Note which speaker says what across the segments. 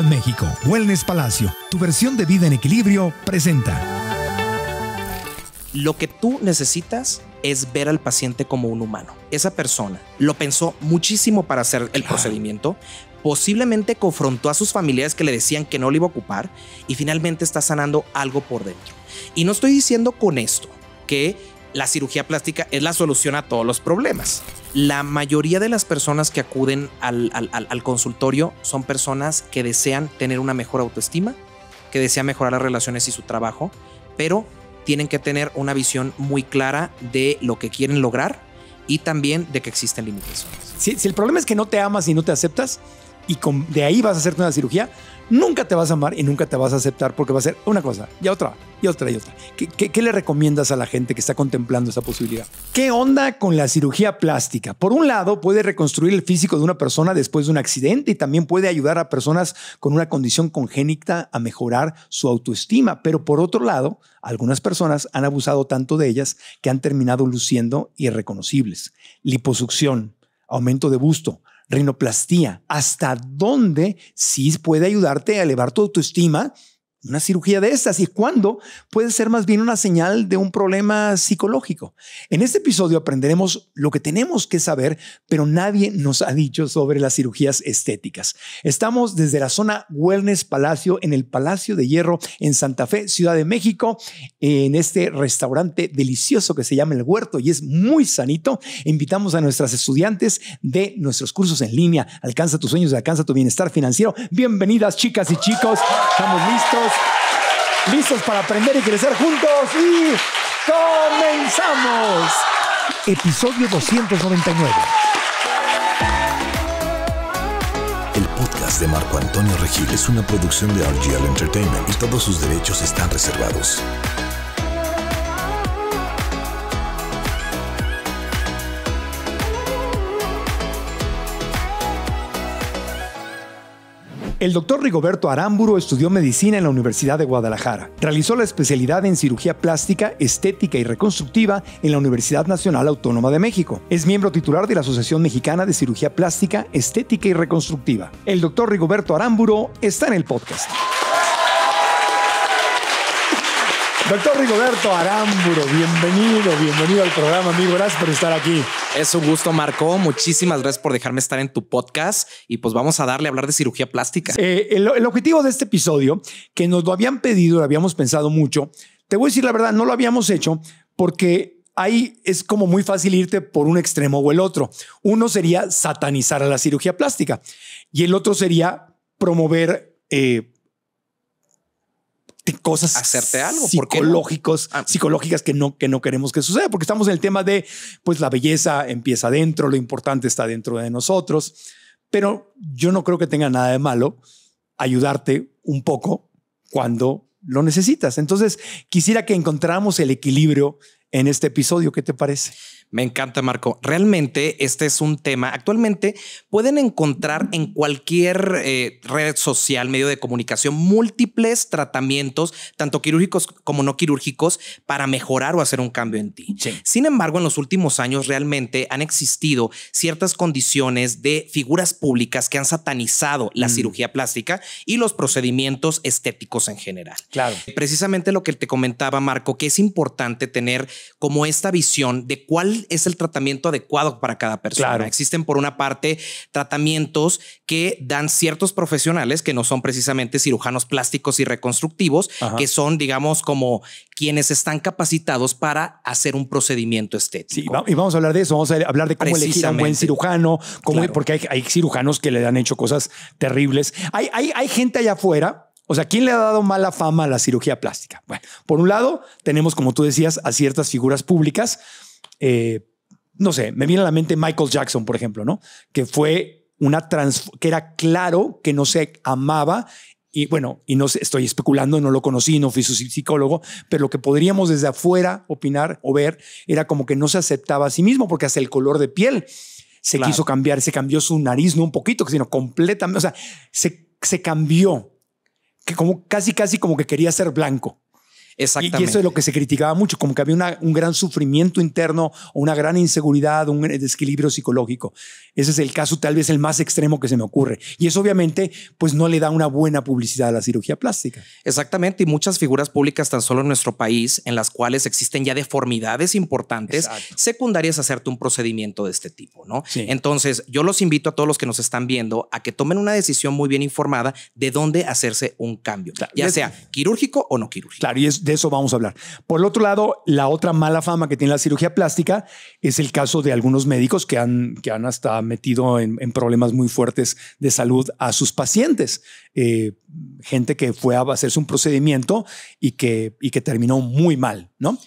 Speaker 1: en México. Wellness Palacio, tu versión de vida en equilibrio, presenta. Lo que tú necesitas
Speaker 2: es ver al paciente como un humano. Esa persona lo pensó muchísimo para hacer el procedimiento, posiblemente confrontó a sus familiares que le decían que no lo iba a ocupar y finalmente está sanando algo por dentro. Y no estoy diciendo con esto que la cirugía plástica es la solución a todos los problemas. La mayoría de las personas que acuden al, consultorio son personas que desean tener una mejor autoestima, que desean mejorar las relaciones y su trabajo, pero tienen que tener una visión muy clara de lo
Speaker 1: que quieren lograr y también de que existen limitaciones. Si, el problema es que no te amas y no te aceptas y de ahí vas a hacerte una cirugía, nunca te vas a amar y nunca te vas a aceptar porque va a ser una cosa y otra y otra y otra. ¿Qué, le recomiendas a la gente que está contemplando esa posibilidad? ¿Qué onda con la cirugía plástica? Por un lado, puede reconstruir el físico de una persona después de un accidente y también puede ayudar a personas con una condición congénita a mejorar su autoestima. Pero por otro lado, algunas personas han abusado tanto de ellas que han terminado luciendo irreconocibles. Liposucción, aumento de busto, rinoplastía, hasta dónde sí puede ayudarte a elevar tu autoestima una cirugía de estas y cuándo puede ser más bien una señal de un problema psicológico. En este episodio aprenderemos lo que tenemos que saber, pero nadie nos ha dicho sobre las cirugías estéticas. Estamos desde la zona Wellness Palacio en el Palacio de Hierro en Santa Fe, Ciudad de México, en este restaurante delicioso que se llama El Huerto y es muy sanito. Invitamos a nuestras estudiantes de nuestros cursos en línea, Alcanza tus sueños, alcanza tu bienestar financiero. Bienvenidas chicas y chicos, estamos listos listos para aprender y crecer juntos y comenzamos. Episodio 299. El podcast de Marco Antonio Regil es una producción de RGL Entertainment y todos sus derechos están reservados. El doctor Rigoberto Arámburo estudió medicina en la Universidad de Guadalajara. Realizó la especialidad en cirugía plástica, estética y reconstructiva en la Universidad Nacional Autónoma de México. Es miembro titular de la Asociación Mexicana de Cirugía Plástica, Estética y Reconstructiva. El doctor Rigoberto Arámburo está en el podcast. Doctor Rigoberto Aramburo, bienvenido, bienvenido al programa,
Speaker 2: amigo. Gracias por estar aquí. Es un gusto, Marco. Muchísimas gracias por dejarme estar en tu podcast y pues vamos a darle a hablar de cirugía plástica.
Speaker 1: Eh, el, objetivo de este episodio, que nos lo habían pedido, lo habíamos pensado mucho, te voy a decir la verdad, no lo habíamos hecho porque ahí es como muy fácil irte por un extremo o el otro. Uno sería satanizar a la cirugía plástica y el otro sería promover eh, cosas hacerte algo ah. psicológicas que no, que no queremos que suceda, porque estamos en el tema de, pues la belleza empieza adentro, lo importante está dentro de nosotros, pero yo no creo que tenga nada de malo ayudarte un poco cuando lo necesitas. Entonces, quisiera que encontráramos el equilibrio en este episodio, ¿qué te parece? Me encanta, Marco. Realmente este es un tema. Actualmente pueden encontrar
Speaker 2: en cualquier eh, red social, medio de comunicación, múltiples tratamientos, tanto quirúrgicos como no quirúrgicos, para mejorar o hacer un cambio en ti. Sin embargo, en los últimos años realmente han existido ciertas condiciones de figuras públicas que han satanizado la mm. cirugía plástica y los procedimientos estéticos en general. Claro. Precisamente lo que te comentaba, Marco, que es importante tener como esta visión de cuál es el tratamiento adecuado para cada persona? Existen por una parte tratamientos que dan ciertos profesionales que no son precisamente cirujanos plásticos y reconstructivos, que son, digamos, como quienes están capacitados para hacer un procedimiento estético.
Speaker 1: Sí, y vamos a hablar de eso, vamos a hablar de cómo elegir a un buen cirujano, porque hay, cirujanos que le han hecho cosas terribles. Hay, hay, hay gente allá afuera o sea, ¿quién le ha dado mala fama a la cirugía plástica? Bueno, por un lado, tenemos, como tú decías, a ciertas figuras públicas eh, no sé, me viene a la mente Michael Jackson, por ejemplo, ¿no? Que fue una trans, que era claro que no se amaba y bueno, y no estoy especulando, no lo conocí, no fui su psicólogo, pero lo que podríamos desde afuera opinar o ver era como que no se aceptaba a sí mismo porque hasta el color de piel se quiso cambiar, se cambió su nariz, no un poquito, sino completamente, o sea, se, se cambió, que como casi, casi como que quería ser blanco.
Speaker 2: Exactamente. Y, eso es
Speaker 1: lo que se criticaba mucho, como que había un gran sufrimiento interno, una gran inseguridad, un desequilibrio psicológico. Ese es el caso tal vez el más extremo que se me ocurre. Y eso obviamente pues no le da una buena publicidad a la cirugía plástica. Exactamente, y muchas
Speaker 2: figuras públicas tan solo en nuestro país en las cuales existen ya deformidades importantes secundarias a hacerte un procedimiento de este tipo, ¿no? Entonces, yo los invito a todos los que nos están viendo a que tomen una decisión muy bien informada de dónde hacerse un cambio, ya sea quirúrgico o
Speaker 1: no quirúrgico. Claro, y es de eso vamos a hablar. Por el otro lado, la otra mala fama que tiene la cirugía plástica es el caso de algunos médicos que han, que han hasta metido en, problemas muy fuertes de salud a sus pacientes. Eh, gente que fue a hacerse un procedimiento y que, y que terminó muy mal, ¿no?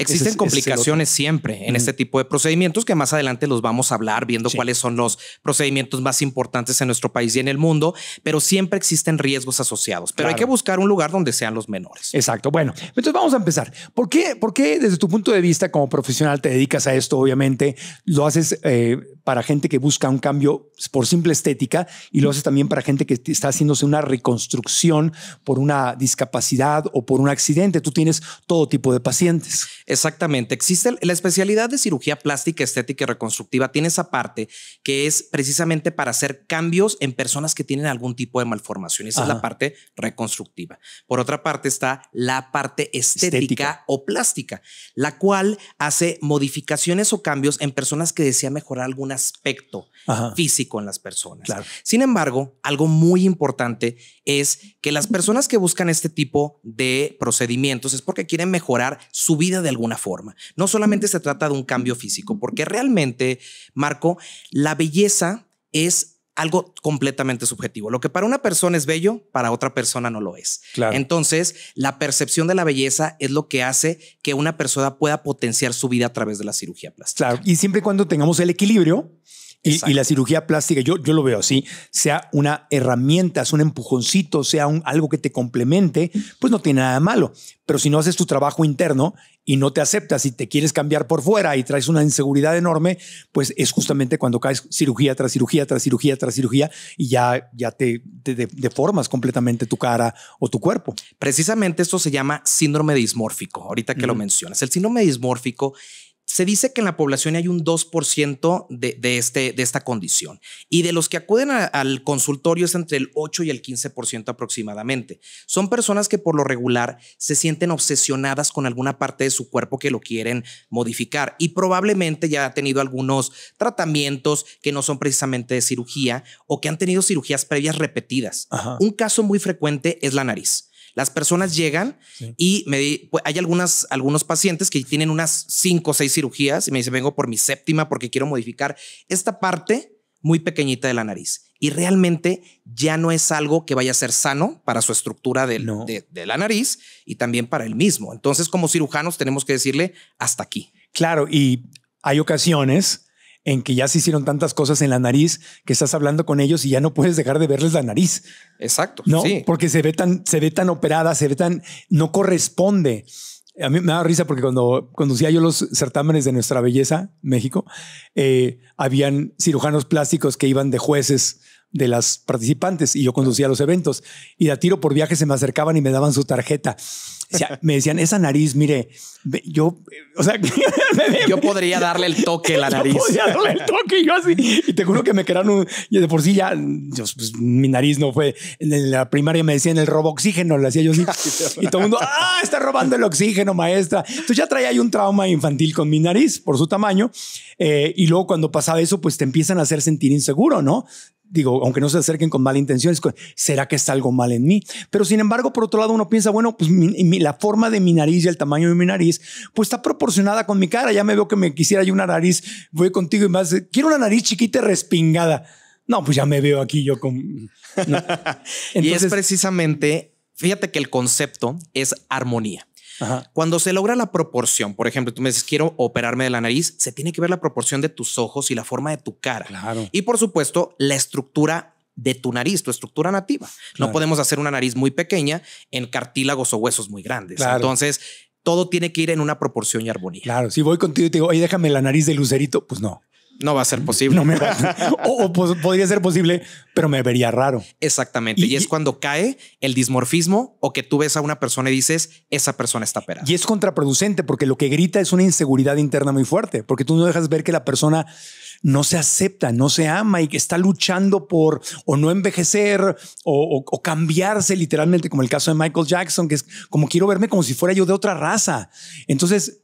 Speaker 1: Existen complicaciones
Speaker 2: siempre en este mm. tipo de procedimientos que más adelante los vamos a hablar viendo cuáles son los procedimientos más importantes en nuestro país y en el mundo, pero siempre existen riesgos asociados.
Speaker 1: Pero hay que buscar un lugar donde sean los menores. Exacto. Bueno, entonces vamos a empezar. ¿Por qué, por qué desde tu punto de vista como profesional te dedicas a esto? Obviamente lo haces eh, para gente que busca un cambio por simple estética y lo haces también para gente que está haciéndose una reconstrucción por una discapacidad o por un accidente. Tú tienes todo tipo de pacientes. Exactamente. Existe la especialidad de
Speaker 2: cirugía plástica, estética y reconstructiva. Tiene esa parte que es precisamente para hacer cambios en personas que tienen algún tipo de malformación. Esa es la parte reconstructiva. Por otra parte está la parte estética, o plástica, la cual hace modificaciones o cambios en personas que desean mejorar algún aspecto físico en las personas. Sin embargo, algo muy importante es que las personas que buscan este tipo de procedimientos es porque quieren mejorar su vida de alguna forma. No solamente se trata de un cambio físico, porque realmente, Marco, la belleza es algo completamente subjetivo. Lo que para una persona es bello, para otra persona no lo es. Entonces, la percepción de la belleza es lo que hace que una persona pueda potenciar su vida a través de la cirugía
Speaker 1: plástica. Claro, y siempre y cuando tengamos el equilibrio y, la cirugía plástica, yo, yo lo veo así, sea una herramienta, es un empujoncito, sea algo que te complemente, pues no tiene nada malo. Pero si no haces tu trabajo interno y no te aceptas y te quieres cambiar por fuera y traes una inseguridad enorme, pues es justamente cuando caes cirugía tras cirugía, tras cirugía, tras cirugía y ya, ya te, deformas completamente tu cara o tu cuerpo. Precisamente esto
Speaker 2: se llama síndrome dismórfico, ahorita que lo mencionas. El síndrome dismórfico se dice que en la población hay un 2% de, de, este, de esta condición y de los que acuden al consultorio es entre el 8 y el 15% aproximadamente. Son personas que por lo regular se sienten obsesionadas con alguna parte de su cuerpo que lo quieren modificar y probablemente ya ha tenido algunos tratamientos que no son precisamente de cirugía o que han tenido cirugías previas repetidas. Un caso muy frecuente es la nariz. Las personas llegan y me pues, hay algunos pacientes que tienen unas cinco o seis cirugías y me dicen, vengo por mi séptima porque quiero modificar esta parte muy pequeñita de la nariz. Y realmente ya no es algo que vaya a ser sano para su estructura de, de, la nariz
Speaker 1: y también para él mismo. Entonces, como cirujanos, tenemos que decirle hasta aquí. Claro, y hay ocasiones en que ya se hicieron tantas cosas en la nariz que estás hablando con ellos y ya no puedes dejar de verles la nariz. Exacto. No, porque se ve tan, se ve tan operada, se ve tan, no corresponde. A mí me da risa porque cuando conducía yo los certámenes de nuestra belleza, México, eh, habían cirujanos plásticos que iban de jueces de las participantes y yo conducía los eventos y a tiro por viaje se me acercaban y me daban su tarjeta. me decían, esa nariz, mire, yo, o sea, yo podría darle
Speaker 2: el toque la nariz. Yo darle
Speaker 1: y yo te juro que me quedaron, y de por sí ya, pues, mi nariz no fue. En la primaria me decían el robo oxígeno, lo hacía yo y todo el mundo, ah, está robando el oxígeno, maestra. Entonces ya traía ahí un trauma infantil con mi nariz por su tamaño. Eh, y luego cuando pasaba eso, pues te empiezan a hacer sentir inseguro, ¿no? digo, aunque no se acerquen con mala intención, ¿será que está algo mal en mí? Pero sin embargo, por otro lado, uno piensa, bueno, pues la forma de mi nariz y el tamaño de mi nariz, pues está proporcionada con mi cara. Ya me veo que me quisiera yo una nariz, voy contigo y más, quiero una nariz chiquita y respingada. No, pues ya me veo aquí yo con...
Speaker 2: y es precisamente, fíjate que el concepto es armonía. Cuando se logra la proporción, por ejemplo, tú me dices, quiero operarme de la nariz, se tiene que ver la proporción de tus ojos y la forma de tu cara. Y por supuesto, la estructura de tu nariz, tu estructura nativa. No podemos hacer una nariz muy pequeña en cartílagos o huesos muy grandes. Entonces, todo tiene que ir en una proporción y armonía.
Speaker 1: Claro, si voy contigo y te digo, déjame la nariz de lucerito, pues no
Speaker 2: no va a ser posible. No me va.
Speaker 1: o, pues, podría ser posible, pero
Speaker 2: me vería raro. Exactamente. Y, es cuando cae el dismorfismo o que tú ves a una persona y dices,
Speaker 1: esa persona está pera. Y es contraproducente porque lo que grita es una inseguridad interna muy fuerte, porque tú no dejas ver que la persona no se acepta, no se ama y que está luchando por o no envejecer o, cambiarse literalmente, como el caso de Michael Jackson, que es como quiero verme como si fuera yo de otra raza. Entonces,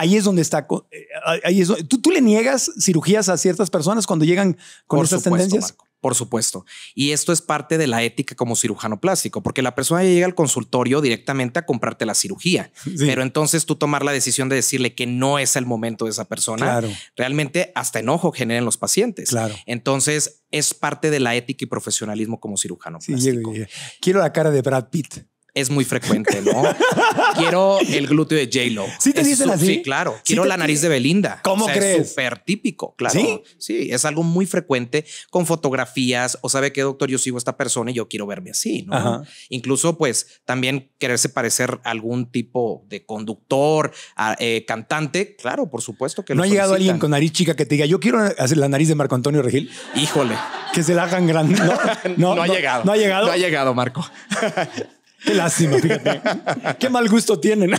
Speaker 1: Ahí es donde está. Eh, ¿tú, le niegas cirugías a ciertas personas cuando llegan con esas tendencias?
Speaker 2: Por supuesto. Y esto es parte de la ética como cirujano plástico, porque la persona llega al consultorio directamente a comprarte la cirugía, pero entonces tú tomar la decisión de decirle que no es el momento de esa persona, realmente hasta enojo generan los pacientes. Claro. Entonces es parte de la ética y
Speaker 1: profesionalismo como cirujano plástico. Quiero la cara de Brad Pitt es muy frecuente, ¿no?
Speaker 2: quiero el glúteo de J-Lo. Sí, te dicen así. Sí, claro. quiero la nariz de Belinda. ¿Cómo crees? Es súper típico, claro. ¿Sí? sí, es algo muy frecuente con fotografías o sabe qué doctor, yo sigo a esta persona y yo quiero verme así, ¿no? Incluso, pues, también quererse parecer algún tipo de conductor, eh, cantante. Claro, por supuesto que ¿No ha llegado alguien con
Speaker 1: nariz chica que te diga, yo quiero hacer la nariz de Marco Antonio Regil? Híjole. Que se la hagan grande. No, no ha llegado. No ha llegado. No ha llegado, Marco. Qué lástima, fíjate. Qué mal gusto tienen.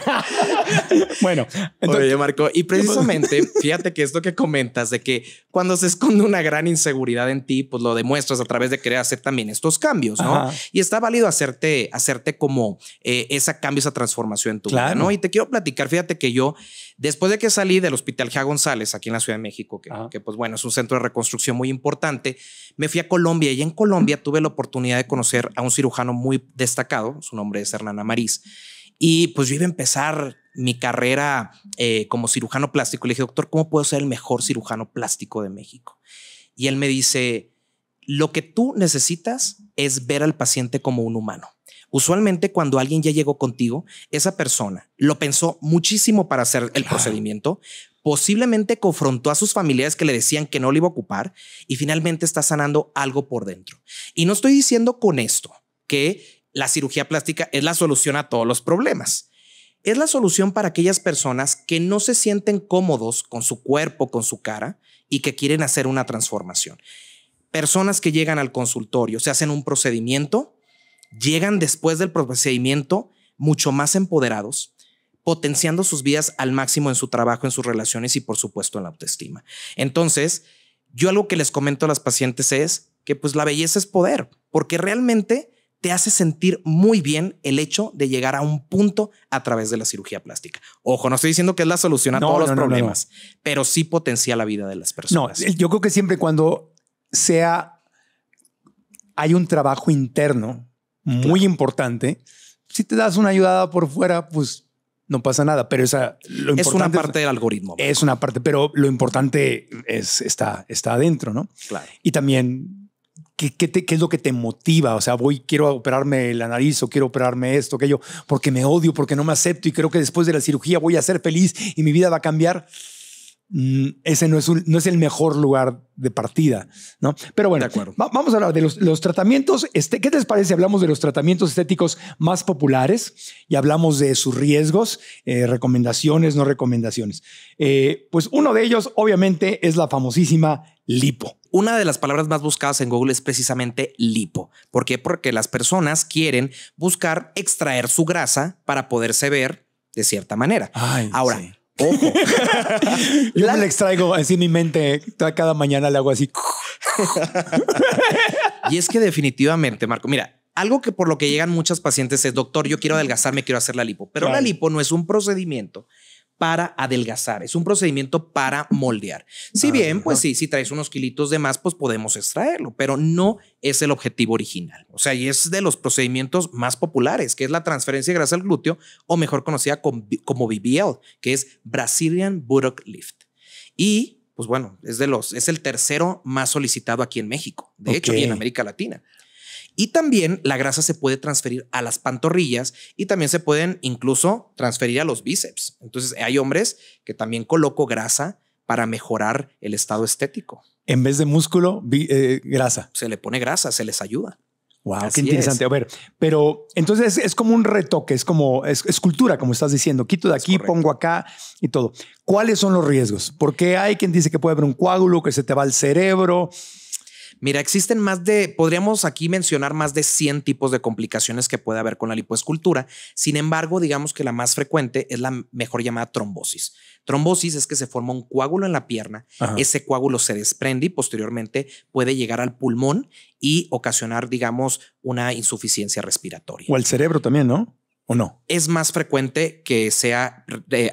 Speaker 1: bueno, Oye, Marco, y precisamente, fíjate que
Speaker 2: esto que comentas de que cuando se esconde una gran inseguridad en ti, pues lo demuestras a través de querer hacer también estos cambios, ¿no? Y está válido hacerte, hacerte como eh, esa cambio, esa transformación en tu vida, ¿no? Y te quiero platicar, fíjate que yo Después de que salí del Hospital G. González, aquí en la Ciudad de México, que, pues bueno, es un centro de reconstrucción muy importante, me fui a Colombia y en Colombia tuve la oportunidad de conocer a un cirujano muy destacado, su nombre es Hernán Amariz, y pues yo iba a empezar mi carrera eh, como cirujano plástico. Le dije, doctor, ¿cómo puedo ser el mejor cirujano plástico de México? Y él me dice, lo que tú necesitas es ver al paciente como un humano. Usualmente cuando alguien ya llegó contigo, esa persona lo pensó muchísimo para hacer el procedimiento, posiblemente confrontó a sus familias que le decían que no le iba a ocupar y finalmente está sanando algo por dentro. Y no estoy diciendo con esto que la cirugía plástica es la solución a todos los problemas. Es la solución para aquellas personas que no se sienten cómodos con su cuerpo, con su cara y que quieren hacer una transformación. Personas que llegan al consultorio, se hacen un procedimiento, llegan después del procedimiento mucho más empoderados, potenciando sus vidas al máximo en su trabajo, en sus relaciones y por supuesto en la autoestima. Entonces, yo algo que les comento a las pacientes es que pues la belleza es poder, porque realmente te hace sentir muy bien el hecho de llegar a un punto a través de la cirugía plástica. Ojo, no estoy diciendo que es la solución a todos los problemas, pero sí potencia la vida de las personas. No,
Speaker 1: yo creo que siempre cuando sea hay un trabajo interno muy importante. Si te das una ayudada por fuera, pues no pasa nada, pero esa es una parte del algoritmo. Es una parte, pero lo importante es está está adentro, ¿no? Y también ¿qué, qué, es lo que te motiva, o sea, voy quiero operarme la nariz o quiero operarme esto, aquello, porque me odio, porque no me acepto y creo que después de la cirugía voy a ser feliz y mi vida va a cambiar. Mm, ese no es, es el mejor lugar de partida, ¿no? Pero bueno, vamos a hablar de los, tratamientos. Este, ¿Qué les parece? Hablamos de los tratamientos estéticos más populares y hablamos de sus riesgos, eh, recomendaciones, no recomendaciones. Eh, pues uno de ellos, obviamente, es la famosísima lipo.
Speaker 2: Una de las palabras más buscadas en Google es precisamente lipo. ¿Por qué? Porque las personas quieren buscar extraer su grasa para poderse
Speaker 1: ver de cierta manera. Ahora, Ojo. Yo me la extraigo así en mi mente. Cada mañana le hago así. y es que
Speaker 2: definitivamente, Marco, mira, algo que por lo que llegan muchas pacientes es, doctor, yo quiero adelgazar, me quiero hacer la lipo. Pero la lipo no es un procedimiento para adelgazar, es un procedimiento para moldear. Si ah, bien, pues sí, si traes unos kilitos de más, pues podemos extraerlo, pero no es el objetivo original. O sea, y es de los procedimientos más populares, que es la transferencia de grasa al glúteo, o mejor conocida como BBL, que es Brazilian Buttock Lift. Y pues bueno, es de los, es el tercero más solicitado aquí en México, de hecho, y en América Latina. Y también la grasa se puede transferir a las pantorrillas y también se pueden incluso transferir a los bíceps. Entonces hay hombres que también coloco grasa para mejorar el estado estético. En vez de músculo, eh, grasa. Se le pone grasa, se les
Speaker 1: ayuda. Wow, qué interesante. A ver, pero entonces es como un retoque, es como es, escultura, como estás diciendo. Quito de aquí, pongo acá y todo. ¿Cuáles son los riesgos? Porque hay quien dice que puede haber un coágulo, que se te va al cerebro. Mira, existen más de, podríamos
Speaker 2: aquí mencionar más de 100 tipos de complicaciones que puede haber con la lipoescultura. Sin embargo, digamos que la más frecuente es la mejor llamada trombosis. Trombosis es que se forma un coágulo en la pierna, ese coágulo se desprende y posteriormente puede llegar al pulmón y ocasionar, digamos, una insuficiencia respiratoria.
Speaker 1: O al cerebro también, ¿no? ¿O no? Es más
Speaker 2: frecuente que sea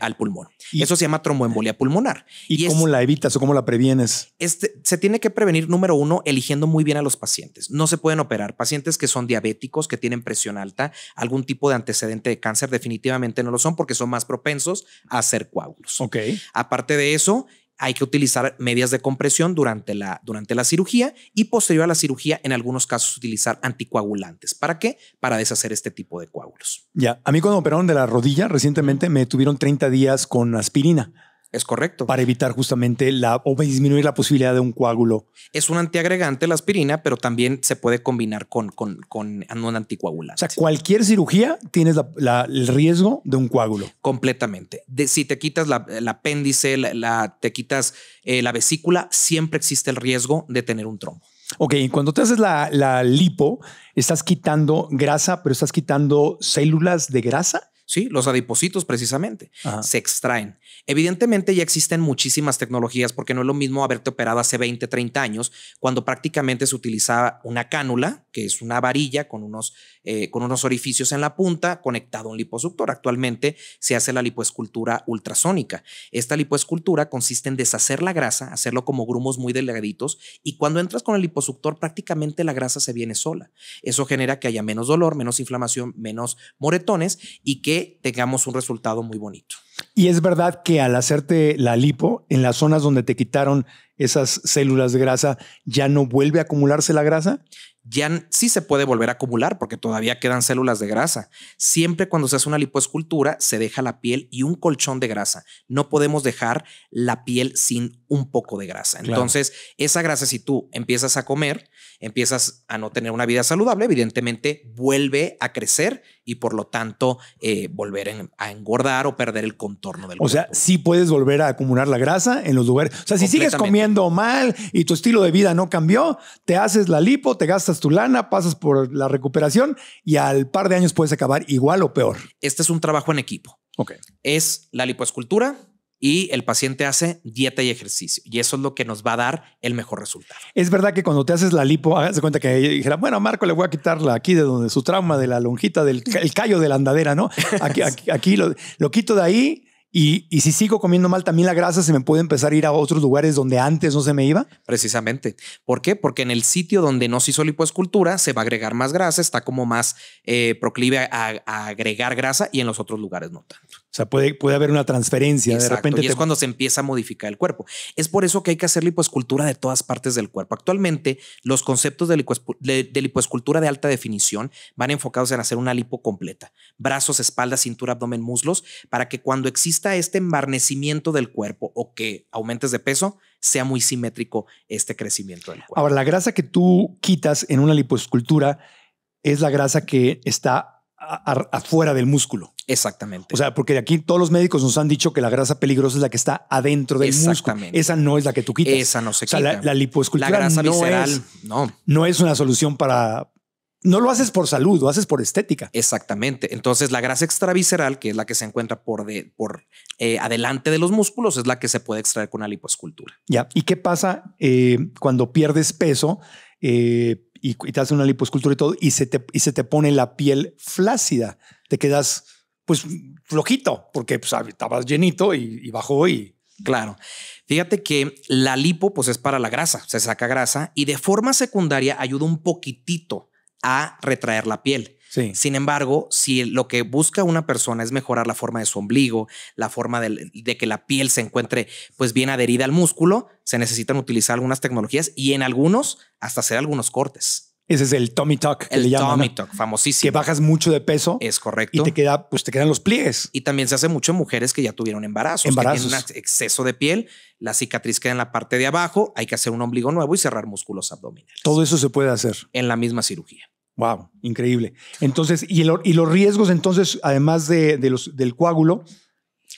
Speaker 2: al pulmón. Y, Eso se llama tromboembolia pulmonar. ¿Y, cómo la evitas
Speaker 1: o cómo la previenes?
Speaker 2: Este, se tiene que prevenir, número uno, eligiendo muy bien a los pacientes. No se pueden operar. Pacientes que son diabéticos, que tienen presión alta, algún tipo de antecedente de cáncer, definitivamente no lo son porque son más propensos a hacer coágulos. Ok. Aparte de eso, hay que utilizar medias de compresión durante la, durante la cirugía y posterior a la cirugía, en algunos casos, utilizar anticoagulantes. ¿Para qué? Para deshacer este tipo de coágulos.
Speaker 1: Ya, a mí cuando operaron de la rodilla recientemente me tuvieron 30 días con aspirina es correcto. Para evitar justamente la o disminuir la posibilidad de un coágulo. Es un antiagregante la aspirina, pero también se puede combinar con, con, con un anticoagulante. O sea, cualquier cirugía tienes el riesgo de un coágulo.
Speaker 2: Completamente. si te quitas la, el apéndice, la, te quitas eh, la vesícula, siempre existe el riesgo de tener un trombo.
Speaker 1: Ok, cuando te haces la, la lipo, estás quitando grasa, pero estás quitando células de grasa. Sí,
Speaker 2: los adipositos precisamente se extraen. Evidentemente ya existen muchísimas tecnologías porque no es lo mismo haberte operado hace 20, 30 años cuando prácticamente se utilizaba una cánula, que es una varilla con unos, eh, con unos orificios en la punta conectado a un liposuctor. Actualmente se hace la lipoescultura ultrasónica. Esta lipoescultura consiste en deshacer la grasa, hacerlo como grumos muy delgaditos y cuando entras con el liposuctor prácticamente la grasa se viene sola. Eso genera que haya menos dolor, menos inflamación, menos moretones y que tengamos un resultado muy bonito.
Speaker 1: Y es verdad que al hacerte la lipo, en las zonas donde te quitaron esas células de grasa, ¿ya no vuelve a acumularse la grasa? Ya
Speaker 2: sí se puede volver a acumular porque todavía quedan células de grasa. Siempre cuando se hace una lipoescultura se deja la piel y un colchón de grasa. No podemos dejar la piel sin un poco de grasa. Entonces, esa grasa si tú empiezas a comer, empiezas a no tener una vida saludable, evidentemente vuelve a crecer y por lo tanto eh, volver a engordar o perder el contorno
Speaker 1: del cuerpo. O sea, si puedes volver a acumular la grasa en los lugares. O sea, si sigues comiendo mal y tu estilo de vida no cambió, te haces la lipo, te gastas tu lana, pasas por la recuperación y al par de años puedes acabar igual o peor.
Speaker 2: Este es un trabajo en equipo. Ok. Es la lipoescultura, y el paciente hace dieta y ejercicio. Y eso es lo que nos va a dar el mejor resultado.
Speaker 1: Es verdad que cuando te haces la lipo, hagas cuenta que dijera, bueno, Marco le voy a quitarla aquí de donde su trauma, de la lonjita, del callo de la andadera, ¿no? Aquí, aquí, lo, quito de ahí, y, si sigo comiendo mal, también la grasa se me puede empezar a ir a otros lugares donde antes no se me iba. Precisamente. ¿Por qué? Porque en el sitio donde no se hizo lipoescultura
Speaker 2: se va a agregar más grasa, está como más eh, proclive a, agregar grasa y en los otros lugares
Speaker 1: no tanto sea, puede, haber una transferencia. de repente y es cuando
Speaker 2: se empieza a modificar el cuerpo. Es por eso que hay que hacer lipoescultura de todas partes del cuerpo. Actualmente, los conceptos de, lipoescultura de, de alta definición van enfocados en hacer una lipo completa. Brazos, espalda, cintura, abdomen, muslos, para que cuando exista este embarnecimiento del cuerpo o que aumentes de peso, sea muy simétrico este crecimiento del
Speaker 1: cuerpo. Ahora, la grasa que tú quitas en una lipoescultura es la grasa que está afuera del músculo.
Speaker 2: Exactamente.
Speaker 1: O sea, porque aquí todos los médicos nos han dicho que la grasa peligrosa es la que está adentro del Exactamente. Esa no es la que tú quitas. Esa no se quita. la, la lipoescultura la grasa visceral, no. no es una solución para, no lo haces por salud, lo haces por estética. Exactamente.
Speaker 2: Entonces, la grasa
Speaker 1: extravisceral,
Speaker 2: que es la que se encuentra por, de, por eh, adelante de los músculos, es la que se puede extraer con la lipoescultura.
Speaker 1: Ya. ¿Y qué pasa eh, cuando pierdes peso? Eh, y, te hacen una liposcultura y todo, y se, te, pone la piel flácida. Te quedas, pues, flojito, porque pues, ah, estabas llenito y, y bajó y... Claro. Fíjate que
Speaker 2: la lipo, pues, es para la grasa, se saca grasa y de forma secundaria ayuda un poquitito a retraer la piel. Sin embargo, si lo que busca una persona es mejorar la forma de su ombligo, la forma de, que la piel se encuentre pues bien adherida al músculo, se necesitan utilizar algunas tecnologías y en algunos hasta hacer algunos cortes. Ese es el Tommy tuck. el le llaman, famosísimo. Que bajas mucho de peso. Es correcto. Y te queda, pues te quedan los pliegues. Y también se hace mucho en mujeres que ya tuvieron embarazos. Embarazos. tienen un exceso de piel, la cicatriz queda en la parte de abajo, hay que hacer un ombligo nuevo y cerrar músculos abdominales. Todo eso se puede hacer. En la misma
Speaker 1: cirugía. Wow, increíble. Entonces, y, y los riesgos, entonces, además de, los, del coágulo,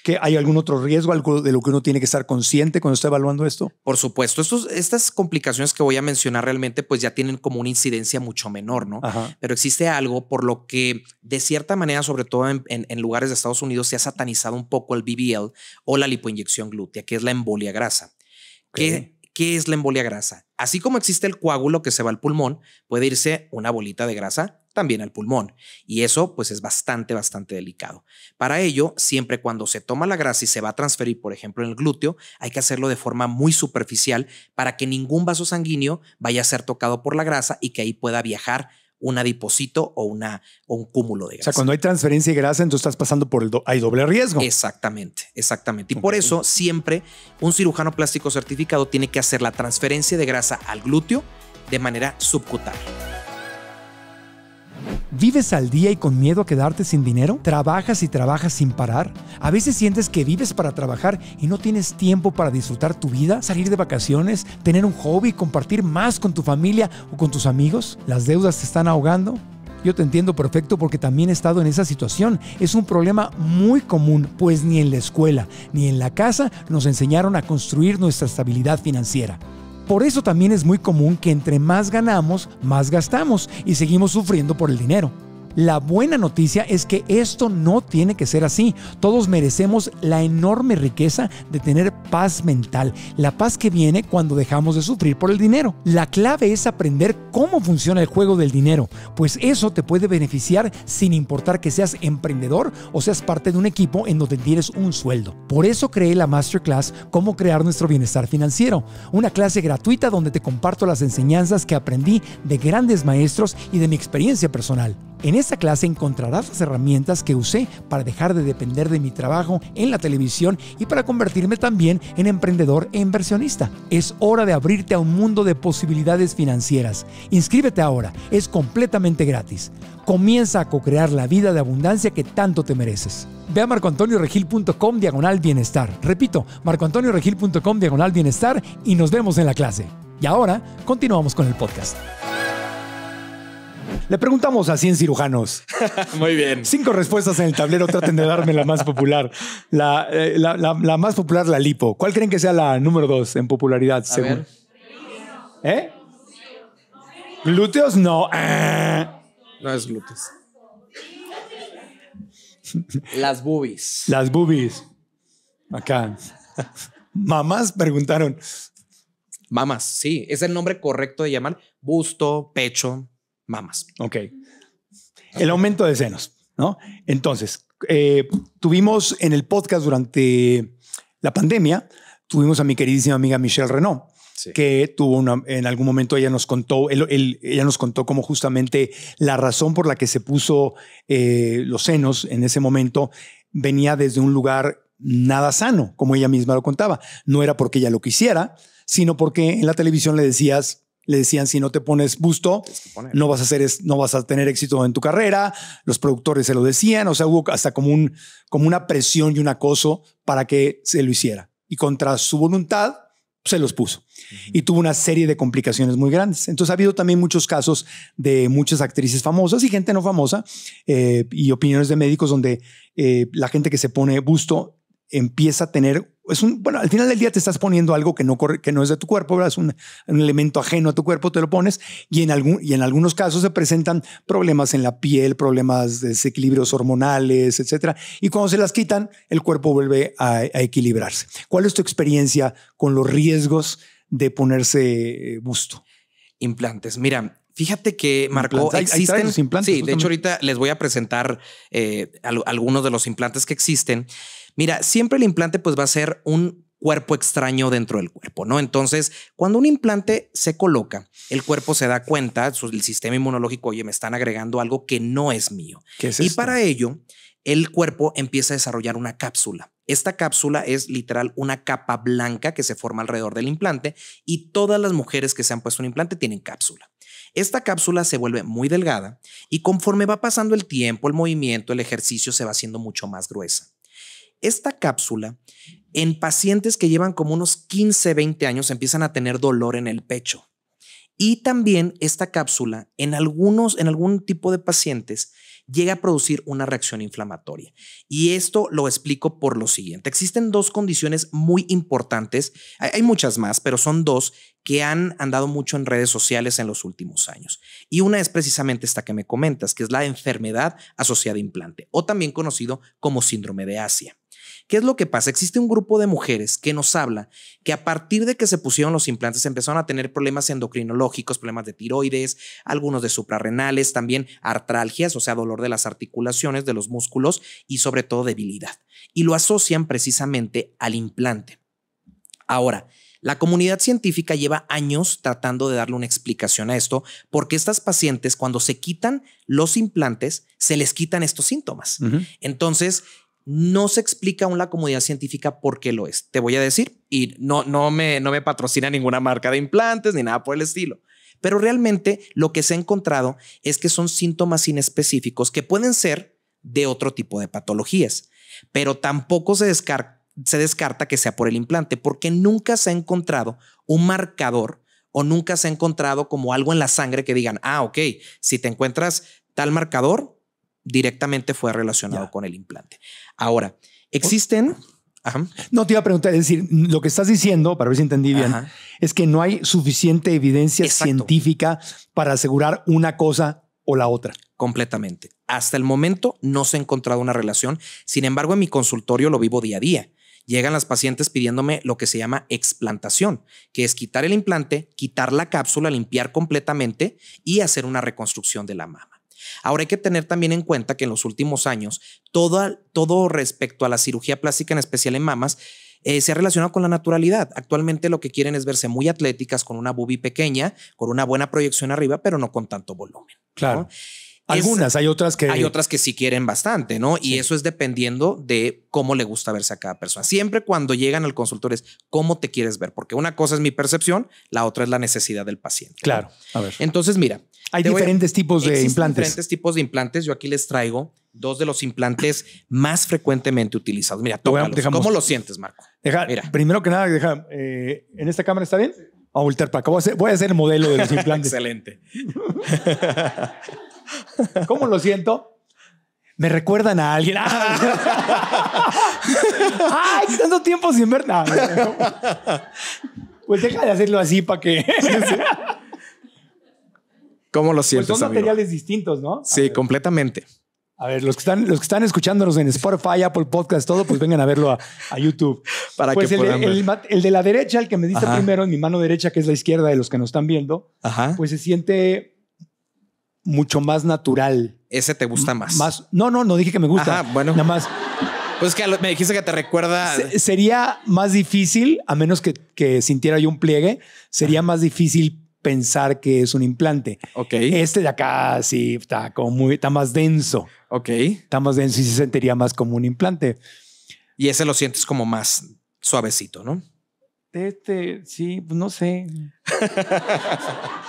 Speaker 1: ¿que ¿hay algún otro riesgo, algo de lo que uno tiene que estar consciente cuando está evaluando esto?
Speaker 2: Por supuesto, estas complicaciones que voy a mencionar realmente, pues ya tienen como una incidencia mucho menor, ¿no? Pero existe algo por lo que, de cierta manera, sobre todo en, lugares de Estados Unidos, se ha satanizado un poco el BBL o la lipoinyección glútea, que es la embolia grasa. ¿Qué es la embolia grasa? Así como existe el coágulo que se va al pulmón, puede irse una bolita de grasa también al pulmón. Y eso pues es bastante, bastante delicado. Para ello, siempre cuando se toma la grasa y se va a transferir, por ejemplo, en el glúteo, hay que hacerlo de forma muy superficial para que ningún vaso sanguíneo vaya a ser tocado por la grasa y que ahí pueda viajar un adiposito o, una, un cúmulo de grasa. O sea, cuando hay
Speaker 1: transferencia de grasa, entonces estás pasando por el hay
Speaker 2: doble riesgo. Exactamente, exactamente. Y por eso siempre un cirujano plástico certificado tiene que hacer la transferencia de grasa al glúteo de manera subcutánea.
Speaker 1: ¿Vives al día y con miedo a quedarte sin dinero? ¿Trabajas y trabajas sin parar? ¿A veces sientes que vives para trabajar y no tienes tiempo para disfrutar tu vida, salir de vacaciones, tener un hobby, compartir más con tu familia o con tus amigos? ¿Las deudas te están ahogando? Yo te entiendo perfecto porque también he estado en esa situación. Es un problema muy común, pues ni en la escuela ni en la casa nos enseñaron a construir nuestra estabilidad financiera. Por eso también es muy común que entre más ganamos, más gastamos y seguimos sufriendo por el dinero. La buena noticia es que esto no tiene que ser así. Todos merecemos la enorme riqueza de tener paz mental, la paz que viene cuando dejamos de sufrir por el dinero. La clave es aprender cómo funciona el juego del dinero, pues eso te puede beneficiar sin importar que seas emprendedor o seas parte de un equipo en donde tienes un sueldo. Por eso creé la masterclass Cómo crear nuestro bienestar financiero, una clase gratuita donde te comparto las enseñanzas que aprendí de grandes maestros y de mi experiencia personal. En esta clase encontrarás las herramientas que usé para dejar de depender de mi trabajo en la televisión y para convertirme también en emprendedor e inversionista. Es hora de abrirte a un mundo de posibilidades financieras. Inscríbete ahora, es completamente gratis. Comienza a co-crear la vida de abundancia que tanto te mereces. Ve a marcoantonioregil.com diagonal bienestar. Repito, marcoantonioregil.com diagonal bienestar y nos vemos en la clase. Y ahora continuamos con el podcast. Le preguntamos a 100 cirujanos. Muy bien. Cinco respuestas en el tablero. Traten de darme la más popular. La, eh, más popular, la lipo. ¿Cuál creen que sea la número dos en popularidad? según? ¿Eh? ¿Glúteos? No. Ah. No es glúteos. Las boobies. Las boobies. Acá. Mamás preguntaron.
Speaker 2: mamás, sí. Es el nombre correcto de llamar. Busto, pecho,
Speaker 1: mamas. Ok. El aumento de senos, ¿no? Entonces, eh, tuvimos en el podcast durante la pandemia, tuvimos a mi queridísima amiga Michelle Renault. que tuvo una, en algún momento ella nos contó, ella nos contó cómo justamente la razón por la que se puso eh, los senos en ese momento venía desde un lugar nada sano, como ella misma lo contaba. No era porque ella lo quisiera, sino porque en la televisión le decías, le decían, si no te pones busto, no vas, a no vas a tener éxito en tu carrera. Los productores se lo decían, o sea, hubo hasta como, un, como una presión y un acoso para que se lo hiciera. Y contra su voluntad, se los puso. Y tuvo una serie de complicaciones muy grandes. Entonces ha habido también muchos casos de muchas actrices famosas y gente no famosa eh, y opiniones de médicos donde eh, la gente que se pone busto empieza a tener bueno, al final del día te estás poniendo algo que no, no es de tu cuerpo, ¿verdad? es un, elemento ajeno a tu cuerpo, te lo pones y en, algún, y en algunos casos se presentan problemas en la piel, problemas de desequilibrios hormonales, etcétera. Y cuando se las quitan, el cuerpo vuelve a, equilibrarse. ¿Cuál es tu experiencia con los riesgos de ponerse eh, busto? Implantes.
Speaker 2: Mira, Fíjate que Marco, existen los implantes. Sí, de hecho ahorita les voy a presentar eh, algunos de los implantes que existen Mira, siempre el implante pues va a ser un cuerpo extraño dentro del cuerpo, ¿no? Entonces, cuando un implante se coloca, el cuerpo se da cuenta, el sistema inmunológico, oye, me están agregando algo que no es mío. y para ello, el cuerpo empieza a desarrollar una cápsula. Esta cápsula es literal una capa blanca que se forma alrededor del implante y todas las mujeres que se han puesto un implante tienen cápsula. Esta cápsula se vuelve muy delgada y conforme va pasando el tiempo, el movimiento, el ejercicio se va haciendo mucho más gruesa. Esta cápsula en pacientes que llevan como unos 15, 20 años empiezan a tener dolor en el pecho. Y también esta cápsula en algunos en algún tipo de pacientes llega a producir una reacción inflamatoria. Y esto lo explico por lo siguiente. Existen dos condiciones muy importantes, hay muchas más, pero son dos que han andado mucho en redes sociales en los últimos años. Y una es precisamente esta que me comentas, que es la enfermedad asociada a implante, o también conocido como síndrome de Asia. ¿Qué es lo que pasa? Existe un grupo de mujeres que nos habla que a partir de que se pusieron los implantes empezaron a tener problemas endocrinológicos, problemas de tiroides, algunos de suprarrenales, también artralgias, o sea, dolor de las articulaciones, de los músculos y sobre todo debilidad. Y lo asocian precisamente al implante. Ahora, la comunidad científica lleva años tratando de darle una explicación a esto, porque estas pacientes cuando se quitan los implantes, se les quitan estos síntomas. Entonces, no se explica aún la comunidad científica por qué lo es. Te voy a decir, y no, me, no me patrocina ninguna marca de implantes ni nada por el estilo. Pero realmente lo que se ha encontrado es que son síntomas inespecíficos que pueden ser de otro tipo de patologías, pero tampoco se, se descarta que sea por el implante, porque nunca se ha encontrado un marcador o nunca se ha encontrado como algo en la sangre que digan, ah, ok, si te encuentras tal marcador, directamente fue relacionado con el implante. Ahora,
Speaker 1: existen... No te iba a preguntar, es decir, lo que estás diciendo, para ver si entendí bien, es que no hay suficiente evidencia científica para asegurar una cosa o la otra.
Speaker 2: Completamente. Hasta el momento no se ha encontrado una relación, sin embargo en mi consultorio lo vivo día a día. Llegan las pacientes pidiéndome lo que se llama explantación, que es quitar el implante, quitar la cápsula, limpiar completamente y hacer una reconstrucción de la mama. Ahora hay que tener también en cuenta que en los últimos años todo, todo respecto a la cirugía plástica, en especial en mamas, eh, se ha relacionado con la naturalidad. Actualmente lo que quieren es verse muy atléticas, con una bubi pequeña, con una buena proyección arriba, pero no con tanto volumen. Claro. Algunas, hay
Speaker 1: otras que. Hay otras
Speaker 2: que sí quieren bastante, ¿no? Y eso es dependiendo de cómo le gusta verse a cada persona. Siempre cuando llegan al consultor es cómo te quieres ver, porque una cosa es mi percepción, la otra es la necesidad del paciente. Claro. A ver. Entonces, mira,
Speaker 1: hay diferentes tipos de implantes. Diferentes
Speaker 2: tipos de implantes. Yo aquí les traigo dos de los implantes más frecuentemente utilizados. Mira, tócalos. ¿Cómo lo sientes, Marco?
Speaker 1: Mira. Primero que nada, deja, eh, ¿en esta cámara está bien? Ah, a voltear para acá. Voy a, hacer, el modelo de los implantes. Excelente. ¿Cómo lo siento? me recuerdan a alguien. ¡Ay, tanto tiempo sin ver nada! Pues deja de hacerlo así para que... ¿Cómo lo sientes? Pues son materiales distintos, ¿no? sí,
Speaker 2: completamente.
Speaker 1: A ver, los que están, los que están escuchándonos en Spotify, Apple Podcast, todo, pues vengan a verlo a, YouTube. Para pues que el, puedan de, El, de la derecha, el que me diste primero en mi mano derecha, que es la izquierda de los que nos están viendo, pues se siente mucho más natural. Ese
Speaker 2: te gusta más. Más.
Speaker 1: No, no, no dije que me gusta. bueno. Nada más.
Speaker 2: Pues que me dijiste que te recuerda.
Speaker 1: sería más difícil, a menos que, sintiera yo un pliegue, sería más difícil pensar que es un implante. Ok. Este de acá sí está como muy, está más denso. Ok. Está más denso y se sentiría más como un implante. Y ese lo sientes como más suavecito, ¿no? Este, sí, pues no sé.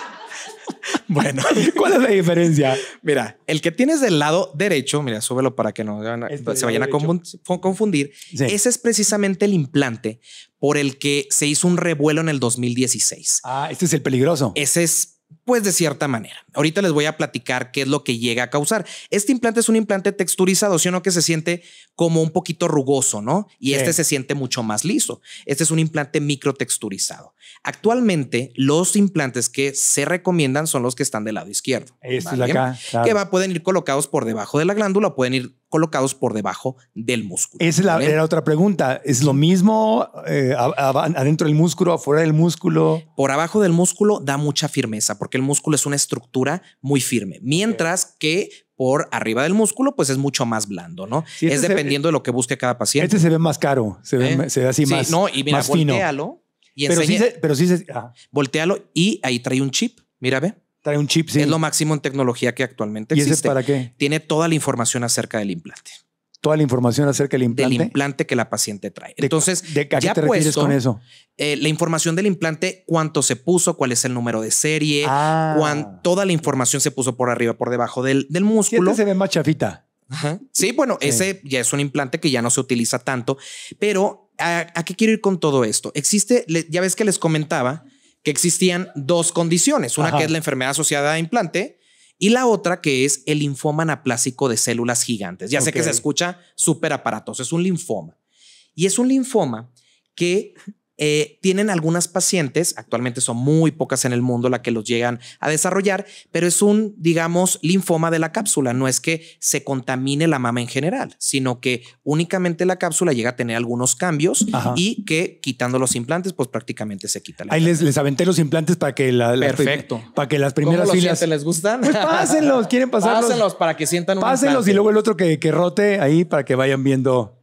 Speaker 2: bueno,
Speaker 1: ¿cuál es la diferencia?
Speaker 2: Mira, el que tienes del lado derecho, mira, súbelo para que no se este vayan a confundir. Ese es precisamente el implante por el que se hizo un revuelo en el 2016. Ah, este es el peligroso. Ese es pues de cierta manera. Ahorita les voy a platicar qué es lo que llega a causar. Este implante es un implante texturizado, sino que se siente como un poquito rugoso, ¿no? Y este se siente mucho más liso. Este es un implante microtexturizado. Actualmente, los implantes que se recomiendan son los que están del lado izquierdo. Este acá, Que va, pueden ir colocados por debajo de la glándula, pueden ir colocados por debajo del músculo.
Speaker 1: Esa la era otra pregunta. ¿Es lo mismo eh, adentro del músculo, afuera del
Speaker 2: músculo? Por abajo del músculo da mucha firmeza porque el músculo es una estructura muy firme, mientras que por arriba del músculo, pues es mucho más blando, ¿no? es este dependiendo de lo que busque cada paciente. Este
Speaker 1: se ve más caro, se ve, así más, y fino. pero sí
Speaker 2: pero sí ah. Voltealo y ahí trae un chip, mira, ve. Trae un chip, sí. Es lo máximo en tecnología que actualmente existe. ¿Y ese para qué? Tiene toda la información acerca del implante.
Speaker 1: Toda la información acerca del implante. Del
Speaker 2: implante que la paciente trae. Entonces, qué ya te refieres con eso? Eh, la información del implante, cuánto se puso, cuál es el número de serie, ah. toda la información se puso por arriba, por debajo del, músculo. Este se ve
Speaker 1: más chafita.
Speaker 2: Sí, bueno, ese ya es un implante que ya no se utiliza tanto, pero ¿a, ¿a, qué quiero ir con todo esto? Existe, ya ves que les comentaba que existían dos condiciones, una que es la enfermedad asociada a implante y la otra que es el linfoma anaplásico de células gigantes. Ya sé que se escucha súper aparatoso, es un linfoma. Y es un linfoma que eh, tienen algunas pacientes, actualmente son muy pocas en el mundo las que los llegan a desarrollar, pero es un, digamos, linfoma de la cápsula. No es que se contamine la mama en general, sino que únicamente la cápsula llega a tener algunos cambios y que quitando los implantes, pues prácticamente se quita. La
Speaker 1: Ahí les, aventé los implantes para que la, Perfecto. para que las primeras les gustan. Pues pásenlos, quieren pasarlos. Pásenlos
Speaker 2: para que sientan un Pásenlos y
Speaker 1: luego el otro que rote ahí para que vayan viendo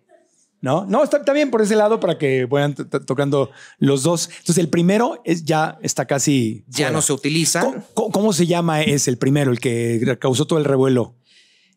Speaker 1: ¿no? No, está, bien por ese lado para que vayan tocando los dos. Entonces, el primero es, ya está casi. Ya no se utiliza. ¿Cómo, se llama es el primero, el que causó todo el revuelo?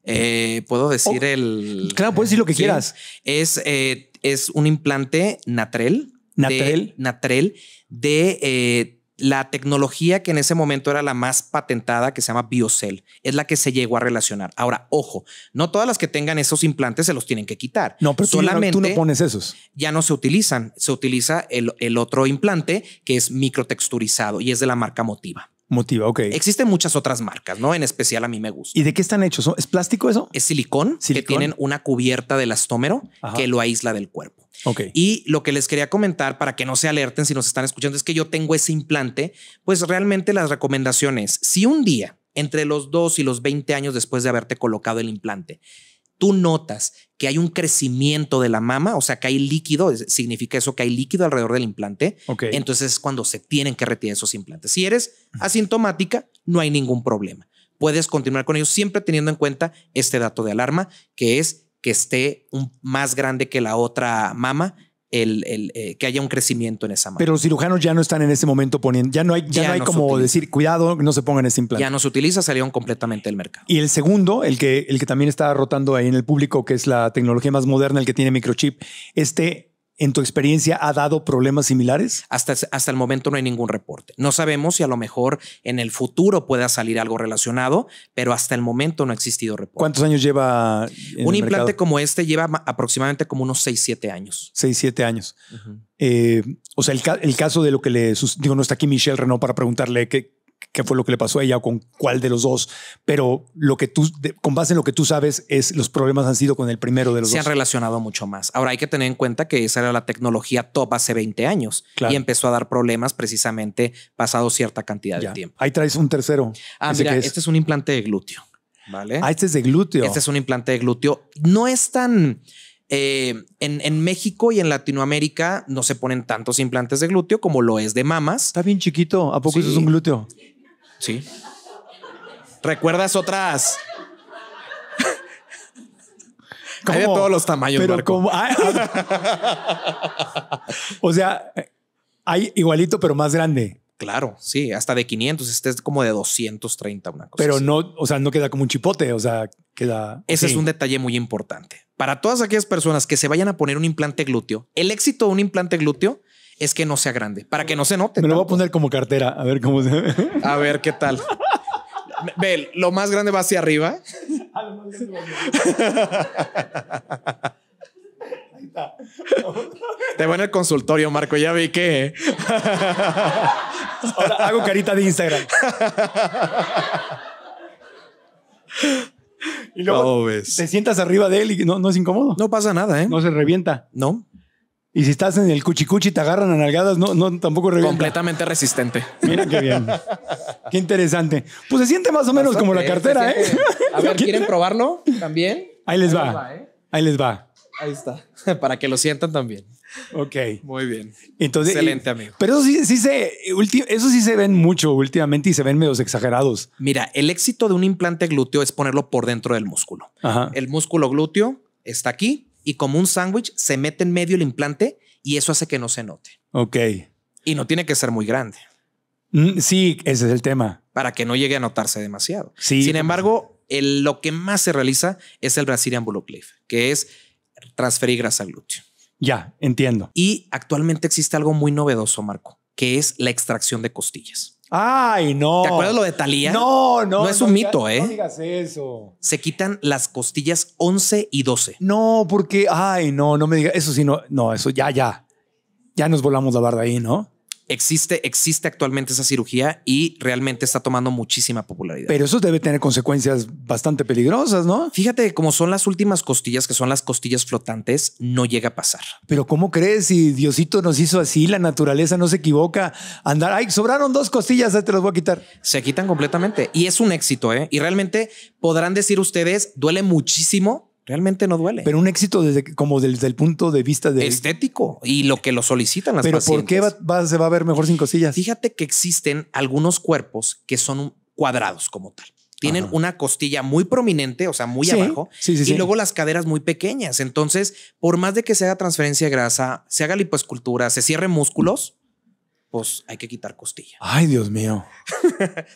Speaker 1: Eh, Puedo decir oh, el. Claro, puedes decir lo que quieras.
Speaker 2: Es, eh, es un implante Natrel. Natrel. natrel de eh, la tecnología que en ese momento era la más patentada, que se llama BioCell, es la que se llegó a relacionar. Ahora, ojo, no todas las que tengan esos implantes se los tienen que quitar. No, pero solamente tú no, tú no pones esos. Ya no se utilizan. Se utiliza el otro implante que es microtexturizado y es de la marca Motiva. Motiva, ok. Existen muchas otras marcas, ¿no? En especial a mí me gusta. ¿Y
Speaker 1: de qué están hechos? ¿Es plástico eso?
Speaker 2: Es silicón, que tienen una cubierta del astómero que lo aísla del cuerpo. Ok. Y lo que les quería comentar para que no se alerten si nos están escuchando es que yo tengo ese implante, pues realmente las recomendaciones, si un día entre los 2 y los 20 años después de haberte colocado el implante, tú notas que hay un crecimiento de la mama, o sea, que hay líquido, significa eso que hay líquido alrededor del implante, entonces es cuando se tienen que retirar esos implantes. Si eres asintomática, no hay ningún problema. Puedes continuar con ellos siempre teniendo en cuenta este dato de alarma, que es que esté más grande que la otra mama el, eh, que haya un crecimiento en esa marca. Pero
Speaker 1: los cirujanos ya no están en ese momento poniendo, ya no hay, ya, no hay como decir, cuidado, no se pongan ese implante. Ya no se utiliza, salieron completamente del mercado. Y el segundo, el que, el que también está rotando ahí en el público, que es la tecnología más moderna, el que tiene microchip, este en tu experiencia ha dado problemas similares? Hasta, hasta el momento
Speaker 2: no hay ningún reporte. No sabemos si a lo mejor en el futuro pueda salir algo relacionado, pero hasta el momento no ha existido reporte. ¿Cuántos años lleva? En Un implante como este lleva aproximadamente
Speaker 1: como unos 6, 7 años. 6, 7 años. Eh, o sea, el, caso de lo que le... Digo, no está aquí Michelle Renault para preguntarle qué, qué fue lo que le pasó a ella o con cuál de los dos, pero lo que tú, con base en lo que tú sabes, es los problemas han sido con el primero de los dos. Se han relacionado
Speaker 2: mucho más. Ahora hay que tener en cuenta que esa era la tecnología top hace 20 años y empezó a dar problemas precisamente pasado cierta cantidad de tiempo.
Speaker 1: Ahí traes un tercero. Ah, mira, este es un
Speaker 2: implante de glúteo. ¿Vale? Ah, este es de glúteo. Este es un implante de glúteo. No es tan. Eh, en, México y en Latinoamérica no se ponen tantos implantes de glúteo como lo es de mamas.
Speaker 1: Está bien chiquito. ¿A poco eso es un glúteo?
Speaker 2: Sí. ¿Recuerdas
Speaker 1: otras? Hay de todos los tamaños, Pero ah, o sea, hay igualito, pero más grande.
Speaker 2: Claro, sí, hasta de 500, este es como de 230, una cosa.
Speaker 1: Pero no, o sea, no queda como un chipote, o sea, queda. Ese es un
Speaker 2: detalle muy importante. Para todas aquellas personas que se vayan a poner un implante glúteo, el éxito de un implante glúteo es que no sea grande, para que no se
Speaker 1: note. Me lo voy a poner como cartera, a ver cómo se ve. A ver qué tal. Ve, lo más grande va hacia arriba. Te voy en
Speaker 2: el consultorio, Marco, ya vi que...
Speaker 1: hago carita de Instagram. Y luego te sientas arriba de él y no, no es incómodo. No pasa nada, ¿eh? No se revienta. No. Y si estás en el cuchicuchi y te agarran a nalgadas, no, no tampoco revienta. Completamente resistente. Mira qué bien. qué interesante. Pues se siente más o menos como la eh, cartera, ¿eh? A ver, ¿quieren probarlo también? Ahí les va. ¿eh? Ahí les va. Ahí está. Para que lo sientan también. Ok. Muy bien. Entonces, Excelente, amigo. Pero eso sí, sí se, eso sí se ven mucho últimamente y se ven medios exagerados. Mira, el éxito de un implante
Speaker 2: glúteo es ponerlo por dentro del músculo. El músculo glúteo está aquí, y como un sándwich se mete en medio el implante y eso hace que no se note. Ok. Y no tiene que ser muy
Speaker 1: grande. Mm, sí, ese es el tema.
Speaker 2: Para que no llegue a notarse demasiado. Sí. Sin embargo, lo que más se realiza es el Brazilian bullock Cliff, que es transferir grasa al glúteo. Ya, entiendo. Y actualmente existe algo muy novedoso, Marco, que es la extracción de costillas.
Speaker 1: Ay, no. ¿Te acuerdas lo de Talía? No, no. No es un mito, ¿eh? No digas eso.
Speaker 2: Se quitan las costillas 11
Speaker 1: y 12. No, porque, ay, no, no me digas. Eso sí, no, no, eso ya, ya. Ya nos volamos la barda ahí, ¿no?
Speaker 2: existe, existe actualmente esa cirugía y realmente está tomando muchísima popularidad.
Speaker 1: Pero eso debe tener consecuencias
Speaker 2: bastante peligrosas, ¿no? Fíjate, como son las últimas costillas, que son las costillas flotantes, no
Speaker 1: llega a pasar. Pero ¿cómo crees si Diosito nos hizo así, la naturaleza no se equivoca? Andar, ay, sobraron dos costillas, te los voy a quitar. Se quitan completamente y es un éxito, ¿eh? Y realmente
Speaker 2: podrán decir ustedes, duele muchísimo, Realmente no duele.
Speaker 1: Pero un éxito desde como desde el punto de vista de estético y lo que lo solicitan las Pero ¿por
Speaker 2: qué se va a ver mejor sin costillas Fíjate que existen algunos cuerpos que son cuadrados como tal. Tienen una costilla muy prominente, o sea, muy abajo, y luego las caderas muy pequeñas. Entonces, por más de que se haga transferencia de grasa, se haga lipoescultura, se cierre músculos, pues hay que quitar costilla.
Speaker 1: Ay, Dios mío.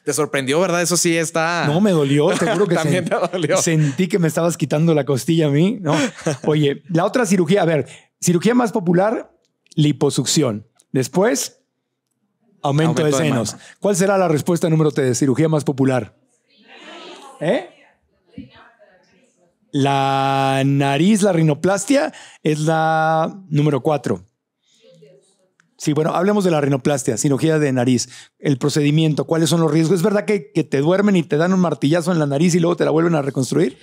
Speaker 1: te sorprendió, ¿verdad? Eso sí está. No, me dolió, juro que sentí que me estabas quitando la costilla a mí. No. Oye, la otra cirugía, a ver, cirugía más popular, liposucción. Después, aumento, de senos. ¿Cuál será la respuesta número de Cirugía más popular. ¿Eh? La nariz, la rinoplastia es la número cuatro. Sí, bueno, hablemos de la rinoplastia, cirugía de nariz, el procedimiento, cuáles son los riesgos. ¿Es verdad que, te duermen y te dan un martillazo en la nariz y luego te la vuelven a reconstruir?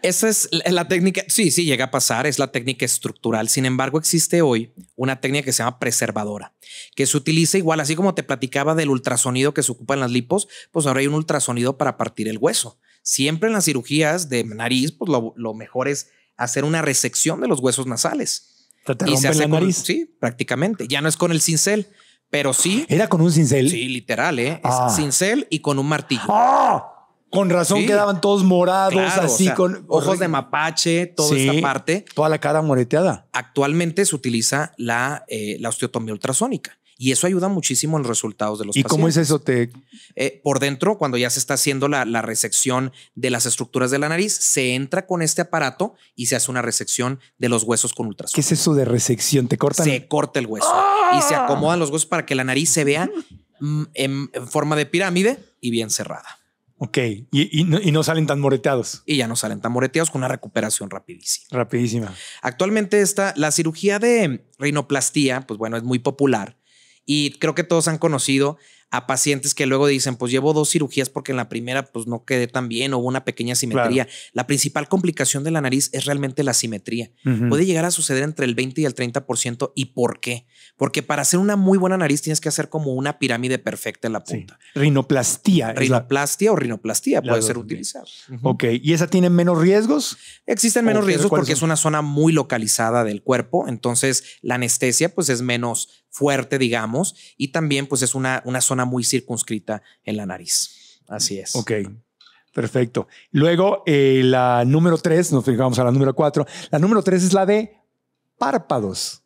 Speaker 2: Esa es la técnica, sí, sí, llega a pasar, es la técnica estructural. Sin embargo, existe hoy una técnica que se llama preservadora, que se utiliza igual, así como te platicaba del ultrasonido que se ocupa en las lipos, pues ahora hay un ultrasonido para partir el hueso. Siempre en las cirugías de nariz, pues lo mejor es hacer una resección de los huesos nasales la nariz. sí, prácticamente. Ya no es con el cincel, pero sí. Era con un cincel. Sí, literal, ¿eh? Es ah. cincel y con un martillo. Ah,
Speaker 1: con razón quedaban todos morados, así con ojos de
Speaker 2: mapache, toda esta parte.
Speaker 1: Toda la cara moreteada.
Speaker 2: Actualmente se utiliza la, eh, la osteotomía ultrasónica. Y eso ayuda muchísimo en los resultados de los pacientes. ¿Y cómo es
Speaker 1: eso? Eh,
Speaker 2: por dentro, cuando ya se está haciendo la, resección de las estructuras de la nariz, se entra con este aparato y se hace una resección de los huesos con
Speaker 1: ultrasonido. ¿Qué es eso de resección? ¿Te cortan? Se
Speaker 2: corta el hueso y se acomodan los huesos para que la nariz se vea mm, en, forma de pirámide y bien cerrada.
Speaker 1: Ok, y, no,
Speaker 2: salen tan moreteados. Y ya no salen tan moreteados con una recuperación rapidísima. Rapidísima. Actualmente está la cirugía de rinoplastía, pues bueno, es muy popular y creo que todos han conocido a pacientes que luego dicen, pues llevo dos cirugías porque en la primera pues no quedé tan bien o hubo una pequeña simetría. La principal complicación de la nariz es realmente la simetría. Puede llegar a suceder entre el 20 y el 30% y por qué? Porque para hacer una muy buena nariz tienes que hacer como una pirámide perfecta en la punta. rinoplastia Rinoplastía. Rinoplastia o rinoplastía puede ser utilizada. Ok, ¿y esa tiene menos riesgos? Existen menos riesgos porque es una zona muy localizada del cuerpo, entonces la anestesia pues es menos fuerte, digamos, y también pues es una, una zona muy circunscrita en la nariz. Así es. Ok.
Speaker 1: Perfecto. Luego, eh, la número tres, nos fijamos a la número cuatro. La número tres es la de párpados.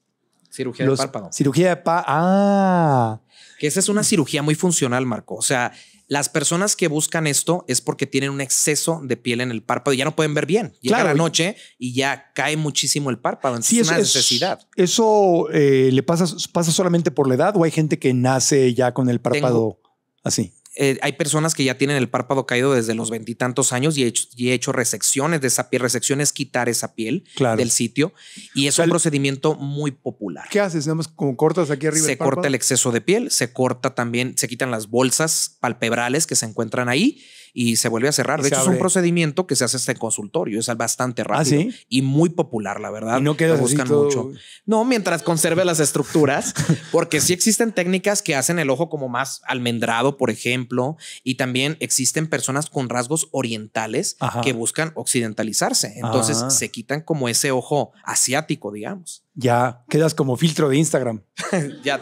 Speaker 2: Cirugía de párpados Cirugía
Speaker 1: de párpados Ah. Que esa
Speaker 2: es una cirugía muy funcional, Marco. O sea, las personas que buscan esto es porque tienen un exceso de piel en el párpado y ya no pueden ver bien. Llega la noche y ya cae muchísimo el párpado. Entonces es una necesidad.
Speaker 1: ¿Eso eh, le pasa, pasa solamente por la edad o hay gente que nace ya con el párpado así?
Speaker 2: Eh, hay personas que ya tienen el párpado caído desde los veintitantos años y he, hecho, resecciones de esa piel. Resección es quitar esa piel del sitio y es un procedimiento muy popular.
Speaker 1: ¿Qué haces? Nada más cortas aquí arriba. Se corta el
Speaker 2: exceso de piel, se corta también, se quitan las bolsas palpebrales que se encuentran ahí y se vuelve a cerrar. de hecho, es un procedimiento que se hace hasta en consultorio, es bastante ah, rápido y muy popular, la verdad. Y no queda mucho. No, mientras conserve las estructuras, porque sí existen técnicas que hacen el ojo como más almendrado, por ejemplo, y también existen personas con rasgos orientales que buscan occidentalizarse. Entonces ah. se quitan como ese ojo asiático, digamos.
Speaker 1: Ya quedas como filtro de Instagram. ya.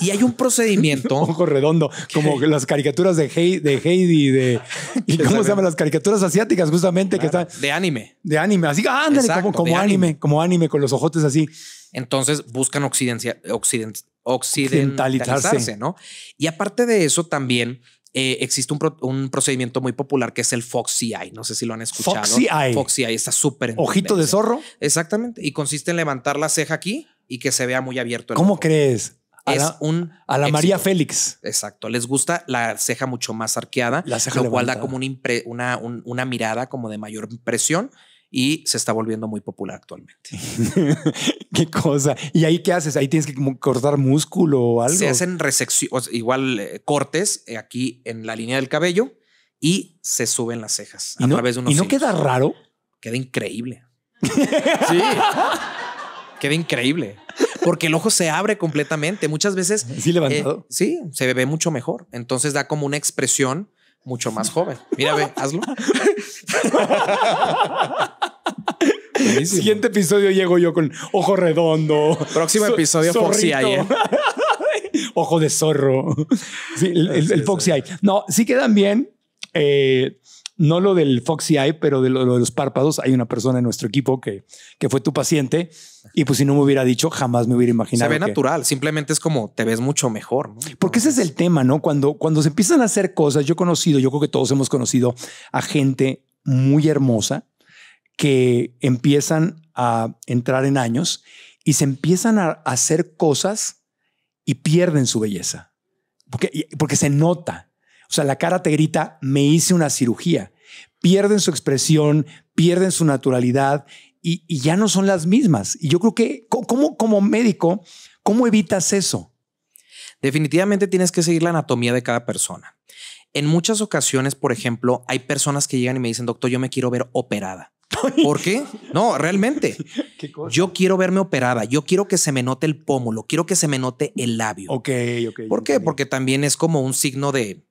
Speaker 1: Y hay un procedimiento. Ojo redondo, como las caricaturas de, de Heidi, de. ¿Y cómo se llaman las caricaturas asiáticas, justamente? que están, de anime. De anime. Así, ándale, como, anime, como anime, con los ojotes así.
Speaker 2: Entonces buscan occidencia, occidentalizarse. ¿no? Y aparte de eso, también eh, existe un, un, procedimiento muy popular que es el Foxy Eye. No sé si lo han escuchado. Foxy Eye. Foxy Eye está súper. Ojito de zorro. Exactamente. Y consiste en levantar la ceja aquí y que se vea muy abierto.
Speaker 1: ¿Cómo crees? es un. A la María Félix.
Speaker 2: Exacto. Les gusta la ceja mucho más arqueada, la ceja lo cual da como una, una, una mirada como de mayor presión y se está volviendo muy popular actualmente.
Speaker 1: qué cosa. ¿Y ahí qué haces? Ahí tienes que cortar músculo o algo. Se hacen
Speaker 2: resecciones, igual eh, cortes eh, aquí en la línea del cabello y se suben las cejas a través de unos. ¿Y no
Speaker 1: queda raro?
Speaker 2: Queda increíble. sí. Queda increíble porque el ojo se abre completamente. Muchas veces. Sí, levantado. Eh, sí, se ve mucho mejor. Entonces da como una expresión mucho más joven. Mira, ve, hazlo.
Speaker 1: Siguiente episodio llego yo con ojo redondo. Próximo episodio Foxy ¿eh? ojo de zorro. Sí, el, Foxy No, sí quedan bien. Eh, no lo del Foxy Eye, pero de lo, de los párpados, hay una persona en nuestro equipo que, que fue tu paciente y pues si no me hubiera dicho, jamás me hubiera imaginado. Se ve natural, simplemente es como te ves mucho mejor. Porque ese es el tema, ¿no? Cuando, cuando se empiezan a hacer cosas, yo he conocido, yo creo que todos hemos conocido a gente muy hermosa que empiezan a entrar en años y se empiezan a hacer cosas y pierden su belleza. Porque, porque se nota, o sea, la cara te grita, me hice una cirugía. Pierden su expresión, pierden su naturalidad y, ya no son las mismas. Y yo creo que, como médico, cómo evitas eso? Definitivamente
Speaker 2: tienes que seguir la anatomía de cada persona. En muchas ocasiones, por ejemplo, hay personas que llegan y me dicen, doctor, yo me quiero ver operada. ¿Por qué? No, realmente. Yo quiero verme operada. Yo quiero que se me note el pómulo. Quiero que se me note el labio. Ok, ok. ¿Por qué? Porque también es como un signo de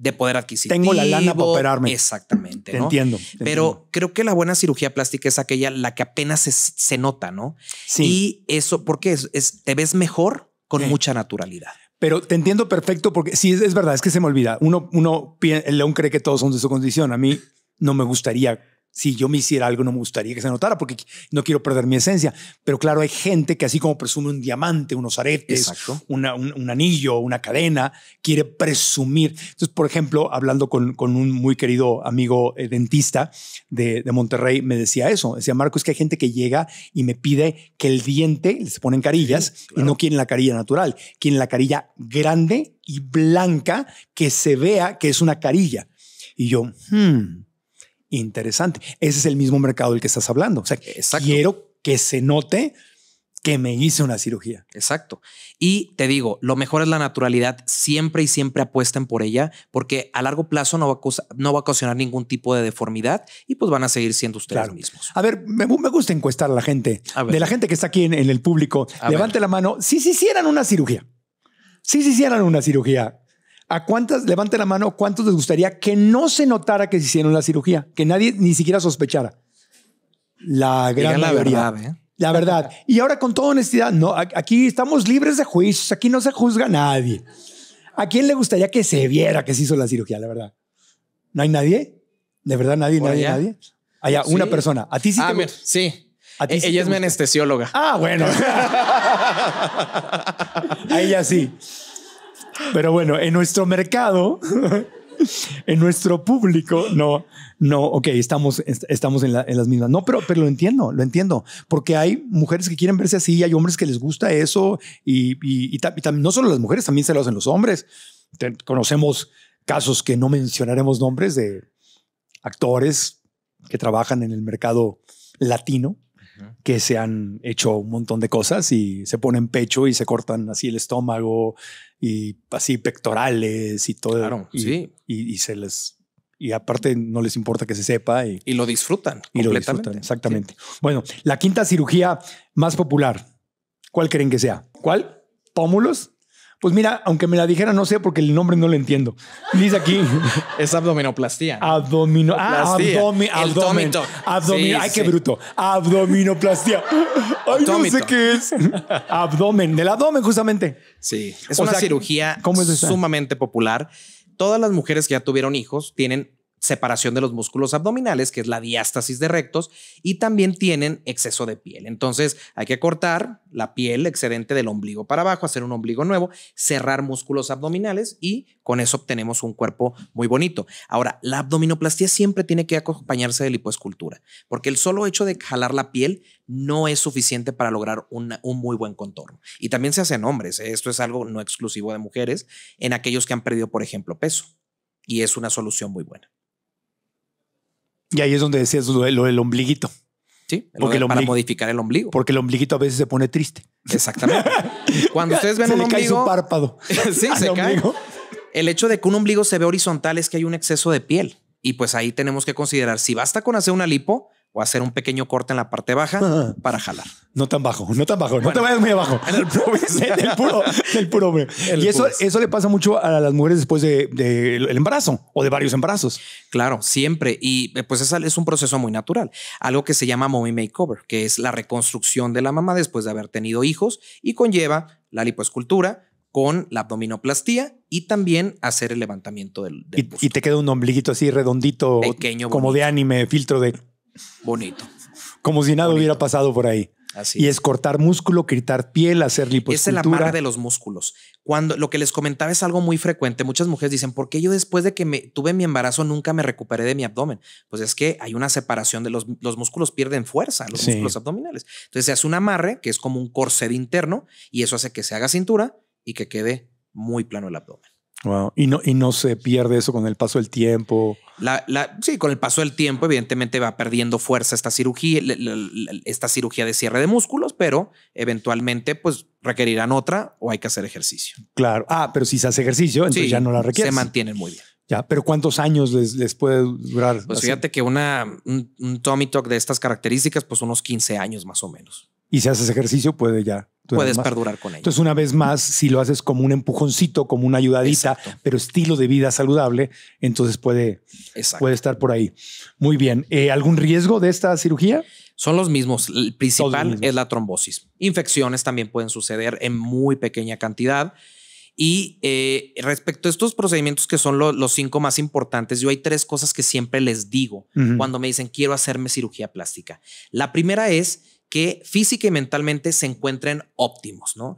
Speaker 2: de poder adquisitivo. Tengo la lana para operarme. Exactamente. Te entiendo. Pero creo que la buena cirugía plástica es aquella la que apenas se, nota,
Speaker 1: ¿no? Sí. Y eso, porque es, te ves mejor con mucha naturalidad. Pero te entiendo perfecto porque sí, es, verdad, es que se me olvida. Uno, uno, León cree que todos son de su condición. A mí no me gustaría si yo me hiciera algo no me gustaría que se notara porque no quiero perder mi esencia. Pero claro, hay gente que así como presume un diamante, unos aretes, un, anillo, una cadena, quiere presumir. Entonces, por ejemplo, hablando con, un muy querido amigo eh, dentista de, Monterrey, me decía eso. Decía, Marco, es que hay gente que llega y me pide que el diente, les ponen carillas y no quieren la carilla natural, quieren la carilla grande y blanca que se vea que es una carilla. Y yo, hmm interesante. Ese es el mismo mercado del que estás hablando. O sea, quiero que se note que me hice una cirugía. Exacto. Y te digo, lo mejor es la naturalidad.
Speaker 2: Siempre y siempre apuesten por ella porque a largo plazo no va a, causar, no va a ocasionar ningún tipo de deformidad y pues van a seguir siendo ustedes
Speaker 1: mismos. A ver, me, gusta encuestar a la gente. de la gente que está aquí en, el público, levante la mano. Si se hicieran una cirugía, si se hicieran una cirugía, ¿A cuántas, levante la mano, cuántos les gustaría que no se notara que se hicieron la cirugía? Que nadie ni siquiera sospechara. La gran mayoría. Verdad, ¿eh? La verdad. Y ahora con toda honestidad, no, aquí estamos libres de juicios, aquí no se juzga nadie. ¿A quién le gustaría que se viera que se hizo la cirugía, la verdad? ¿No hay nadie? ¿De verdad nadie, nadie, nadie? Allá, una persona. ¿A ti sí ah, Sí. ¿A ti e, ella es mi anestesióloga. Ah, bueno. a ella sí. Pero bueno, en nuestro mercado, en nuestro público, no, no, ok, estamos, estamos en, las mismas. No, pero, pero lo entiendo, lo entiendo, porque hay mujeres que quieren verse así, hay hombres que les gusta eso, y, no solo las mujeres, también se lo hacen los hombres. conocemos casos que no mencionaremos nombres de actores que trabajan en el mercado latino que se han hecho un montón de cosas y se ponen pecho y se cortan así el estómago y así pectorales y todo. y, se les y aparte no les importa que se sepa. Y, y lo disfrutan. Y lo disfrutan, exactamente. Bueno, la quinta cirugía más popular, ¿cuál creen que sea? ¿Cuál? ¿Pómulos? Pues mira, aunque me la dijera, no sé, porque el nombre no lo entiendo. Dice aquí. Es abdominoplastía. ¿no? Abdomino, ah, abdomi, abdomen. Abdomen. ay, qué bruto. Abdominoplastía. Ay, no sé qué es. Abdomen, del abdomen, justamente. Sí. Es una cirugía
Speaker 2: sumamente popular. Todas las mujeres que ya tuvieron hijos tienen separación de los músculos abdominales, que es la diástasis de rectos, y también tienen exceso de piel. Entonces hay que cortar la piel excedente del ombligo para abajo, hacer un ombligo nuevo, cerrar músculos abdominales y con eso obtenemos un cuerpo muy bonito. Ahora, la abdominoplastia siempre tiene que acompañarse de lipoescultura, porque el solo hecho de jalar la piel no es suficiente para lograr un muy buen contorno. Y también se hacen hombres, ¿eh? esto es algo no exclusivo de mujeres, en aquellos que han perdido, por ejemplo, peso. Y es una solución muy buena.
Speaker 1: Y ahí es donde decías lo, del ombliguito. Sí, porque para modificar el ombligo. Porque el ombliguito a veces se pone triste. Exactamente. Cuando ustedes ven se un le Cae su párpado. sí, se cae.
Speaker 2: El hecho de que un ombligo se ve horizontal es que hay un exceso de piel. Y pues ahí tenemos que considerar si basta con hacer una lipo, o hacer un pequeño corte en la parte baja para jalar. No
Speaker 1: tan bajo, no tan bajo, no te vayas muy abajo. En el puro, en el Y eso, eso le pasa mucho a las mujeres después del de, embarazo o de varios embarazos. Claro, siempre.
Speaker 2: Y eh, pues es, es un proceso muy natural. Algo que se llama mommy makeover, que es la reconstrucción de la mamá después de haber tenido hijos y conlleva la lipoescultura, con la abdominoplastía y también hacer el levantamiento del,
Speaker 1: y, te queda un ombliguito así redondito, Pequeño, como de anime, filtro de Bonito. Como si nada hubiera pasado por ahí. Y es cortar músculo, quitar piel, hacer Y Es el amarre de
Speaker 2: los músculos. Cuando lo que les comentaba es algo muy frecuente. Muchas mujeres dicen, ¿por qué yo después de que me, tuve mi embarazo nunca me recuperé de mi abdomen? Pues es que hay una separación de los, músculos, pierden fuerza, los músculos abdominales. Entonces se hace un amarre que es como un corset interno y eso hace que se haga cintura y que quede muy plano
Speaker 1: el abdomen. Y no, y no se pierde eso con el paso del tiempo.
Speaker 2: sí, con el paso del tiempo, evidentemente va perdiendo fuerza esta cirugía, esta cirugía de cierre de músculos, pero eventualmente, pues requerirán otra o hay que hacer ejercicio.
Speaker 1: Claro. Ah, pero si se hace ejercicio, entonces ya no la requiere Se mantienen muy bien. Ya, pero ¿cuántos años les, puede durar? Pues
Speaker 2: fíjate que una, un, un Tommy Talk de estas características, pues unos 15 años más o menos
Speaker 1: y si haces ejercicio, puede ya. Puedes perdurar con ello. Entonces, una vez más, si lo haces como un empujoncito, como una ayudadita, pero estilo de vida saludable, entonces puede, puede estar por ahí. Muy bien. Eh, ¿Algún riesgo de esta cirugía?
Speaker 2: Son los mismos. El principal es la trombosis. Infecciones también pueden suceder en muy pequeña cantidad. Y eh, respecto a estos procedimientos que son los cinco más importantes, yo hay tres cosas que siempre les digo cuando me dicen quiero hacerme cirugía plástica. La primera es que física y mentalmente se encuentren óptimos, ¿no?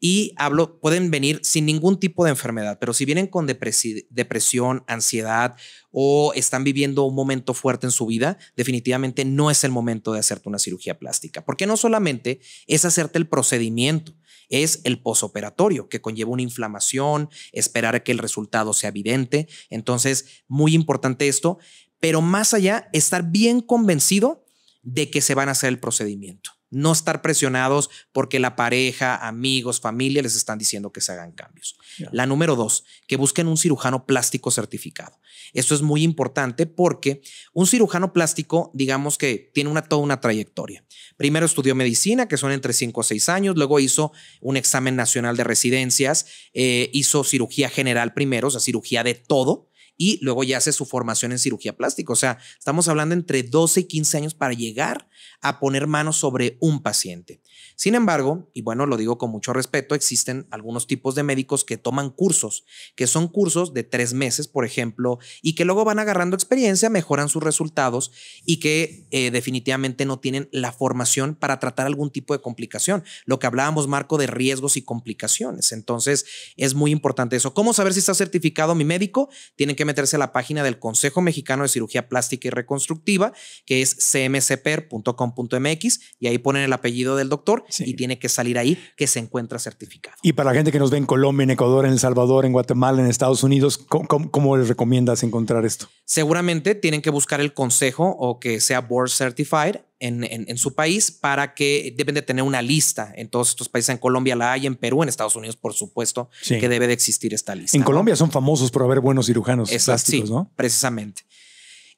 Speaker 2: Y hablo, pueden venir sin ningún tipo de enfermedad, pero si vienen con depresión, ansiedad o están viviendo un momento fuerte en su vida, definitivamente no es el momento de hacerte una cirugía plástica, porque no solamente es hacerte el procedimiento, es el posoperatorio, que conlleva una inflamación, esperar a que el resultado sea evidente. Entonces, muy importante esto, pero más allá, estar bien convencido de que se van a hacer el procedimiento. No estar presionados porque la pareja, amigos, familia les están diciendo que se hagan cambios. La número dos, que busquen un cirujano plástico certificado. Esto es muy importante porque un cirujano plástico, digamos que tiene una, toda una trayectoria. Primero estudió medicina, que son entre 5 o 6 años, luego hizo un examen nacional de residencias, eh, hizo cirugía general primero, o sea, cirugía de todo y luego ya hace su formación en cirugía plástica. O sea, estamos hablando entre 12 y 15 años para llegar a poner manos sobre un paciente. Sin embargo, y bueno, lo digo con mucho respeto, existen algunos tipos de médicos que toman cursos, que son cursos de tres meses, por ejemplo, y que luego van agarrando experiencia, mejoran sus resultados y que eh, definitivamente no tienen la formación para tratar algún tipo de complicación. Lo que hablábamos, Marco, de riesgos y complicaciones. Entonces, es muy importante eso. ¿Cómo saber si está certificado mi médico? Tienen que meterse a la página del Consejo Mexicano de Cirugía Plástica y Reconstructiva, que es cmcper.com.mx, y ahí ponen el apellido del doctor y tiene que salir ahí que se encuentra certificado.
Speaker 1: Y para la gente que nos ve en Colombia, en Ecuador, en El Salvador, en Guatemala, en Estados Unidos, ¿cómo, les recomiendas encontrar esto?
Speaker 2: Seguramente tienen que buscar el consejo o que sea board certified en, en, su país para que deben de tener una lista en todos estos países. En Colombia la hay, en Perú, en Estados Unidos, por supuesto, que debe de existir esta lista. En Colombia
Speaker 1: son famosos por haber buenos cirujanos Exacto, ¿no?
Speaker 2: Precisamente.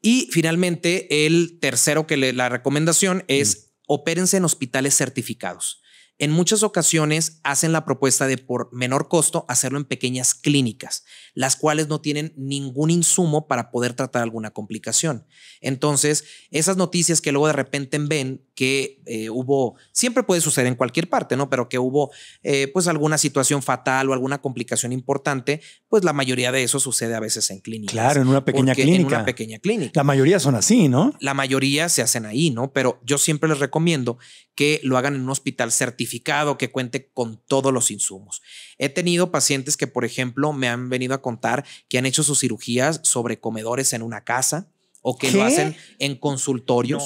Speaker 2: Y finalmente, el tercero que la recomendación es mm opérense en hospitales certificados. En muchas ocasiones hacen la propuesta de por menor costo hacerlo en pequeñas clínicas, las cuales no tienen ningún insumo para poder tratar alguna complicación. Entonces, esas noticias que luego de repente ven que eh, hubo, siempre puede suceder en cualquier parte, ¿no? Pero que hubo eh, pues alguna situación fatal o alguna complicación importante, pues la mayoría de eso sucede a veces en clínicas. Claro, en una pequeña clínica. En una pequeña
Speaker 1: clínica. La mayoría son así, ¿no?
Speaker 2: La mayoría se hacen ahí, ¿no? Pero yo siempre les recomiendo que lo hagan en un hospital certificado, que cuente con todos los insumos. He tenido pacientes que, por ejemplo, me han venido a contar que han hecho sus cirugías sobre comedores en una casa o que lo hacen en consultorios.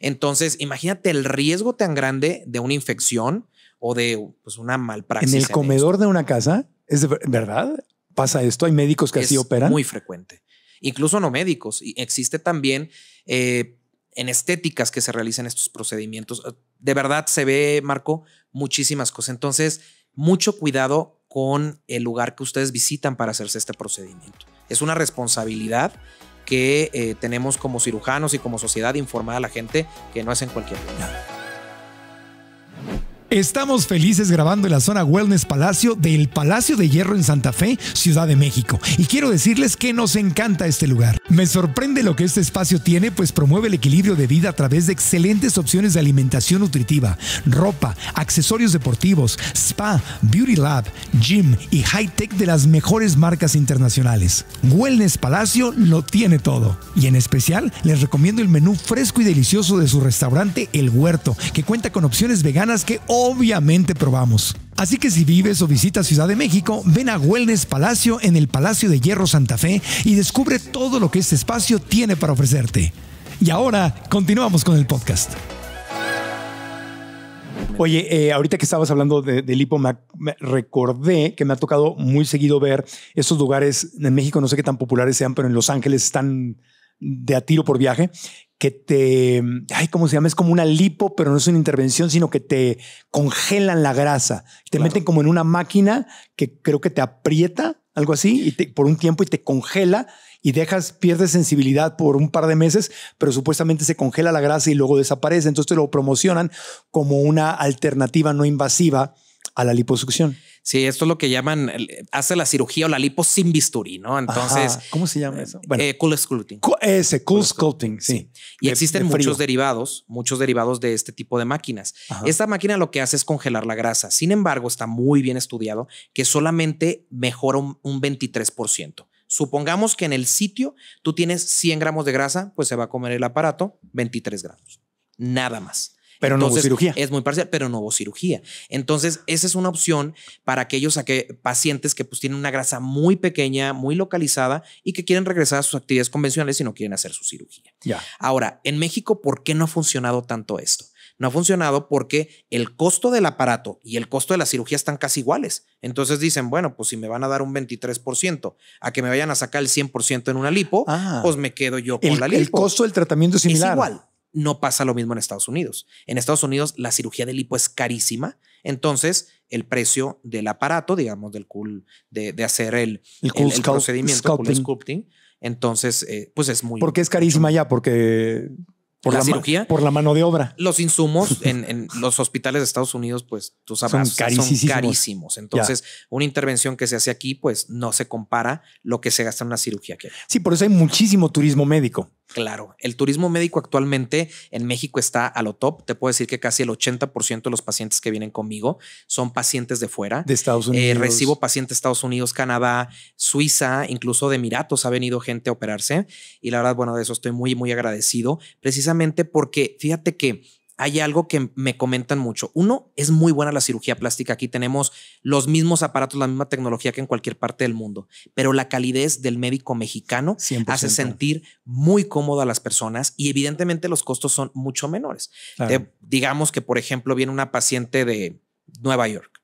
Speaker 2: Entonces, imagínate el riesgo tan grande de una infección o de pues, una malpraxis. En el comedor
Speaker 1: de una casa, ¿es verdad? ¿Pasa esto? ¿Hay médicos que así operan? Muy frecuente.
Speaker 2: Incluso no médicos. Y existe también eh, en estéticas que se realicen estos procedimientos. Eh, de verdad se ve, Marco, muchísimas cosas. Entonces, mucho cuidado con el lugar que ustedes visitan para hacerse este procedimiento. Es una responsabilidad que eh, tenemos como cirujanos y como sociedad informar a la gente que no es en cualquier lugar.
Speaker 1: Estamos felices grabando en la zona Wellness Palacio del Palacio de Hierro en Santa Fe, Ciudad de México. Y quiero decirles que nos encanta este lugar. Me sorprende lo que este espacio tiene, pues promueve el equilibrio de vida a través de excelentes opciones de alimentación nutritiva, ropa, accesorios deportivos, spa, beauty lab, gym y high-tech de las mejores marcas internacionales. Wellness Palacio lo tiene todo. Y en especial les recomiendo el menú fresco y delicioso de su restaurante El Huerto, que cuenta con opciones veganas que hoy obviamente probamos. Así que si vives o visitas Ciudad de México, ven a Wellness Palacio en el Palacio de Hierro Santa Fe y descubre todo lo que este espacio tiene para ofrecerte. Y ahora continuamos con el podcast. Oye, eh, ahorita que estabas hablando de Lipo, me, recordé que me ha tocado muy seguido ver estos lugares en México, no sé qué tan populares sean, pero en Los Ángeles están de a tiro por viaje que te, ay, ¿cómo se llama? Es como una lipo, pero no es una intervención, sino que te congelan la grasa. Te meten como en una máquina que creo que te aprieta, algo así, y por un tiempo y te congela y dejas, pierdes sensibilidad por un par de meses, pero supuestamente se congela la grasa y luego desaparece. Entonces te lo promocionan como una alternativa no invasiva a la liposucción.
Speaker 2: Sí, esto es lo que llaman, eh, hace la cirugía o la lipo bisturí, ¿no? Entonces.
Speaker 1: ¿Cómo se llama eh, eso?
Speaker 2: Eh, cool sculpting.
Speaker 1: Ese, cool, sculpting, sí.
Speaker 2: Y existen muchos derivados, muchos derivados de este tipo de máquinas. Esta máquina lo que hace es congelar la grasa. Sin embargo, está muy bien estudiado que solamente mejora un, un 23%. Supongamos que en el sitio tú tienes 100 gramos de grasa, pues se va a comer el aparato 23 gramos. Nada más. Pero no hubo cirugía. Es muy parcial, pero no hubo cirugía. Entonces, esa es una opción para aquellos pacientes que pues, tienen una grasa muy pequeña, muy localizada y que quieren regresar a sus actividades convencionales y no quieren hacer su cirugía. Ya. Ahora, en México, ¿por qué no ha funcionado tanto esto? no ha funcionado porque el costo del aparato y el costo de la cirugía están casi iguales. Entonces dicen, bueno, pues si me van a dar un 23% a que me vayan a sacar el 100% en una lipo, ah. pues me quedo yo con el, la lipo. El costo
Speaker 1: del tratamiento es similar. Es igual.
Speaker 2: No pasa lo mismo en Estados Unidos. En Estados Unidos la cirugía del lipo es carísima, entonces el precio del aparato, digamos, del cool, de, hacer el, sculpting. entonces, eh, pues es muy... Porque es carísima
Speaker 1: ya, porque... Por la, cirugía. Por la mano de obra.
Speaker 2: Los insumos en, los hospitales de Estados Unidos, pues tú sabes, son carísimos. Entonces, una intervención que se hace aquí, pues no se compara lo que se gasta en una cirugía aquí.
Speaker 1: Sí, por eso hay muchísimo turismo médico.
Speaker 2: Claro, el turismo médico actualmente en México está a lo top. Te puedo decir que casi el 80% de los pacientes que vienen conmigo son pacientes de fuera. De Estados eh, Unidos. recibo pacientes de Estados Unidos, Canadá, Suiza, incluso de Emiratos ha venido gente a operarse. Y la verdad, bueno, de eso estoy muy, muy agradecido, precisamente porque fíjate que hay algo que me comentan mucho. Uno, es muy buena la cirugía plástica. Aquí tenemos los mismos aparatos, la misma tecnología que en cualquier parte del mundo, pero la calidez del médico mexicano hace sentir muy cómodo a las personas y evidentemente los costos son mucho menores. digamos que, por ejemplo, viene una paciente de Nueva York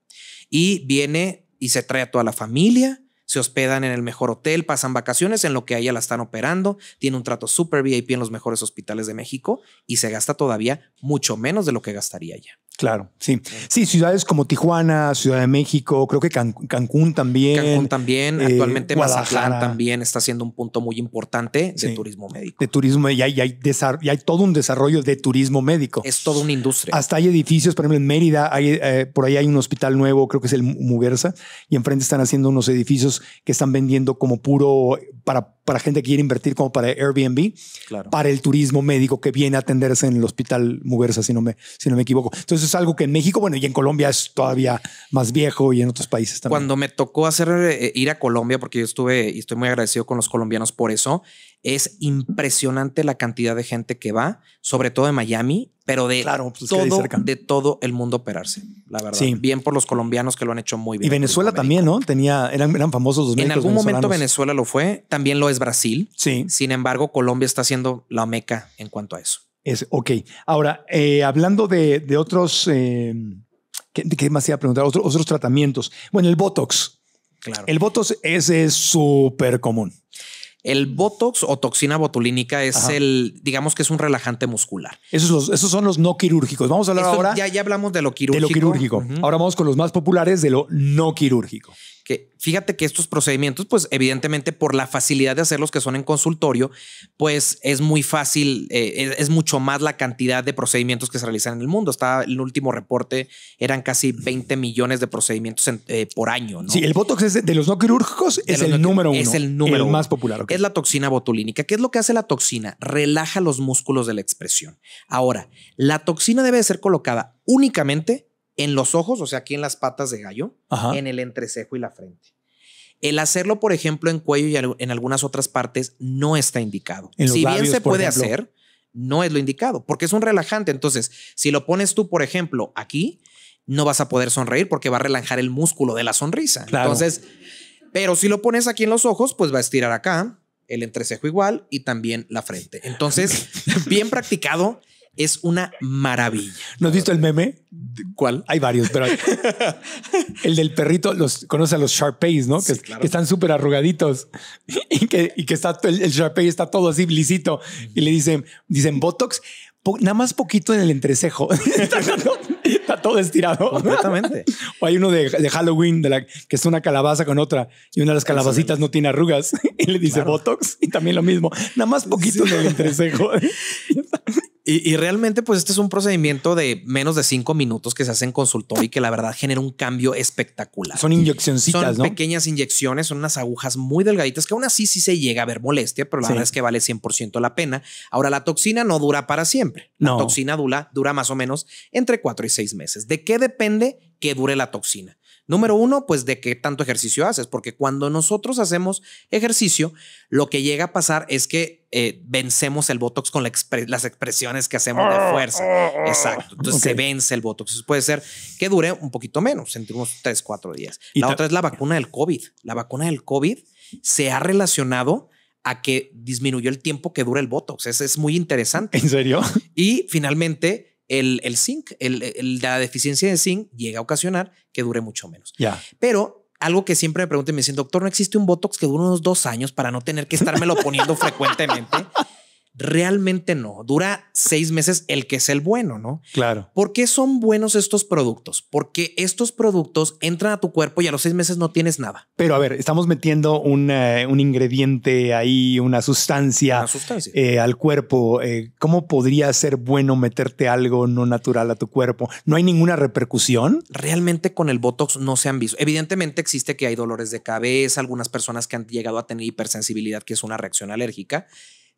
Speaker 2: y viene y se trae a toda la familia se hospedan en el mejor hotel, pasan vacaciones en lo que a la están operando, tiene un trato super VIP en los mejores hospitales de México y se gasta todavía mucho menos de lo que gastaría ya. Claro, sí.
Speaker 1: Sí, ciudades como Tijuana, Ciudad de México, creo que Cancún también. Cancún
Speaker 2: también, eh, actualmente Mazatlán
Speaker 1: también está siendo un punto muy importante de turismo médico. De turismo, y hay, hay, hay todo un desarrollo de turismo médico. Es toda una industria. Hasta hay edificios, por ejemplo, en Mérida, eh, por ahí hay un hospital nuevo, creo que es el Muguerza, y enfrente están haciendo unos edificios que están vendiendo como puro para para gente que quiere invertir como para Airbnb, para el turismo médico que viene a atenderse en el hospital Muguerza, si no, me, si no me equivoco. Entonces es algo que en México, bueno, y en Colombia es todavía más viejo y en otros países también. Cuando
Speaker 2: me tocó hacer eh, ir a Colombia, porque yo estuve y estoy muy agradecido con los colombianos por eso, es impresionante la cantidad de gente que va, sobre todo de Miami, pero de, pues, todo, de todo el mundo operarse, la verdad. Sí. Bien por los colombianos que lo han hecho muy bien. Y
Speaker 1: Venezuela también, ¿no? Tenía, eran, eran famosos los En algún momento
Speaker 2: Venezuela lo fue, también lo es Brasil. Sí. Sin embargo, Colombia está haciendo la meca en cuanto a eso.
Speaker 1: Es, ok. Ahora, eh, hablando de, otros, eh, ¿qué, más iba a preguntar? otros tratamientos. Bueno, el Botox. Claro. El Botox ese es súper común.
Speaker 2: El Botox o toxina botulínica es el, digamos que es un relajante muscular. Esos, esos son
Speaker 1: los no quirúrgicos. Vamos a hablar ahora. Ya, ya hablamos de lo quirúrgico. Ahora vamos con los más populares de lo no quirúrgico que fíjate que estos
Speaker 2: procedimientos, pues evidentemente por la facilidad de hacerlos que son en consultorio, pues es muy fácil, eh, es, mucho más la cantidad de procedimientos que se realizan en el mundo. Está el último reporte, eran casi 20 millones de procedimientos eh, por año. ¿no? Sí, el
Speaker 1: Botox es de, los no quirúrgicos es el número uno. Es el número más popular.
Speaker 2: Es la toxina botulínica. ¿Qué es lo que hace la toxina? Relaja los músculos de la expresión. Ahora, la toxina debe ser colocada únicamente en los ojos, o sea, aquí en las patas de gallo, en el entrecejo y la frente. El hacerlo, por ejemplo, en cuello y en algunas otras partes no está indicado. si bien se puede hacer, no es lo indicado, porque es un relajante. Entonces, si lo pones tú, por ejemplo, aquí, no vas a poder sonreír porque va a relajar el músculo de la sonrisa. Entonces, pero si lo pones aquí en los ojos, pues va a estirar acá, el entrecejo igual y también la frente. Entonces,
Speaker 1: bien practicado, es una maravilla. ¿No has visto el meme? ¿Cuál? Hay varios, pero el del perrito, los conoce a los Sharpays, ¿no? que, están súper arrugaditos y que, está el, el está todo así lisito y le dicen, dicen Botox, nada más poquito en el entrecejo. está todo estirado. Exactamente. O hay uno de, Halloween de la, que es una calabaza con otra y una de las calabacitas no tiene arrugas y le dice Botox y también lo mismo. Nada más poquito en el entrecejo.
Speaker 2: Y, realmente, pues este es un procedimiento de menos de cinco minutos que se hace en consultorio y que la verdad genera un cambio espectacular. Son inyeccioncitas, son pequeñas inyecciones, son unas agujas muy delgaditas que aún así sí se llega a ver molestia, pero la verdad es que vale 100% la pena. Ahora, la toxina no dura para siempre. La toxina dura, dura más o menos entre cuatro y seis meses. ¿De qué depende que dure la toxina? Número uno, pues de qué tanto ejercicio haces, porque cuando nosotros hacemos ejercicio, lo que llega a pasar es que eh, vencemos el Botox con las expresiones que hacemos de ah, fuerza. Ah, ah. Exacto. Entonces se vence el Botox. puede ser que dure un poquito menos, entre unos 3, 4 días. La otra es la vacuna del COVID. La vacuna del COVID se ha relacionado a que disminuyó el tiempo que dura el Botox. Eso es muy interesante. ¿En serio? Y finalmente el, zinc, el, la deficiencia de zinc llega a ocasionar que dure mucho menos. Ya. Pero algo que siempre me preguntan, me dicen, doctor, ¿no existe un Botox que dure unos dos años para no tener que estármelo poniendo frecuentemente? Realmente no. Dura seis meses el que es el bueno, ¿no? Claro. ¿Por qué son buenos estos productos? Porque estos productos entran a tu cuerpo y a los seis meses no tienes nada.
Speaker 1: Pero a ver, estamos metiendo un, ingrediente ahí, una sustancia, eh, al cuerpo. Eh, ¿Cómo podría ser bueno meterte algo no natural a tu cuerpo? ¿No hay ninguna repercusión?
Speaker 2: Realmente con el Botox no se han visto. Evidentemente existe que hay dolores de cabeza, algunas personas que han llegado a tener hipersensibilidad, que es una reacción alérgica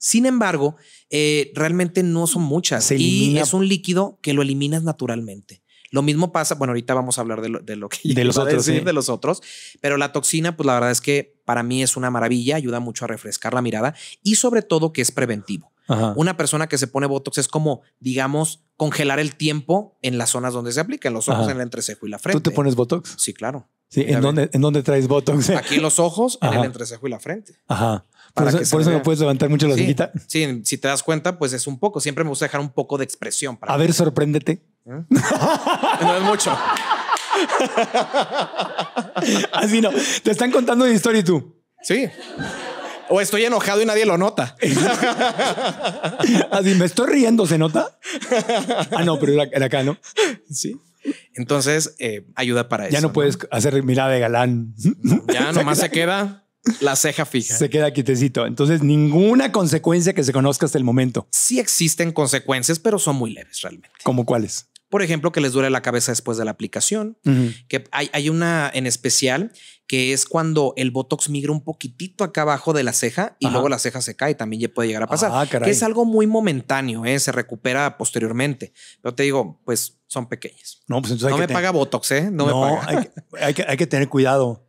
Speaker 2: sin embargo, eh, realmente no son muchas y es un líquido que lo eliminas naturalmente. Lo mismo pasa, bueno, ahorita vamos a hablar de lo, que de los otros, de los otros, pero la toxina, pues la verdad es que para mí es una maravilla, ayuda mucho a refrescar la mirada y sobre todo que es preventivo. Una persona que se pone Botox es como, digamos, congelar el tiempo en las zonas donde se aplica, en los ojos, en el entrecejo y la frente. ¿Tú te pones
Speaker 1: Botox? Sí, claro. Sí, ¿en dónde, ¿en traes Botox? Aquí en
Speaker 2: los ojos, en el entrecejo y la frente.
Speaker 1: Ajá por eso, no puedes levantar mucho la sí,
Speaker 2: sí, si te das cuenta, pues es un poco. Siempre me gusta dejar un poco de expresión. a
Speaker 1: ver, sorpréndete. ¿Eh? no es mucho. Así no. Te están contando una historia y tú. Sí. O estoy enojado y nadie lo nota. Así me estoy riendo, ¿se nota? Ah, no, pero era acá, ¿no? Sí. Entonces, eh, ayuda para eso. Ya no, no puedes hacer mirada de galán. Ya nomás se queda la ceja fija. Se queda quietecito. Entonces, ninguna consecuencia que se conozca hasta el momento. Sí existen consecuencias, pero son muy leves realmente. ¿Cómo cuáles?
Speaker 2: Por ejemplo, que les duele la cabeza después de la aplicación. Que hay, una en especial que es cuando el Botox migra un poquitito acá abajo de la ceja y luego la ceja se cae. También ya puede llegar a pasar. Ah, que es algo muy momentáneo, ¿eh? se recupera posteriormente. Pero te digo, pues son pequeñas. No, pues, me paga
Speaker 1: Botox, ¿eh? No, hay que tener cuidado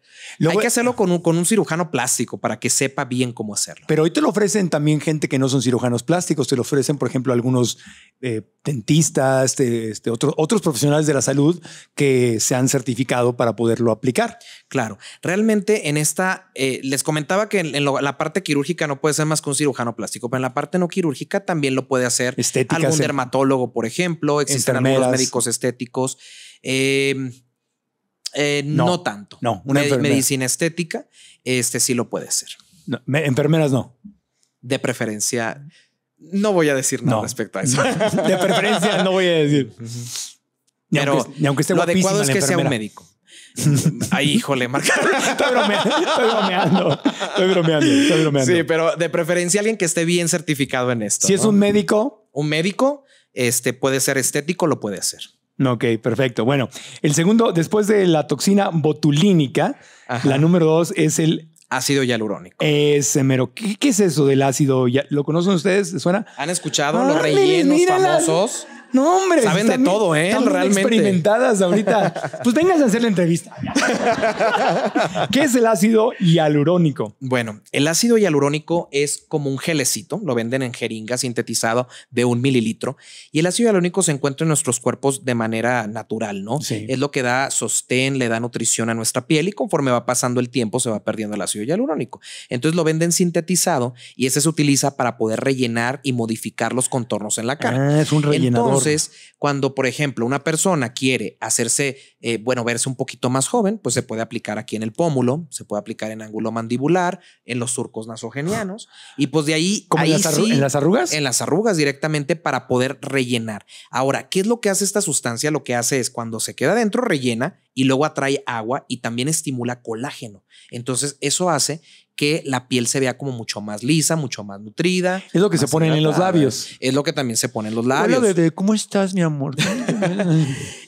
Speaker 1: hay que hacerlo con un, cirujano plástico para que sepa bien cómo hacerlo. Pero hoy te lo ofrecen también gente que no son cirujanos plásticos, te lo ofrecen, por ejemplo, algunos eh, dentistas, este, este, otros profesionales de la salud que se han certificado para poderlo aplicar. Claro, realmente en esta,
Speaker 2: eh, les comentaba que en, la parte quirúrgica no puede ser más que un cirujano plástico, pero en la parte no quirúrgica también lo puede hacer algún dermatólogo, por ejemplo, existen algunos médicos estéticos. Em, eh, no, tanto. No, una Medicina estética, este sí lo puede ser.
Speaker 1: enfermeras no.
Speaker 2: De preferencia, no voy a decir nada no. respecto a eso. de
Speaker 1: preferencia, no voy a decir.
Speaker 2: Pero ni aunque esté lo adecuado es que sea un médico. Mm, ay, híjole, marca. estoy, bromeando, estoy, bromeando, estoy bromeando, Sí, pero de preferencia alguien que esté bien certificado en esto. Si es un
Speaker 1: médico. Un médico, este puede ser estético, lo puede hacer. Ok, perfecto. Bueno, el segundo, después de la toxina botulínica, la número dos es el ácido hialurónico. Es mero. ¿Qué, es eso del ácido? ¿Lo conocen ustedes? ¿Suena? ¿Han escuchado ah, los rellenos famosos? No, hombre. Saben de todo, ¿eh? realmente. experimentadas ahorita. Pues vengas a hacer la entrevista. ¿Qué es el ácido
Speaker 2: hialurónico? Bueno, el ácido hialurónico es como un gelecito. Lo venden en jeringa sintetizado de un mililitro. Y el ácido hialurónico se encuentra en nuestros cuerpos de manera natural, ¿no? Sí. Es lo que da sostén, le da nutrición a nuestra piel y conforme va pasando el tiempo se va perdiendo el ácido hialurónico. Entonces lo venden sintetizado y ese se utiliza para poder rellenar y modificar los contornos en la cara. Ah, es un rellenador. Entonces, cuando, por ejemplo, una persona quiere hacerse, eh, bueno, verse un poquito más joven, pues se puede aplicar aquí en el pómulo, se puede aplicar en ángulo mandibular, en los surcos nasogenianos, ah. y pues de ahí... las en las arrugas? En las arrugas directamente para poder rellenar. Ahora, ¿qué es lo que hace esta sustancia? Lo que hace es cuando se queda dentro, rellena y luego atrae agua y también estimula colágeno. Entonces, eso hace que la piel se vea como mucho más lisa, mucho más nutrida. Es lo que se ponen en los labios. Es lo que también se pone en los labios. Hola,
Speaker 1: ¿cómo estás, mi amor?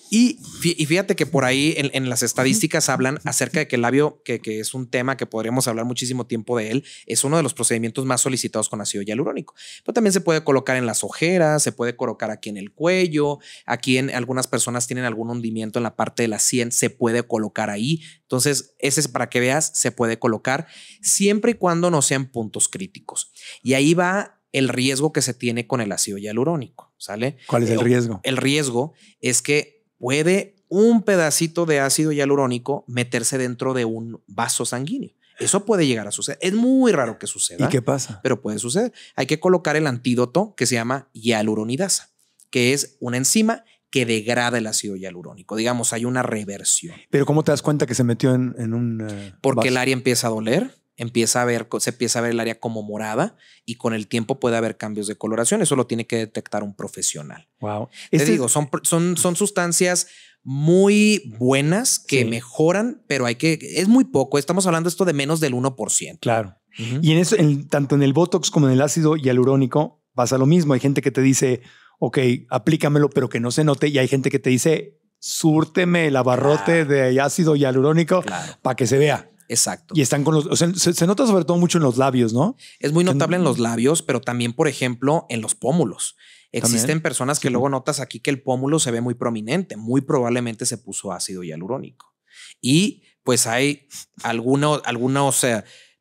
Speaker 1: Y,
Speaker 2: fíjate que por ahí en, las estadísticas hablan acerca de que el labio, que, que, es un tema que podríamos hablar muchísimo tiempo de él, es uno de los procedimientos más solicitados con ácido hialurónico. Pero también se puede colocar en las ojeras, se puede colocar aquí en el cuello, aquí en algunas personas tienen algún hundimiento en la parte de la sien, se puede colocar ahí. Entonces, ese es para que veas, se puede colocar siempre y cuando no sean puntos críticos. Y ahí va el riesgo que se tiene con el ácido hialurónico, ¿sale? ¿Cuál es el eh, riesgo? El riesgo es que puede un pedacito de ácido hialurónico meterse dentro de un vaso sanguíneo. Eso puede llegar a suceder. Es muy raro que suceda. ¿Y qué pasa? Pero puede suceder. Hay que colocar el antídoto que se llama hialuronidasa, que es una enzima que degrada el ácido hialurónico. Digamos, hay una reversión.
Speaker 1: Pero ¿cómo te das cuenta que se metió en, un... Eh, Porque el
Speaker 2: área empieza a doler, empieza a ver, se empieza a ver el área como morada y con el tiempo puede haber cambios de coloración. Eso lo tiene que detectar un profesional. Wow. Te este digo, son, son, son sustancias muy buenas que mejoran, pero hay que, es muy poco. Estamos hablando esto de menos del
Speaker 1: 1%. Claro. Y en eso, tanto en el Botox como en el ácido hialurónico, pasa lo mismo. Hay gente que te dice, ok, aplícamelo, pero que no se note. Y hay gente que te dice, súrteme el abarrote de ácido hialurónico para que se vea. Exacto. Y están con los. se, nota sobre todo mucho en los labios, ¿no? Es muy notable en, los labios, pero también, por ejemplo, en los
Speaker 2: pómulos. Existen personas que luego notas aquí que el pómulo se ve muy prominente. Muy probablemente se puso ácido hialurónico. Y pues hay algunos,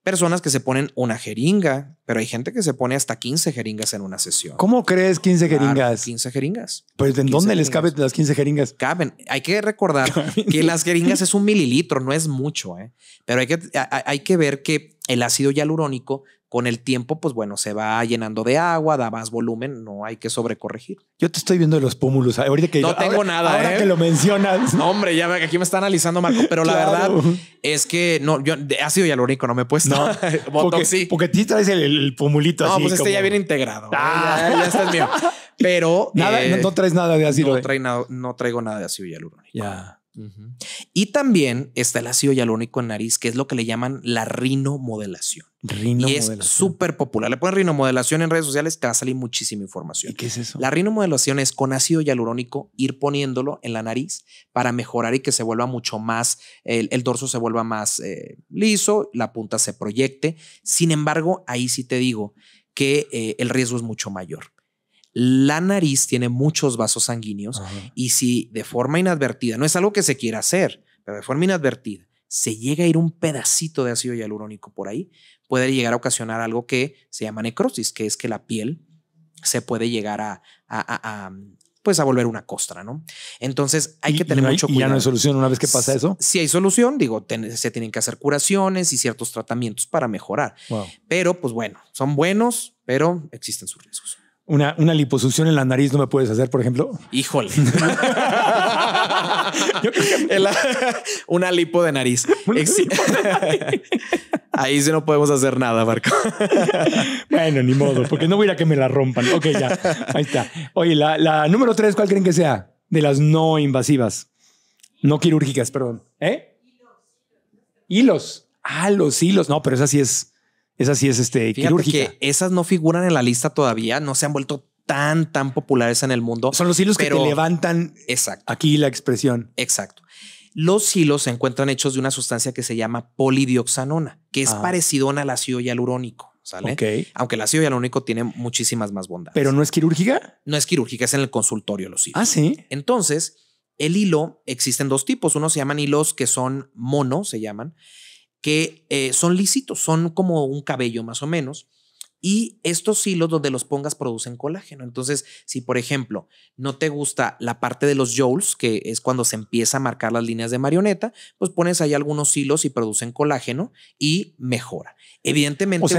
Speaker 2: personas que se ponen una jeringa, pero hay gente que se pone hasta 15 jeringas en una sesión.
Speaker 1: ¿Cómo crees 15 jeringas?
Speaker 2: 15 jeringas.
Speaker 1: Pues ¿en dónde les caben
Speaker 2: las 15 jeringas? Caben. Hay que recordar que las jeringas es un mililitro, no es mucho, ¿eh? pero hay que, hay que ver que el ácido hialurónico con el tiempo, pues bueno, se va llenando de agua, da más volumen, no hay que sobrecorregir.
Speaker 1: Yo te estoy viendo los pómulos. Ahorita que no tengo nada. Ahora ¿eh? que lo mencionas.
Speaker 2: No, hombre, ya aquí me está analizando Marco, pero la verdad es que no, yo sido hialurónico no me he puesto. No, porque, sí.
Speaker 1: Porque tú traes el, el no, pues este ya
Speaker 2: viene integrado. ¿eh? Ah. Ya, mío.
Speaker 1: Pero nada, eh, no, traes nada de ácido. No, no, traigo nada de ácido hialurónico.
Speaker 2: Ya. Y también está el ácido hialurónico en nariz, que es lo que le llaman la rinomodelación. Rinomodelación. Y es súper popular. Le pones rinomodelación en redes sociales, te va a salir muchísima información. ¿Y qué es eso? La rinomodelación es con ácido hialurónico ir poniéndolo en la nariz para mejorar y que se vuelva mucho más, el, dorso se vuelva más eh, liso, la punta se proyecte. Sin embargo, ahí sí te digo que eh, el riesgo es mucho mayor la nariz tiene muchos vasos sanguíneos y si de forma inadvertida, no es algo que se quiera hacer, pero de forma inadvertida, se llega a ir un pedacito de ácido hialurónico por ahí, puede llegar a ocasionar algo que se llama necrosis, que es que la piel se puede llegar a, pues a volver una costra, ¿no? Entonces hay que tener mucho cuidado. ¿Y ya no hay solución una vez que pasa eso? si hay solución, digo, se tienen que hacer curaciones y ciertos tratamientos para mejorar. Pero pues bueno, son buenos, pero existen sus riesgos
Speaker 1: una, una liposucción en la nariz no me puedes hacer, por ejemplo. Híjole.
Speaker 2: una lipo de nariz. Ahí sí no podemos hacer nada, Marco.
Speaker 1: bueno, ni modo, porque no voy a ir a que me la rompan. Ok, ya. Ahí está. Oye, la, número tres, ¿cuál creen que sea? De las no invasivas. No quirúrgicas, perdón. ¿Eh? Hilos. Ah, los hilos. No, pero esa sí es esa sí es este, Fíjate Que esas no figuran en la lista todavía, no se han vuelto
Speaker 2: tan, tan populares en el mundo. Son los hilos que te levantan aquí la expresión. Exacto. Los hilos se encuentran hechos de una sustancia que se llama polidioxanona, que es ah. parecido al ácido hialurónico. ¿sale? Aunque el ácido hialurónico tiene muchísimas más bondades.
Speaker 1: ¿Pero no es quirúrgica?
Speaker 2: No es quirúrgica, es en el consultorio los hilos. Ah, sí. Entonces, el hilo existen dos tipos. Uno se llaman hilos que son mono, se llaman, que eh, son lícitos, son como un cabello más o menos, y estos hilos donde los pongas producen colágeno. Entonces, si por ejemplo no te gusta la parte de los joules, que es cuando se empieza a marcar las líneas de marioneta, pues pones ahí algunos hilos y producen colágeno y mejora. Evidentemente, los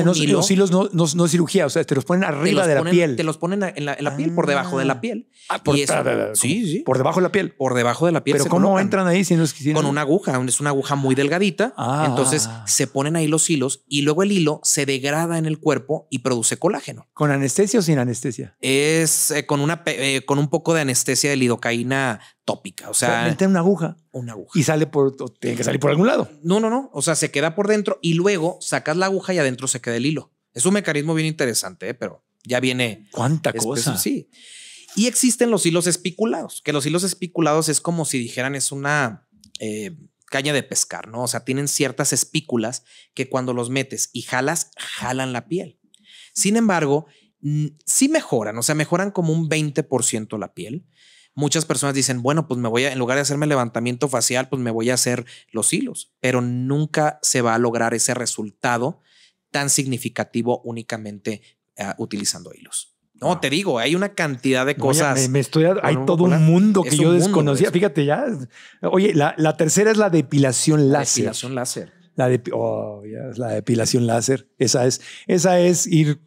Speaker 1: hilos no, es cirugía, o sea, te los ponen arriba de la piel. Te
Speaker 2: los ponen en la, piel, por ah. debajo de la piel. Ah, por, por debajo de la piel. Por debajo de la piel. Pero ¿cómo entran ahí si no es que, Con una aguja, es una aguja muy delgadita. Ah. entonces se ponen ahí los hilos y luego el hilo se degrada en el cuerpo y produce colágeno.
Speaker 1: ¿Con anestesia o sin anestesia?
Speaker 2: Es eh, con, una, eh, con un poco de anestesia de lidocaína tópica. O sea, mete
Speaker 1: una aguja. Una aguja. Y sale por. Tiene que salir por algún lado. No,
Speaker 2: no, no. O sea, se queda por dentro y luego sacas la aguja y adentro se queda el hilo. Es un mecanismo bien interesante, eh, pero ya viene. ¿Cuánta cosa? Sí. Y existen los hilos espiculados, que los hilos espiculados es como si dijeran es una caña de pescar, ¿no? O sea, tienen ciertas espículas que cuando los metes y jalas, jalan la piel. Sin embargo, sí mejoran, o sea, mejoran como un 20% la piel. Muchas personas dicen, bueno, pues me voy a, en lugar de hacerme levantamiento facial, pues me voy a hacer los hilos, pero nunca se va a lograr ese resultado tan significativo únicamente eh, utilizando hilos. No, te digo, hay una cantidad de cosas. me, estoy, hay todo un mundo que yo desconocía. Fíjate ya. Oye,
Speaker 1: la, tercera es la depilación láser. La depilación láser. La, oh, la depilación láser. Esa es, esa es ir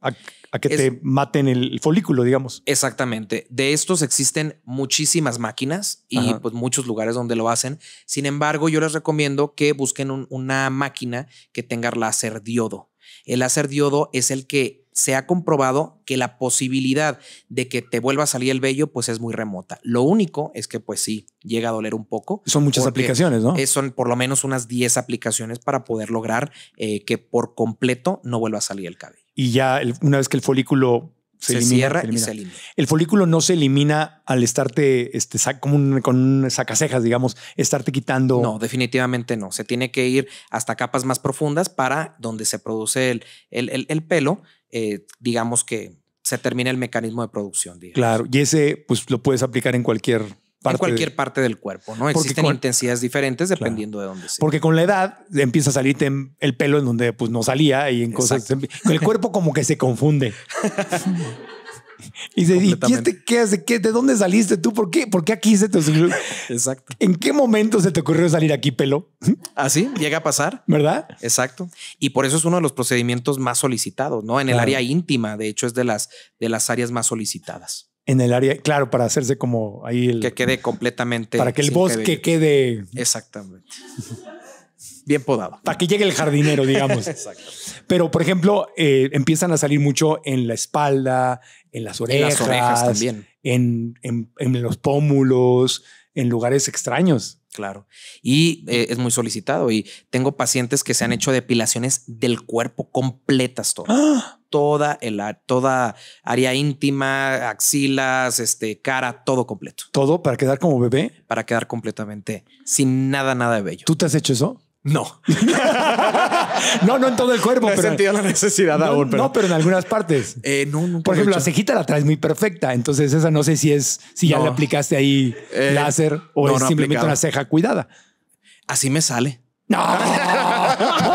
Speaker 1: a, que te maten el folículo, digamos.
Speaker 2: Exactamente. De estos existen muchísimas máquinas y pues muchos lugares donde lo hacen. Sin embargo, yo les recomiendo que busquen una máquina que tenga láser diodo. El láser diodo es el que se ha comprobado que la posibilidad de que te vuelva a salir el vello pues es muy remota. Lo único es que pues sí, llega a doler un poco.
Speaker 1: Son muchas aplicaciones, ¿no?
Speaker 2: Son por lo menos unas 10 aplicaciones para poder lograr eh, que por completo no vuelva a salir el cabello.
Speaker 1: Y ya una vez que el folículo se, cierra y se elimina. El folículo no se elimina al estarte este, como con un digamos, estarte quitando. No, definitivamente no. Se tiene que ir hasta capas más profundas
Speaker 2: para donde se produce el, el, el pelo eh, digamos que se termina el mecanismo de producción.
Speaker 1: Claro, y ese pues lo puedes aplicar en cualquier en cualquier parte del cuerpo, ¿no? Existen intensidades diferentes dependiendo de dónde sea. Porque con la edad empieza a salir el pelo en donde pues no salía y en cosas... El cuerpo como que se confunde. Y dice, qué hace? ¿De dónde saliste tú? ¿Por qué? aquí se te Exacto. ¿En qué momento se te ocurrió salir aquí, pelo? Así ah, llega a pasar. ¿Verdad?
Speaker 2: Exacto. Y por eso es uno de los procedimientos más solicitados, ¿no? En el área íntima, de hecho, es de las, de las áreas más solicitadas.
Speaker 1: En el área, claro, para hacerse como ahí el.
Speaker 2: Que quede completamente. Para que el bosque
Speaker 1: quede.
Speaker 2: Exactamente
Speaker 1: bien podado. Para que llegue el jardinero, digamos. Exacto. Pero, por ejemplo, eh, empiezan a salir mucho en la espalda, en las orejas. también. En, los pómulos, en lugares
Speaker 2: extraños. Claro. Y eh, es muy solicitado. Y tengo pacientes que se han hecho depilaciones del cuerpo completas todas. Toda, el, toda área
Speaker 1: íntima,
Speaker 2: axilas, este, cara, todo completo.
Speaker 1: ¿Todo para quedar como bebé? Para quedar completamente sin nada, nada de bello. ¿Tú te has hecho eso? No. no, no en todo el cuerpo. No la necesidad aún. Pero... No, pero en algunas partes. Eh, Por ejemplo, la cejita la traes muy perfecta. Entonces, esa no sé si es, si ya le aplicaste ahí eh, láser o es simplemente una ceja cuidada. Así me sale. No.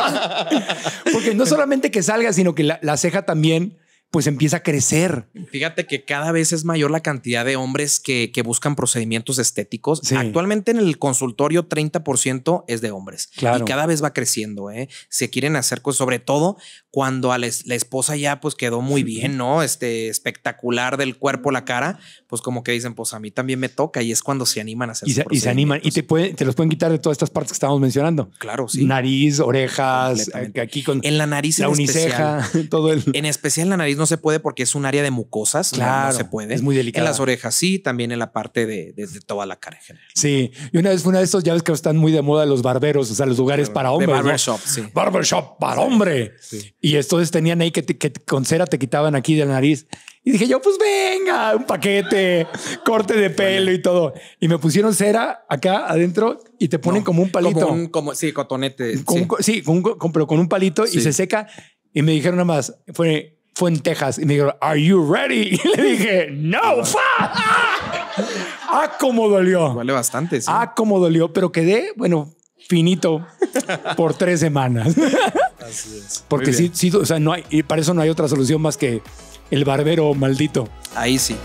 Speaker 1: Porque no solamente que salga, sino que la ceja también pues empieza a crecer.
Speaker 2: Fíjate que cada vez es mayor la cantidad de hombres que, buscan procedimientos estéticos. Actualmente en el consultorio 30% es de hombres claro. y cada vez va creciendo. ¿eh? Se quieren hacer cosas, sobre todo cuando a la, esposa ya pues quedó muy bien, ¿no? Este espectacular del cuerpo, la cara, pues como que dicen, pues a mí también me toca y es cuando se animan a hacer y se, y se animan
Speaker 1: y te, te los pueden quitar de todas estas partes que estábamos mencionando. Claro, sí. Nariz, orejas, aquí
Speaker 2: con en la nariz, la uniceja, todo el... en especial la nariz no se puede porque es un área de mucosas. Claro. No, se puede. Es muy delicado. En las orejas sí, también en la parte de, de, toda la cara en general.
Speaker 1: Sí. Y una vez fue una de estos, ya ves que están muy de moda los barberos, o sea, los lugares para hombres. barber barbershop, sí. Barbershop para hombre. Y entonces tenían ahí que, con cera te quitaban aquí de la nariz. Y dije yo, pues venga, un paquete, corte de pelo y todo. Y me pusieron cera acá adentro y te ponen como un palito.
Speaker 2: Como, un, sí, cotonete.
Speaker 1: sí, con pero con un palito y se seca. Y me dijeron nada más, fue, fue en Texas y me dijo ¿Are you ready? Y le dije, ¡No! fuck ¡Ah! cómo dolió! Vale bastante. Sí. ¡Ah, cómo dolió! Pero quedé, bueno, finito por tres semanas. Así es. Porque sí, sí, o sea, no hay, y para eso no hay otra solución más que el barbero maldito. Ahí sí.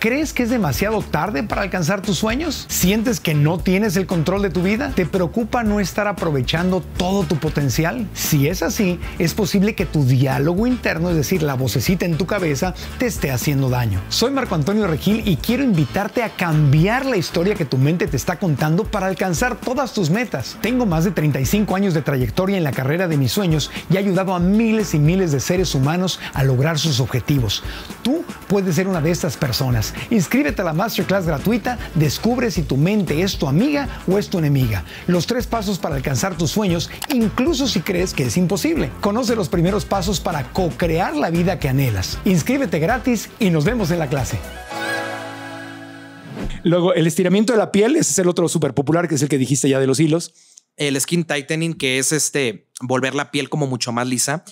Speaker 1: ¿Crees que es demasiado tarde para alcanzar tus sueños? ¿Sientes que no tienes el control de tu vida? ¿Te preocupa no estar aprovechando todo tu potencial? Si es así, es posible que tu diálogo interno, es decir, la vocecita en tu cabeza, te esté haciendo daño. Soy Marco Antonio Regil y quiero invitarte a cambiar la historia que tu mente te está contando para alcanzar todas tus metas. Tengo más de 35 años de trayectoria en la carrera de mis sueños y he ayudado a miles y miles de seres humanos a lograr sus objetivos. Tú puedes ser una de estas personas. Inscríbete a la masterclass gratuita. Descubre si tu mente es tu amiga o es tu enemiga. Los tres pasos para alcanzar tus sueños, incluso si crees que es imposible. Conoce los primeros pasos para co-crear la vida que anhelas. Inscríbete gratis y nos vemos en la clase. Luego, el estiramiento de la piel, ese es el otro súper popular, que es el que dijiste ya de los hilos. El skin tightening, que es
Speaker 2: este, volver la piel como mucho más lisa.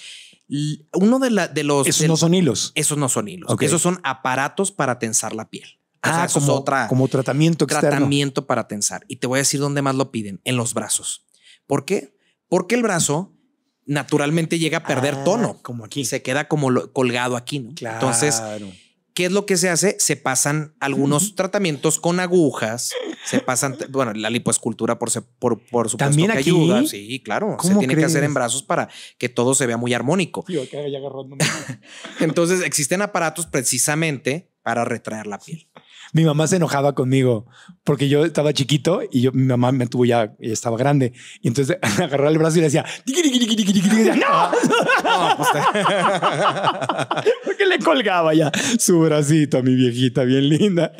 Speaker 2: Uno de, de los... Esos no son hilos. Esos no son hilos. Esos son aparatos para tensar la piel. ah,
Speaker 1: como, otra, como tratamiento Tratamiento
Speaker 2: para tensar. Y te voy a decir dónde más lo piden, en los brazos. ¿Por qué? Porque el brazo naturalmente llega a perder ah, tono. Como aquí. Se queda como colgado aquí, ¿no? Claro. Entonces, ¿qué es lo que se hace? Se pasan algunos tratamientos con agujas, se pasan, bueno, la lipoescultura por, por, por supuesto ¿También que ayuda, sí,
Speaker 1: claro, se tiene que hacer en
Speaker 2: brazos para que todo se vea muy armónico. Entonces existen aparatos precisamente para retraer la piel
Speaker 1: mi mamá se enojaba conmigo porque yo estaba chiquito y yo, mi mamá me tuvo ya, estaba grande. Y entonces agarraba el brazo y le decía, ¡No! Ah". porque le colgaba ya su bracito a mi viejita bien linda.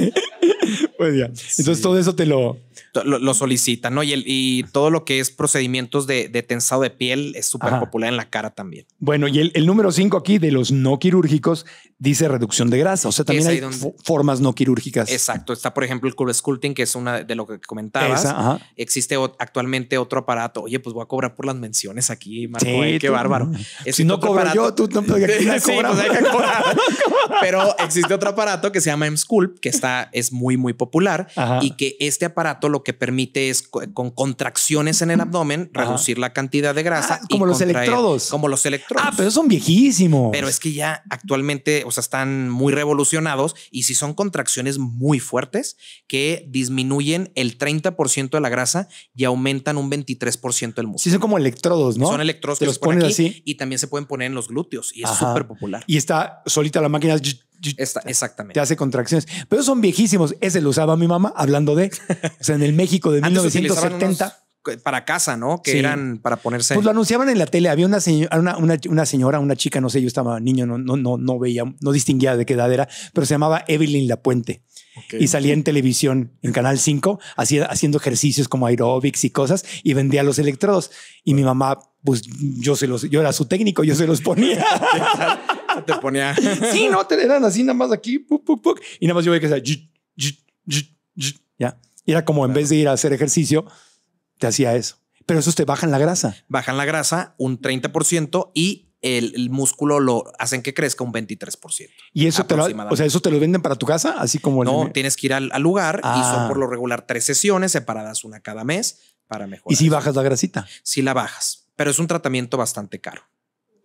Speaker 1: pues ya. Entonces todo eso te lo...
Speaker 2: Lo, solicita solicitan, ¿no? Y, el, y, todo lo que es procedimientos de, de tensado de piel es súper popular en la cara también.
Speaker 1: Bueno, y el, número 5 aquí de los no quirúrgicos dice reducción de grasa. O sea, también hay formas no quirúrgicas Exacto.
Speaker 2: Está, por ejemplo, el Cool Sculpting, que es una de lo que comentabas. Existe actualmente otro aparato. Oye, pues voy a cobrar por las menciones aquí, Marco. Eh, qué bárbaro. si no cobro yo, tú no sí, cobrar. Pero existe otro aparato que se llama M-Sculpt, que está, es muy, muy popular y que este aparato lo que permite es con contracciones en el abdomen reducir la cantidad de grasa. Ah, como los electrodos. Como los electrodos. Ah,
Speaker 1: pero son viejísimos. Pero es
Speaker 2: que ya actualmente, o sea, están muy revolucionados y si son contracciones muy fuertes que disminuyen el 30% de la grasa y aumentan un 23% del músculo.
Speaker 1: Sí, son como electrodos, ¿no? Son electrodos que se ponen así.
Speaker 2: y también se pueden poner en los glúteos y es súper popular. Y
Speaker 1: está solita la máquina. exactamente. Te hace contracciones. Pero son viejísimos. Ese lo usaba mi mamá hablando de, o sea, en el México de 1970
Speaker 2: para casa, ¿no? Que eran para ponerse. Pues lo
Speaker 1: anunciaban en la tele. Había una, señora, una, señora, una chica, no sé, yo estaba niño, no, no, no, no veía, no distinguía de qué edad era, pero se llamaba Evelyn Lapuente. Y salía en televisión, en Canal 5, haciendo ejercicios como aeróbics y cosas, y vendía los electrodos. Y mi mamá, pues yo, se los, yo era su técnico, yo se los ponía. te ponía. sí, no, te eran así nada más aquí, y nada más yo veía que sea, ya. era como en vez de ir a hacer ejercicio, te hacía eso. Pero eso te bajan la grasa. Bajan
Speaker 2: la grasa un 30% y el, músculo lo hacen que crezca un 23%.
Speaker 1: ¿Y eso te, lo, o sea, eso te lo venden para tu casa? Así como No,
Speaker 2: tienes que ir al, lugar y son ah. por lo regular tres sesiones separadas una cada mes para mejorar. ¿Y si bajas la grasita? Si la bajas, pero es un tratamiento bastante caro.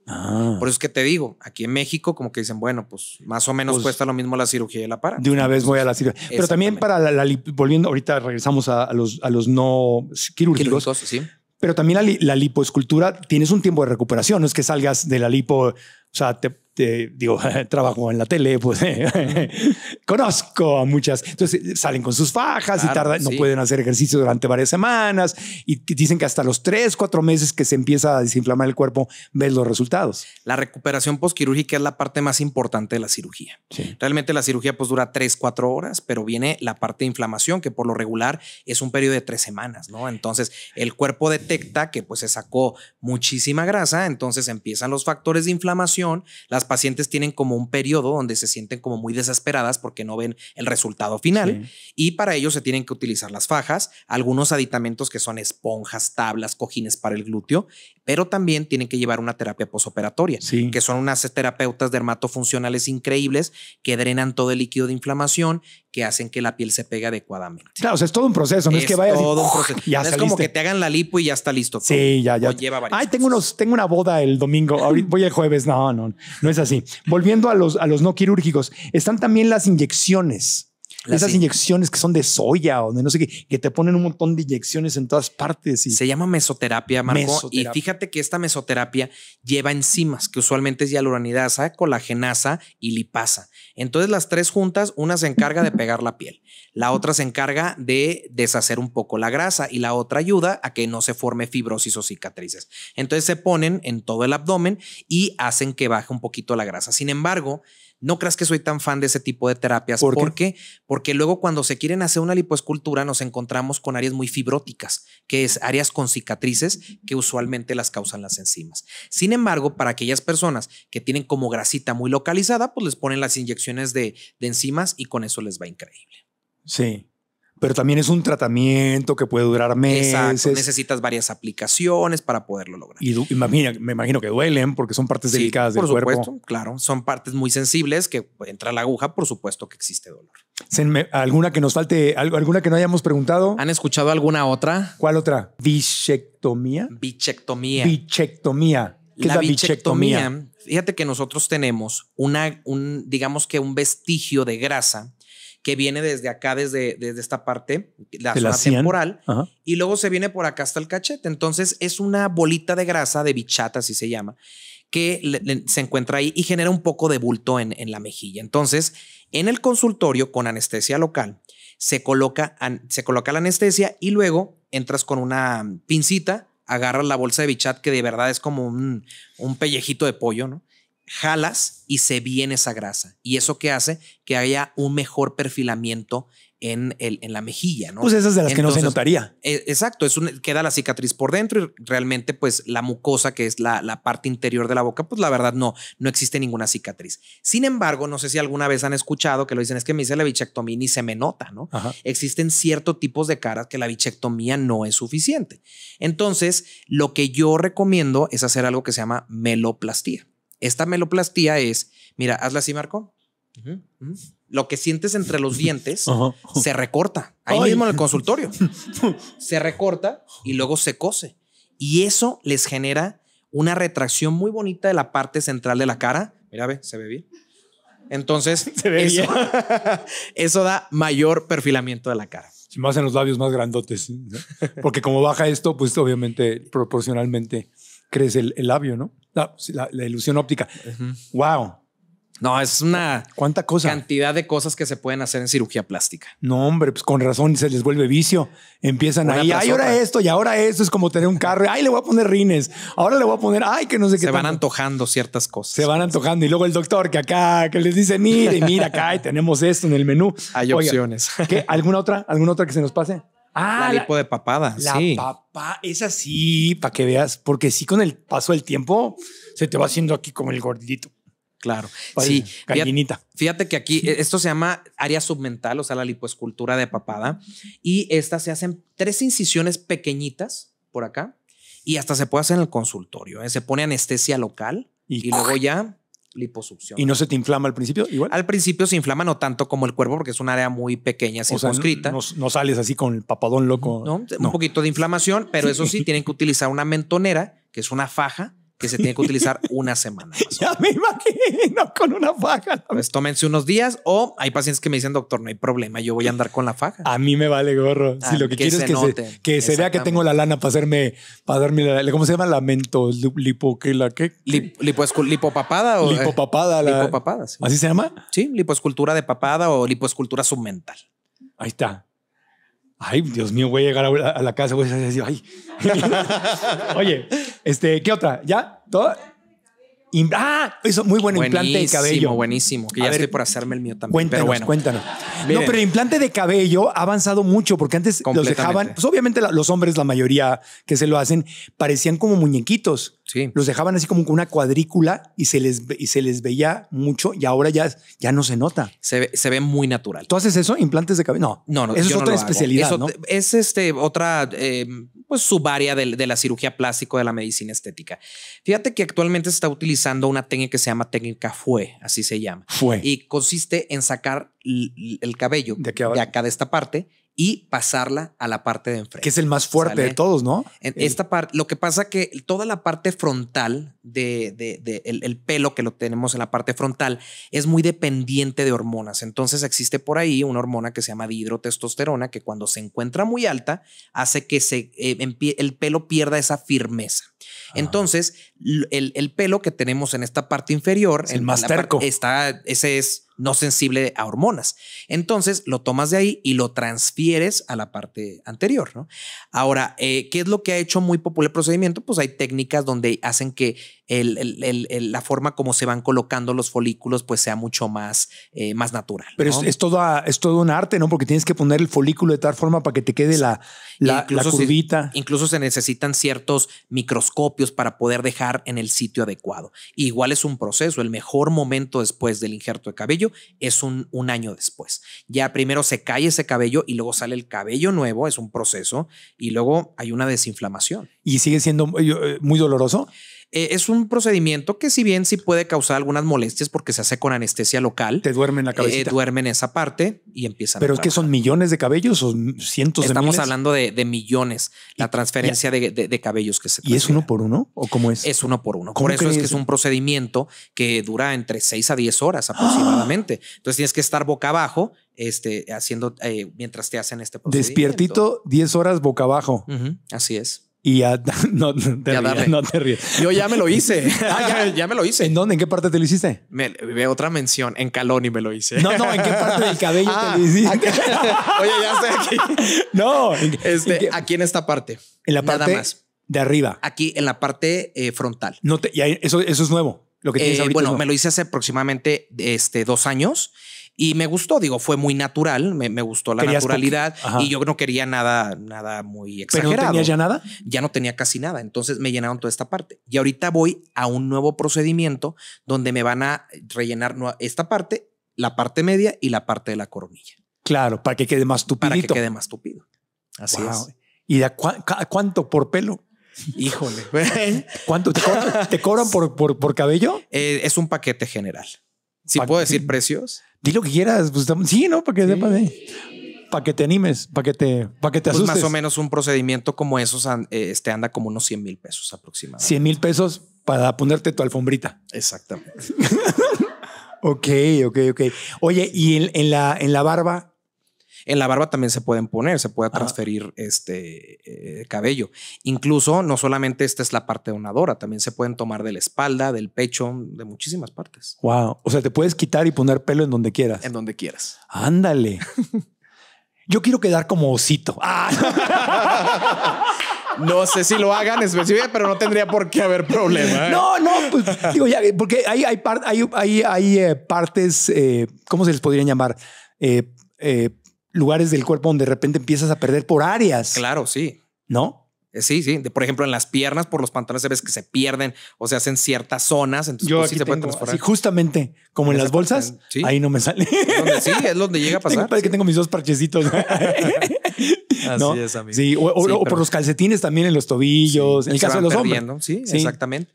Speaker 2: Ah. Por eso es que te digo, aquí en México como que dicen, bueno, pues más o menos pues cuesta lo mismo la cirugía y la para. De una
Speaker 1: vez voy a la cirugía. Pero también para la, volviendo, ahorita regresamos a, los, a los no quirúrgicos. Quirúrgicos, sí. Pero también la, lipoescultura tienes un tiempo de recuperación, no es que salgas de la lipo o sea, te, digo, trabajo en la tele, pues conozco a muchas. Entonces salen con sus fajas y no pueden hacer ejercicio durante varias semanas y dicen que hasta los tres, cuatro meses que se empieza a desinflamar el cuerpo, ves los resultados.
Speaker 2: La recuperación postquirúrgica es la parte más importante de la cirugía. Realmente la cirugía pues dura tres, cuatro horas, pero viene la parte de inflamación que por lo regular es un periodo de tres semanas, ¿no? Entonces el cuerpo detecta que pues se sacó muchísima grasa, entonces empiezan los factores de inflamación las pacientes tienen como un periodo donde se sienten como muy desesperadas porque no ven el resultado final y para ello se tienen que utilizar las fajas, algunos aditamentos que son esponjas, tablas, cojines para el glúteo, pero también tienen que llevar una terapia posoperatoria, que son unas terapeutas dermatofuncionales increíbles que drenan todo el líquido de inflamación que hacen que la piel se pegue adecuadamente.
Speaker 1: Claro, o sea, es todo un proceso, no es, que vaya todo un ¡oh! proceso. es como que
Speaker 2: te hagan la lipo y ya está listo. Sí, ya, ya. lleva
Speaker 1: Ay, tengo unos, tengo una boda el domingo, voy el jueves. No, no, no es así. Volviendo a los, a los no quirúrgicos, están también las inyecciones. Esas inyecciones que son de soya o de no sé qué, que te ponen un montón de inyecciones en todas partes. se llama mesoterapia, Marco. Y
Speaker 2: fíjate que esta mesoterapia lleva enzimas, que usualmente es hialuronidasa, colagenasa y lipasa. Entonces las tres juntas, una se encarga de pegar la piel, la otra se encarga de deshacer un poco la grasa y la otra ayuda a que no se forme fibrosis o cicatrices. Entonces se ponen en todo el abdomen y hacen que baje un poquito la grasa. Sin embargo, no creas que soy tan fan de ese tipo de terapias. ¿Por, qué? Porque luego cuando se quieren hacer una lipoescultura nos encontramos con áreas muy fibróticas, que es áreas con cicatrices que usualmente las causan las enzimas. Sin embargo, para aquellas personas que tienen como grasita muy localizada, pues les ponen las inyecciones de, de enzimas y con eso les va increíble.
Speaker 1: Sí pero también es un tratamiento que puede durar meses. Exacto. Necesitas
Speaker 2: varias aplicaciones para poderlo
Speaker 1: lograr. Y me imagino que duelen porque son partes delicadas del cuerpo. Por supuesto, claro. Son partes muy sensibles que entra la aguja, por supuesto que existe dolor. ¿Alguna que nos falte, alguna que no hayamos preguntado? ¿Han escuchado alguna otra? ¿Cuál otra? ¿Bichectomía?
Speaker 2: Bichectomía.
Speaker 1: Bichectomía. ¿Qué la es la bichectomía?
Speaker 2: Fíjate que nosotros tenemos una, un, digamos que un vestigio de grasa que viene desde acá, desde, desde esta parte, la zona temporal, y luego se viene por acá hasta el cachete. Entonces es una bolita de grasa, de bichata, así se llama, que se encuentra ahí y genera un poco de bulto en, en la mejilla. Entonces, en el consultorio con anestesia local, se coloca, se coloca la anestesia y luego entras con una pincita, agarras la bolsa de bichat que de verdad es como un, un pellejito de pollo, ¿no? jalas y se viene esa grasa. Y eso que hace que haya un mejor perfilamiento en, el, en la mejilla, ¿no? Pues esas de las que no se notaría. E, exacto, es queda la cicatriz por dentro y realmente pues la mucosa, que es la, parte interior de la boca, pues la verdad no, no existe ninguna cicatriz. Sin embargo, no sé si alguna vez han escuchado que lo dicen, es que me hice la bichectomía y se me nota, ¿no? Existen ciertos tipos de caras que la bichectomía no es suficiente. Entonces, lo que yo recomiendo es hacer algo que se llama meloplastía. Esta meloplastía es, mira, hazla así, Marco. Lo que sientes entre los dientes se recorta. Ahí mismo en el consultorio. se recorta y luego se cose. Y eso les genera una retracción muy bonita de la parte central de la cara. Mira, ve, se ve bien.
Speaker 1: Entonces, eso, da mayor
Speaker 2: perfilamiento de
Speaker 1: la cara más en los labios más grandotes, porque como baja esto, pues obviamente proporcionalmente crece el labio, ¿no? La, ilusión óptica. Wow. No, es una ¿Cuánta cosa? cantidad de cosas que se pueden hacer en cirugía plástica. No, hombre, pues con razón se les vuelve vicio. Empiezan a ahí, ahora esto y ahora esto es como tener un carro, ay, le voy a poner rines, ahora le voy a poner, ay, que no sé qué. Se van antojando ciertas cosas. Se van antojando y luego el doctor que acá, que les dice, mire, mira acá, tenemos esto en el menú. Hay opciones. ¿Alguna otra? ¿Alguna otra que se nos pase? Ah, la lipo de papada. La sí. es así, para que veas, porque sí con el paso del tiempo se te va haciendo aquí como el gordito. Claro. Sí,
Speaker 2: gallinita. Fíjate, que aquí eh, esto se llama área submental, o sea, la lipoescultura de papada. Y estas se hacen tres incisiones pequeñitas por acá y hasta se puede hacer en el consultorio. ¿eh? Se pone anestesia local y luego ya liposucción. ¿Y no se te inflama al principio igual? Al principio se inflama no tanto como el cuerpo porque es un área muy pequeña, circunscrita. O
Speaker 1: no, sales así con el papadón loco. no. un
Speaker 2: poquito de inflamación, pero eso sí, tienen que utilizar una mentonera, que es una faja, que se tiene que utilizar una semana. ya me imagino con una faja. Pues tómense unos días o hay pacientes que me dicen, doctor, no hay problema, yo voy a andar con la faja. A mí me vale
Speaker 1: gorro. si ah, lo que, quiero es que, se, vea que tengo la lana para hacerme, para darme la, ¿cómo se llama? Lamento, lipo, ¿qué la qué? lipo, lipopapada o eh, lipopapada. la, lipopapada, ¿Así se llama?
Speaker 2: Sí, lipoescultura de papada o lipoescultura submental. Ahí está.
Speaker 1: Ay, Dios mío, voy a llegar a la casa, voy a decir, ay. Oye, este, ¿qué otra? ¿Ya? ¿Todo? Ah, eso, muy buen implante de cabello. Buenísimo, que ya estoy por hacerme
Speaker 2: el mío también. Cuéntanos, cuéntanos.
Speaker 1: no, pero implante de cabello ha avanzado mucho porque antes los dejaban, pues, obviamente los hombres, la mayoría que se lo hacen, parecían como muñequitos. Sí. Los dejaban así como con una cuadrícula y se les, y se les veía mucho y ahora ya, ya no se nota. Se ve, muy natural. ¿Tú haces eso? ¿Implantes de cabello? No. No, no. Eso es otra especialidad. ¿no?
Speaker 2: Es este, otra em, pues, su de, de la cirugía o de la medicina estética. Fíjate que actualmente se está utilizando una técnica que se llama técnica fue, así se llama. Fue. Y consiste en sacar el cabello de, de acá de esta parte y pasarla a la parte de enfrente. Que es el más fuerte de todos,
Speaker 1: ¿no? En esta
Speaker 2: parte, lo que pasa que toda la parte frontal de, de, el, pelo que lo tenemos en la parte frontal es muy dependiente de hormonas. Entonces existe por ahí una hormona que se llama dihidrotestosterona que cuando se encuentra muy alta hace que se, eh, el pelo pierda esa firmeza. Entonces, el, pelo que tenemos en esta parte inferior, el más terco. Está, ese es no sensible a hormonas. Entonces, lo tomas de ahí y lo transfieres a la parte anterior. ¿no? Ahora, eh, ¿qué es lo que ha hecho muy popular el procedimiento? Pues hay técnicas donde hacen que la forma como se van colocando los folículos pues sea mucho más, eh, más natural. Pero es, es,
Speaker 1: es todo un arte, ¿no? Porque tienes que poner el folículo de tal forma para que te quede la, la,
Speaker 2: incluso se necesitan ciertos microscopios para poder dejar en el sitio adecuado. igual es un proceso. El mejor momento después del injerto de cabello es un, un año después. Ya primero se cae ese cabello y luego sale el cabello nuevo, es un proceso, y luego hay una desinflamación.
Speaker 1: ¿Y sigue siendo eh, muy
Speaker 2: doloroso? Eh, es un procedimiento que si bien sí puede causar algunas molestias porque se hace con anestesia local. Te duermen la eh, cabeza. duermen esa parte y empiezan. Pero es que
Speaker 1: son millones de cabellos o cientos Estamos de Estamos
Speaker 2: hablando de, millones, la transferencia de, cabellos que se ¿Y es uno
Speaker 1: por uno o
Speaker 2: cómo es? Es uno por uno. Por eso es que es un procedimiento que dura entre 6 a 10 horas aproximadamente. Entonces tienes que estar boca abajo este, haciendo eh, mientras te hacen este procedimiento. Despiertito
Speaker 1: 10 horas boca abajo. así es y no, te ya no, te ríes. Yo ya me lo hice. Ah, ya, me lo hice. ¿En dónde? ¿En qué parte te lo hiciste?
Speaker 2: Me, otra mención. En Caloni me lo hice. No, no, ¿en qué parte del cabello te ah, lo hiciste? Oye, ya estoy aquí. No. este, aquí en esta parte. En la parte más. de arriba. Aquí en la parte eh, frontal.
Speaker 1: No te, eso, es nuevo. Lo que tienes eh, bueno, me
Speaker 2: lo hice hace aproximadamente este, dos años y me gustó, digo, fue muy natural, me, gustó la naturalidad y yo no quería nada, nada muy exagerado. ¿Pero no tenía ya nada? Ya no tenía casi nada, entonces me llenaron toda esta parte. Y ahorita voy a un nuevo procedimiento donde me van a rellenar esta parte, la parte media y la parte de la coronilla. Claro, para que quede más tupido. Para que quede más tupido.
Speaker 1: Así es. ¿Y de cuánto por pelo? Híjole. ¿Cuánto te cobran, por, por, cabello? Eh, es un paquete general. Si puedo decir precios. Dilo que quieras, pues sí, ¿no? Para que sepa sepas, para que te animes, para que te, para que te pues Más o menos
Speaker 2: un procedimiento como esos, este anda como unos 100 mil pesos aproximadamente. 100
Speaker 1: mil pesos para ponerte tu alfombrita. Exactamente. ok, ok, ok. Oye, y en, la, en la barba, en la barba también se pueden poner, se puede
Speaker 2: transferir este eh, cabello. Incluso no solamente esta es la parte donadora, también se pueden tomar de la espalda, del pecho, de muchísimas partes.
Speaker 1: Wow. O sea, te puedes quitar y poner pelo en donde quieras. En donde quieras. Ándale. Yo quiero quedar como osito. No sé si lo hagan específicamente, pero no tendría por qué
Speaker 2: haber problema. ¿eh? No,
Speaker 1: no, pues digo ya, porque hay, hay, hay, eh, partes, ¿cómo se les podrían llamar? lugares del cuerpo donde de repente empiezas a perder por áreas.
Speaker 2: Claro, sí. ¿No? Eh, sí, sí. por ejemplo, en las piernas, por los pantalones se ves que se pierden o se hacen ciertas zonas. Entonces, Yo pues, sí se puede transformar. Sí,
Speaker 1: justamente como en, las bolsas, ahí no me sale. sí, es donde llega a pasar. Tengo, que tengo mis dos parchecitos. Así es, amigo. Sí, o, por los calcetines también en los tobillos, en el caso de los hombres. Sí, exactamente.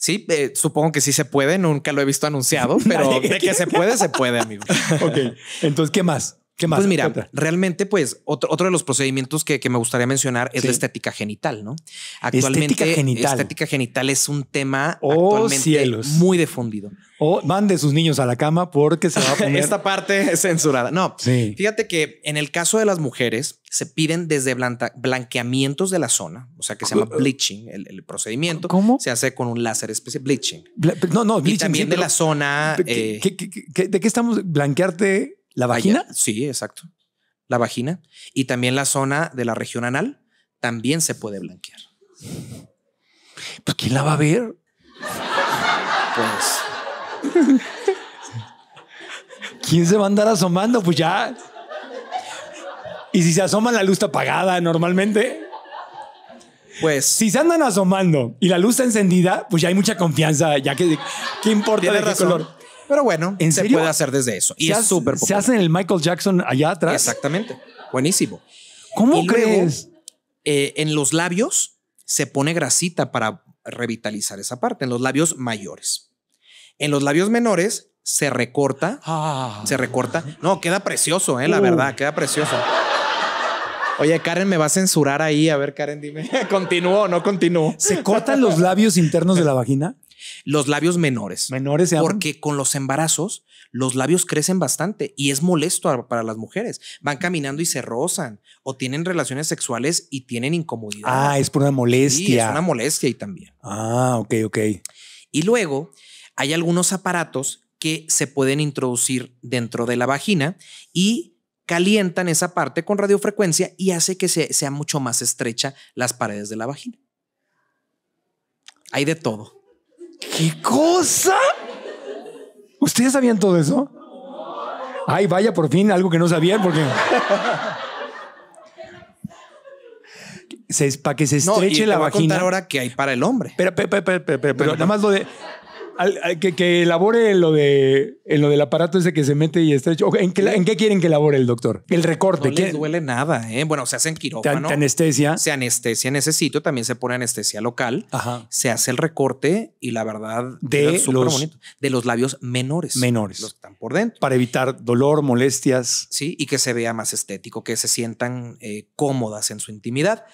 Speaker 1: Sí,
Speaker 2: eh, supongo que sí se puede. Nunca lo he visto anunciado, pero de que se puede, se puede, amigo.
Speaker 1: ok. Entonces, ¿qué más? Pues mira,
Speaker 2: realmente, pues, otro, de los procedimientos que, me gustaría mencionar es la estética genital, ¿no? Actualmente, estética genital. estética genital es un tema oh, actualmente cielos.
Speaker 1: muy difundido. O oh, mande sus niños a la cama porque se va a poner. Esta
Speaker 2: parte es censurada. No, fíjate que en el caso de las mujeres se piden desde blanqueamientos de la zona, o sea que se llama ah, uh, bleaching el, procedimiento. ¿Cómo? Se hace con un láser especial. Bleaching. no, no, bleaching. también de la zona. de qué eh, estamos? Blanquearte la vagina. Sí, exacto. La vagina. Y también la zona de la región anal también se puede blanquear.
Speaker 1: Pues ¿quién la va a ver? Pues. ¿Quién se va a andar asomando? Pues ya. Y si se asoma, la luz apagada normalmente. Pues. Si se andan asomando y la luz está encendida, pues ya hay mucha confianza, ya que. ¿Qué importa de qué color? Pero bueno, se puede hacer desde eso. Y es súper Se hacen el Michael Jackson allá atrás. Exactamente. Buenísimo.
Speaker 2: ¿Cómo crees? Eh, en los labios se pone grasita para revitalizar esa parte, en los labios mayores. En los labios menores se recorta. Ah. Se recorta. No, queda precioso, eh, la uh. verdad, queda precioso. Oye, Karen me va a censurar ahí. A ver, Karen, dime. ¿Continuó no continuó? ¿Se cortan los
Speaker 1: labios internos de la vagina?
Speaker 2: Los labios menores. Menores, Porque con los embarazos, los labios crecen bastante y es molesto para las mujeres. Van mm. caminando y se rozan o tienen relaciones sexuales y tienen incomodidad. Ah,
Speaker 1: es por una molestia. es una
Speaker 2: molestia y también. Ah, ok, ok. Y luego hay algunos aparatos que se pueden introducir dentro de la vagina y calientan esa parte con radiofrecuencia y hace que sea mucho más estrecha las paredes de la vagina. Hay
Speaker 1: de todo. ¿Qué cosa? ¿Ustedes sabían todo eso? Ay, vaya, por fin, algo que no sabían, porque. para que se estreche no, la vagina. A contar ahora que hay para el hombre. Pero, pero, pero, pero, pero, pero nada más lo de que, elabore lo de en lo del aparato ese que se mete y está hecho. ¿En qué, quieren que elabore el doctor? El recorte. No les duele nada, ¿eh? Bueno, se
Speaker 2: hacen quirófano. anestesia. Se anestesia en ese sitio, también se pone anestesia local. Se hace el recorte y la verdad de los, de los labios menores. Menores. Los que están por dentro. Para evitar dolor, molestias. Sí, y que se vea más estético, que se sientan eh, cómodas en su intimidad.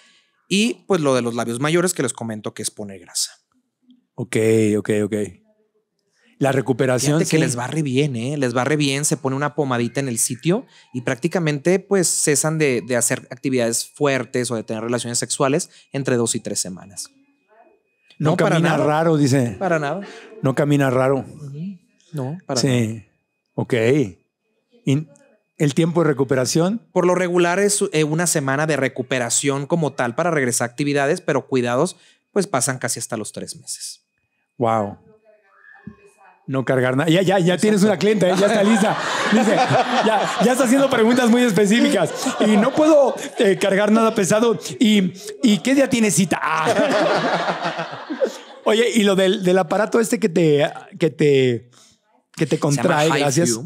Speaker 2: Y pues lo de los labios mayores que les comento que es poner grasa. Ok, ok, ok. La recuperación. que les va re
Speaker 1: bien, ¿eh? Les
Speaker 2: va re bien, se pone una pomadita en el sitio y prácticamente pues cesan de, hacer actividades fuertes o de tener relaciones sexuales entre dos y tres semanas. No, camina raro,
Speaker 1: dice. Para nada. No camina raro. No, para nada. Sí. Ok. ¿El tiempo de recuperación?
Speaker 2: Por lo regular es eh, una semana de recuperación como tal para regresar a actividades, pero cuidados, pues pasan casi hasta los tres
Speaker 1: meses. Wow no cargar nada. Ya, ya, ya tienes una clienta, ¿eh? ya está lista. ya, está haciendo preguntas muy específicas. Y no puedo eh, cargar nada pesado. Y, qué día tienes cita? Ah. Oye, y lo del, aparato este que te, que te, que te contrae, gracias.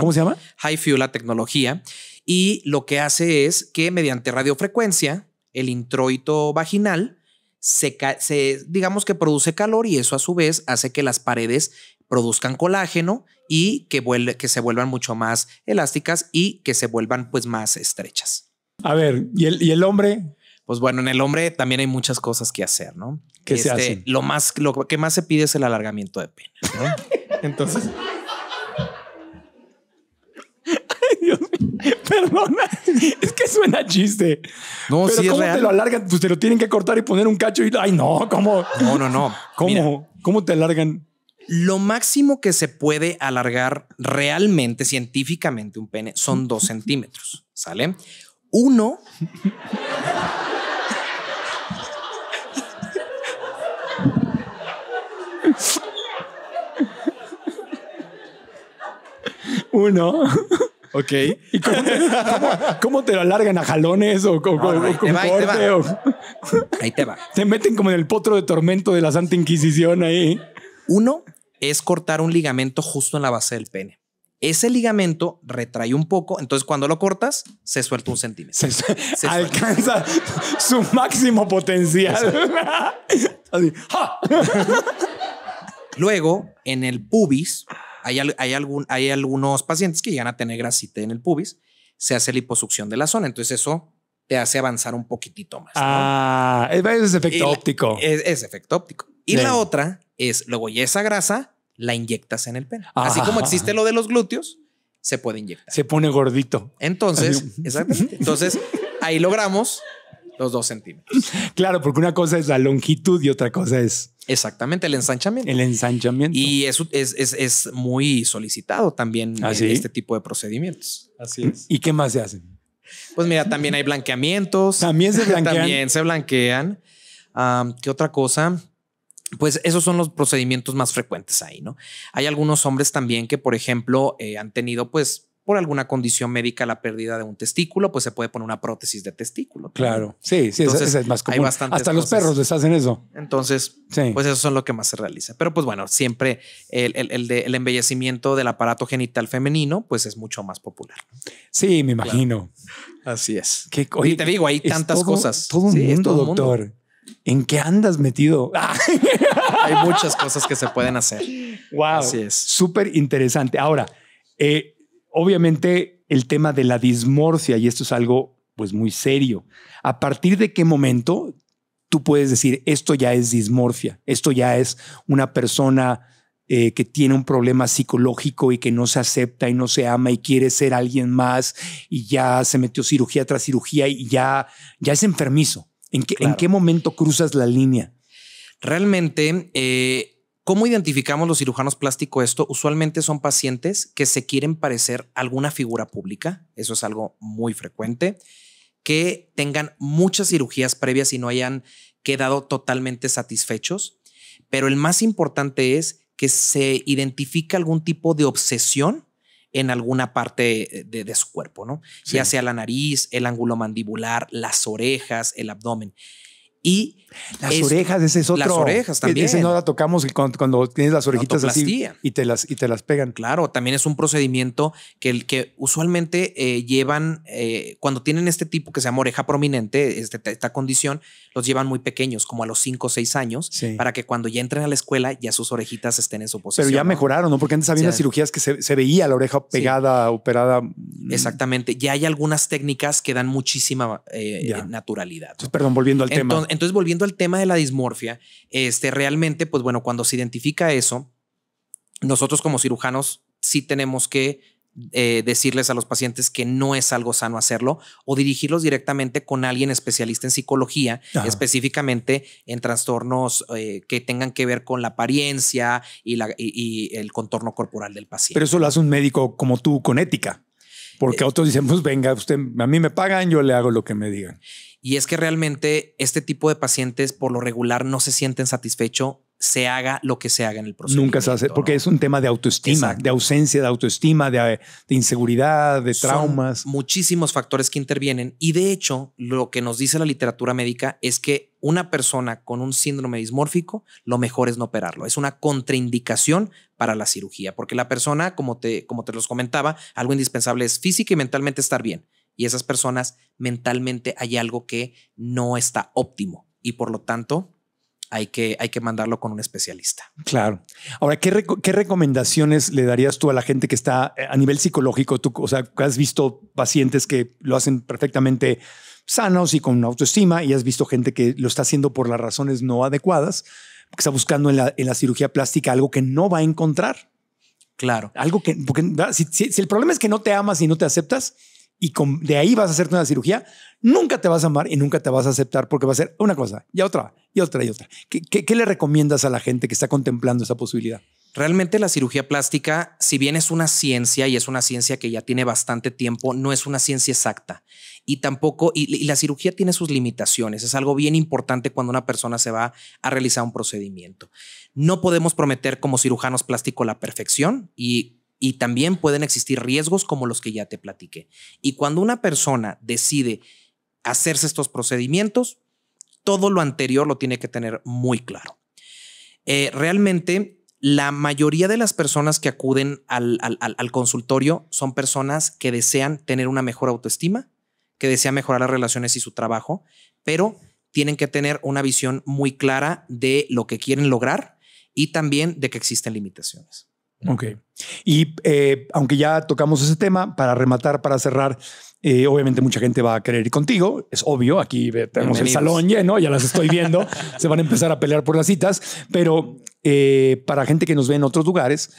Speaker 2: ¿Cómo se llama? High Fuel, la tecnología. Y lo que hace es que mediante radiofrecuencia, el introito vaginal se, digamos que produce calor y eso a su vez hace que las paredes produzcan colágeno y que, que se vuelvan mucho más elásticas y que se vuelvan pues más estrechas.
Speaker 1: A ver, ¿y el, y el hombre?
Speaker 2: Pues bueno, en el hombre también hay muchas cosas que hacer, ¿no? Que se este, Lo, más, lo que más se pide es el alargamiento de pene. Entonces...
Speaker 1: Perdona, es que suena chiste. No, Pero sí ¿cómo te lo alargan? Pues te lo tienen que cortar y poner un cacho y... Ay, no, ¿cómo? No, no, no.
Speaker 2: ¿Cómo? ¿Cómo te alargan? Lo máximo que se puede alargar realmente, científicamente, un pene son dos centímetros, ¿sale? Uno...
Speaker 1: Uno. Ok. ¿Y cómo te, lo alargan a jalones o, con corte? Ahí te, va. Te meten como en el potro de tormento de la Santa
Speaker 2: Inquisición ahí. Uno es cortar un ligamento justo en la base del pene. Ese ligamento retrae un poco, entonces cuando lo cortas, se suelta un centímetro. alcanza su máximo potencial. Luego, en el pubis, hay, algún, hay algunos pacientes que llegan a tener grasa en el pubis, se hace liposucción de la zona, entonces eso te hace avanzar un poquitito más.
Speaker 1: Ah, es efecto óptico. Es, efecto óptico. Y
Speaker 2: la otra es, luego, y esa grasa la inyectas en el pelo Así como ah. existe lo de los glúteos, se puede inyectar.
Speaker 1: Se pone gordito. Entonces,
Speaker 2: exactamente. Entonces, ahí logramos los dos centímetros.
Speaker 1: Claro, porque una cosa es la longitud y otra cosa es...
Speaker 2: Exactamente, el ensanchamiento. El ensanchamiento. Y eso es, muy solicitado también ¿Ah, este tipo de procedimientos.
Speaker 1: Así es. ¿Y qué más se hacen?
Speaker 2: Pues mira, también hay blanqueamientos. También se blanquean. también se blanquean. ¿Qué otra cosa? Pues esos son los procedimientos más frecuentes ahí, ¿no? Hay algunos hombres también que, por ejemplo, eh, han tenido pues por alguna condición médica la pérdida de un testículo, pues se puede poner una prótesis de testículo. Claro, sí, sí, entonces, es más común. Hay Hasta cosas. los perros
Speaker 1: les hacen eso. Entonces, pues eso
Speaker 2: es lo que más se realiza. Pero pues bueno, siempre el, el, embellecimiento del aparato genital femenino, pues es mucho más popular.
Speaker 1: Sí, me imagino.
Speaker 2: Así es.
Speaker 1: y te digo, hay tantas cosas. Todo un mundo, doctor. ¿En qué andas metido? hay muchas cosas que se pueden hacer. Wow. Así es. Súper interesante. Ahora, eh, Obviamente el tema de la dismorfia, y esto es algo pues muy serio, ¿a partir de qué momento tú puedes decir esto ya es dismorfia, esto ya es una persona eh, que tiene un problema psicológico y que no se acepta y no se ama y quiere ser alguien más y ya se metió cirugía tras cirugía y ya, ya es enfermizo? ¿En qué, ¿en qué momento cruzas la línea? Realmente...
Speaker 2: Eh, ¿Cómo identificamos los cirujanos plásticos esto? Usualmente son pacientes que se quieren parecer alguna figura pública, eso es algo muy frecuente, que tengan muchas cirugías previas y no hayan quedado totalmente satisfechos, pero el más importante es que se identifica algún tipo de obsesión en alguna parte de, su cuerpo, ¿no? Ya sea la nariz, el ángulo mandibular, las orejas, el abdomen. Y
Speaker 1: las orejas, ese es otro. Las orejas también. Ese no la tocamos cuando, tienes las orejitas así y te las, y te las pegan. Claro, también es un
Speaker 2: procedimiento que, el que usualmente eh, llevan, eh, cuando tienen este tipo que se llama oreja prominente, este, esta condición, los llevan muy pequeños, como a los 5 o 6 años, para que cuando ya entren a la escuela ya sus orejitas estén en su posición. Pero ya mejoraron,
Speaker 1: ¿no? Porque antes había unas cirugías que se, veía la oreja pegada, operada. Exactamente.
Speaker 2: Ya hay algunas técnicas que dan muchísima eh, naturalidad. perdón, volviendo al entonces, tema. Entonces, volviendo al tema de la dismorfia, este, realmente, pues bueno, cuando se identifica eso, nosotros como cirujanos sí tenemos que eh, decirles a los pacientes que no es algo sano hacerlo o dirigirlos directamente con alguien especialista en psicología, específicamente en trastornos eh, que tengan que ver con la apariencia y, y, el contorno corporal del paciente. Pero
Speaker 1: eso lo hace un médico como tú con ética, porque eh, otros dicen, pues venga, usted, a mí me pagan, yo le hago lo que me digan.
Speaker 2: Y es que realmente este tipo de pacientes por lo regular no se sienten satisfechos
Speaker 1: se haga lo que se haga en el proceso. Nunca se hace, porque es un tema de autoestima, de ausencia de autoestima, de, inseguridad, de traumas. muchísimos factores que intervienen y de hecho lo
Speaker 2: que nos dice la literatura médica es que una persona con un síndrome dismórfico, lo mejor es no operarlo. Es una contraindicación para la cirugía, porque la persona, como te, como te los comentaba, algo indispensable es física y mentalmente estar bien y esas personas mentalmente hay algo que no está óptimo y por lo tanto hay que, hay que mandarlo con un especialista.
Speaker 1: Claro. Ahora, ¿qué, recomendaciones le darías tú a la gente que está eh, a nivel psicológico? Tú, o sea, has visto pacientes que lo hacen perfectamente sanos y con autoestima y has visto gente que lo está haciendo por las razones no adecuadas, que está buscando en la, en la cirugía plástica algo que no va a encontrar. Claro. Algo que, si el problema es que no te amas y no te aceptas, y de ahí vas a hacerte una cirugía, nunca te vas a amar y nunca te vas a aceptar porque va a ser una cosa y otra y otra y otra. ¿Qué, le recomiendas a la gente que está contemplando esa posibilidad?
Speaker 2: Realmente la cirugía plástica, si bien es una ciencia y es una ciencia que ya tiene bastante tiempo, no es una ciencia exacta. Y tampoco, y, la cirugía tiene sus limitaciones. Es algo bien importante cuando una persona se va a realizar un procedimiento. No podemos prometer como cirujanos plásticos la perfección y y también pueden existir riesgos como los que ya te platiqué. Y cuando una persona decide hacerse estos procedimientos, todo lo anterior lo tiene que tener muy claro. Eh, realmente, la mayoría de las personas que acuden al consultorio son personas que desean tener una mejor autoestima, que desean mejorar las relaciones y su trabajo, pero tienen que tener una visión muy clara de lo que quieren lograr y también de que existen limitaciones.
Speaker 1: Ok. Y eh, aunque ya tocamos ese tema, para rematar, para cerrar, eh, obviamente mucha gente va a querer ir contigo, es obvio, aquí tenemos el salón lleno, ya las estoy viendo, se van a empezar a pelear por las citas, pero eh, para gente que nos ve en otros lugares,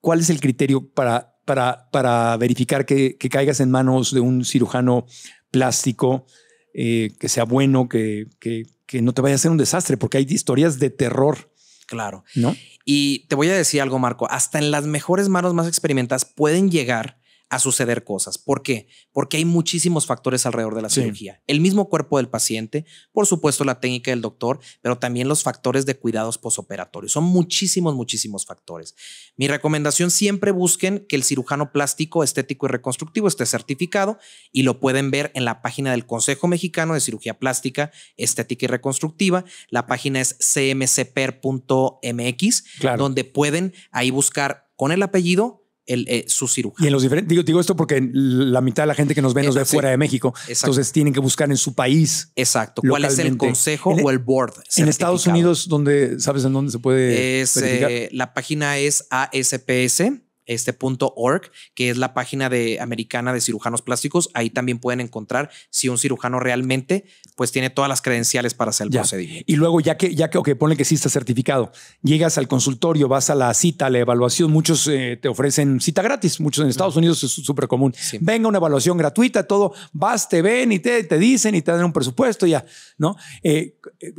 Speaker 1: ¿cuál es el criterio para, para, para verificar que, caigas en manos de un cirujano plástico, que sea bueno, que, que no te vaya a ser un desastre? Porque hay historias de terror Claro. ¿No?
Speaker 2: Y te voy a decir algo, Marco. Hasta en las mejores manos más experimentadas pueden llegar a suceder cosas. ¿Por qué? Porque hay muchísimos factores alrededor de la cirugía. El mismo cuerpo del paciente, por supuesto la técnica del doctor, pero también los factores de cuidados posoperatorios. Son muchísimos, muchísimos factores. Mi recomendación siempre busquen que el cirujano plástico, estético y reconstructivo esté certificado y lo pueden ver en la página del Consejo Mexicano de Cirugía Plástica, Estética y Reconstructiva. La página es cmcper.mx, donde pueden ahí buscar con el apellido eh, su cirujano.
Speaker 1: Y en los diferentes, digo, digo, esto porque la mitad de la gente que nos ve nos ve eh, fuera de México. Entonces tienen que buscar en su país. Exacto. ¿Cuál es el consejo o e- el board? En Estados Unidos, donde, ¿sabes en dónde se puede? Es, eh,
Speaker 2: la página es ASPS este punto org, que es la página de americana de cirujanos plásticos. Ahí también pueden encontrar si un cirujano realmente pues tiene todas las credenciales para hacer el procedimiento.
Speaker 1: Y luego ya que ya que ok, que sí está certificado, llegas al consultorio, vas a la cita, la evaluación. Muchos eh, te ofrecen cita gratis, muchos en Estados Unidos es súper común. Venga una evaluación gratuita, todo. Vas, te ven y te, dicen y te dan un presupuesto ya, ¿no? Eh,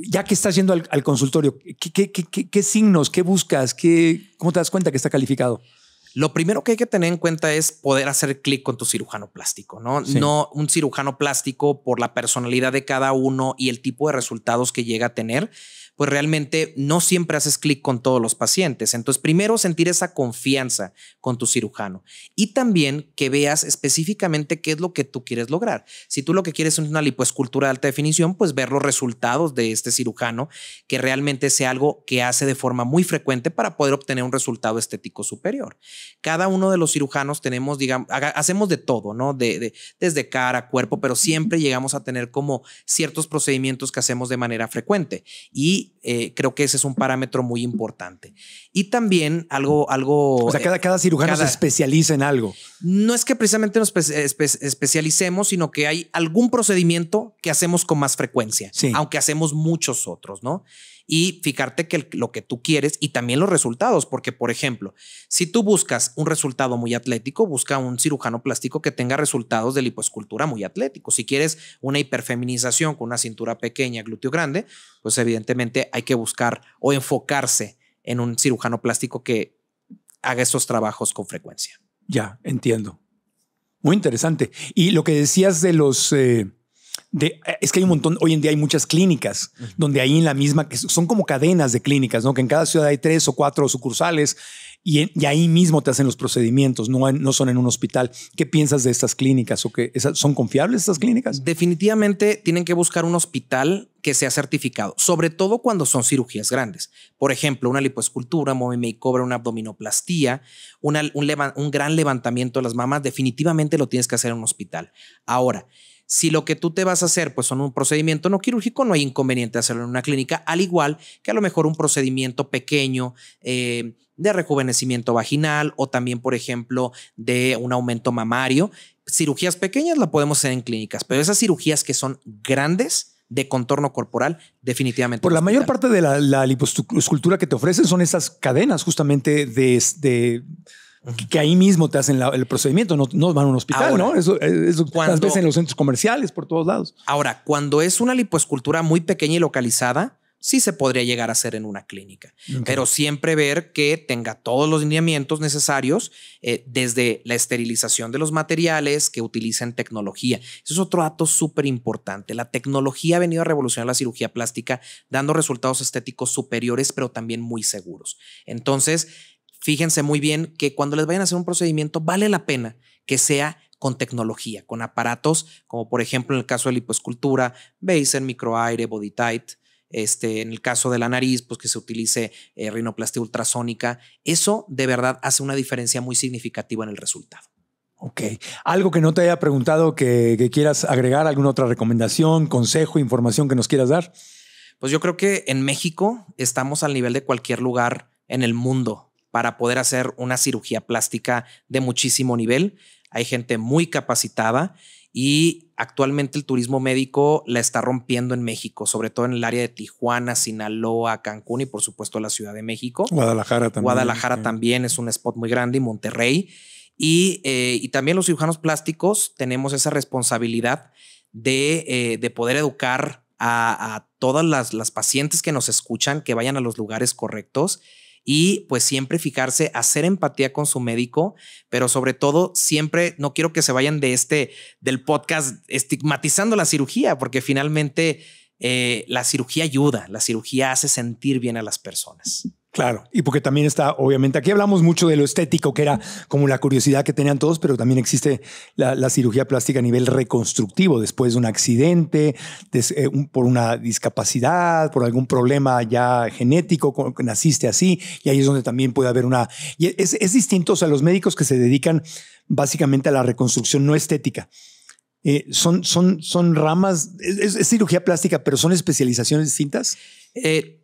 Speaker 1: ya que estás yendo al, consultorio, ¿qué qué, signos, qué buscas, qué cómo te das cuenta que está calificado? Lo primero que hay que tener en cuenta es
Speaker 2: poder hacer clic con tu cirujano plástico, ¿no? No un cirujano plástico por la personalidad de cada uno y el tipo de resultados que llega a tener pues realmente no siempre haces clic con todos los pacientes. Entonces, primero sentir esa confianza con tu cirujano y también que veas específicamente qué es lo que tú quieres lograr. Si tú lo que quieres es una lipoescultura de alta definición, pues ver los resultados de este cirujano, que realmente sea algo que hace de forma muy frecuente para poder obtener un resultado estético superior. Cada uno de los cirujanos tenemos, digamos, hacemos de todo, ¿no? De, desde cara, cuerpo, pero siempre llegamos a tener como ciertos procedimientos que hacemos de manera frecuente. Y eh, creo que ese es un parámetro muy importante. Y también algo... algo o sea, cada, eh, cada cirujano se
Speaker 1: especializa
Speaker 2: en algo. No es que precisamente nos especialicemos, sino que hay algún procedimiento que hacemos con más frecuencia, aunque hacemos muchos otros, ¿no? y fijarte que lo que tú quieres y también los resultados, porque por ejemplo, si tú buscas un resultado muy atlético, busca un cirujano plástico que tenga resultados de lipoescultura muy atlético. Si quieres una hiperfeminización con una cintura pequeña, glúteo grande, pues evidentemente hay que buscar o enfocarse en un cirujano plástico que haga esos trabajos con frecuencia.
Speaker 1: Ya, entiendo. Muy interesante. Y lo que decías de los eh, eh, es que hay un montón, hoy en día hay muchas clínicas, donde hay en la misma, que son como cadenas de clínicas, ¿no? Que en cada ciudad hay tres o cuatro sucursales y, ahí mismo te hacen los procedimientos, no, no son en un hospital. ¿Qué piensas de estas clínicas o que son confiables estas clínicas? Definitivamente
Speaker 2: tienen que buscar un hospital que sea certificado, sobre todo cuando son cirugías grandes. Por ejemplo, una lipoescultura, y cobra una abdominoplastía, un, un gran levantamiento de las mamas, definitivamente lo tienes que hacer en un hospital. Ahora, si lo que tú te vas a hacer pues son un procedimiento no quirúrgico, no hay inconveniente hacerlo en una clínica, al igual que a lo mejor un procedimiento pequeño. Eh, de rejuvenecimiento vaginal o también, por ejemplo, de un aumento mamario. Cirugías pequeñas la podemos hacer en clínicas, pero esas cirugías que son grandes, de contorno corporal, definitivamente. Por
Speaker 1: la mayor parte de la, liposcultura que te ofrecen son esas cadenas justamente de que, ahí mismo te hacen el procedimiento, no, no, van a un hospital, ¿no? Eso, eh, eso veces en los centros comerciales, por todos lados.
Speaker 2: Ahora, cuando es una lipoescultura muy pequeña y localizada, sí se podría llegar a hacer en una clínica, pero siempre ver que tenga todos los lineamientos necesarios, eh, desde la esterilización de los materiales, que utilicen tecnología. Eso es otro dato súper importante. La tecnología ha venido a revolucionar la cirugía plástica, dando resultados estéticos superiores, pero también muy seguros. Entonces, fíjense muy bien que cuando les vayan a hacer un procedimiento vale la pena que sea con tecnología, con aparatos como por ejemplo en el caso de la lipoescultura, Baser, microaire, body tight, este, en el caso de la nariz, pues que se utilice eh, rinoplastia ultrasónica. Eso de verdad hace una diferencia muy significativa en el resultado.
Speaker 1: Ok. ¿Algo que no te haya preguntado que quieras agregar? ¿Alguna otra recomendación, consejo, información que nos quieras dar?
Speaker 2: Pues yo creo que en México estamos al nivel de cualquier lugar en el mundo para poder hacer una cirugía plástica de muchísimo nivel. Hay gente muy capacitada y actualmente el turismo médico la está rompiendo en México, sobre todo en el área de Tijuana, Sinaloa, Cancún y por supuesto la Ciudad de México. Guadalajara también. Guadalajara también es un spot muy grande y Monterrey. Y, eh, también los cirujanos plásticos tenemos esa responsabilidad de, eh, poder educar a, todas las, las pacientes que nos escuchan, que vayan a los lugares correctos y pues siempre fijarse, hacer empatía con su médico, pero sobre todo siempre no quiero que se vayan de este, del podcast estigmatizando la cirugía, porque finalmente eh, la cirugía ayuda, la cirugía hace sentir bien a las personas.
Speaker 1: Claro, y porque también está, obviamente, aquí hablamos mucho de lo estético, que era como la curiosidad que tenían todos, pero también existe la, cirugía plástica a nivel reconstructivo, después de un accidente, eh, por una discapacidad, por algún problema ya genético, naciste así, y ahí es donde también puede haber una... es, distinto, o sea, los médicos que se dedican básicamente a la reconstrucción no estética. Eh, son, son, son ramas, es, cirugía plástica, pero son especializaciones distintas. Eh,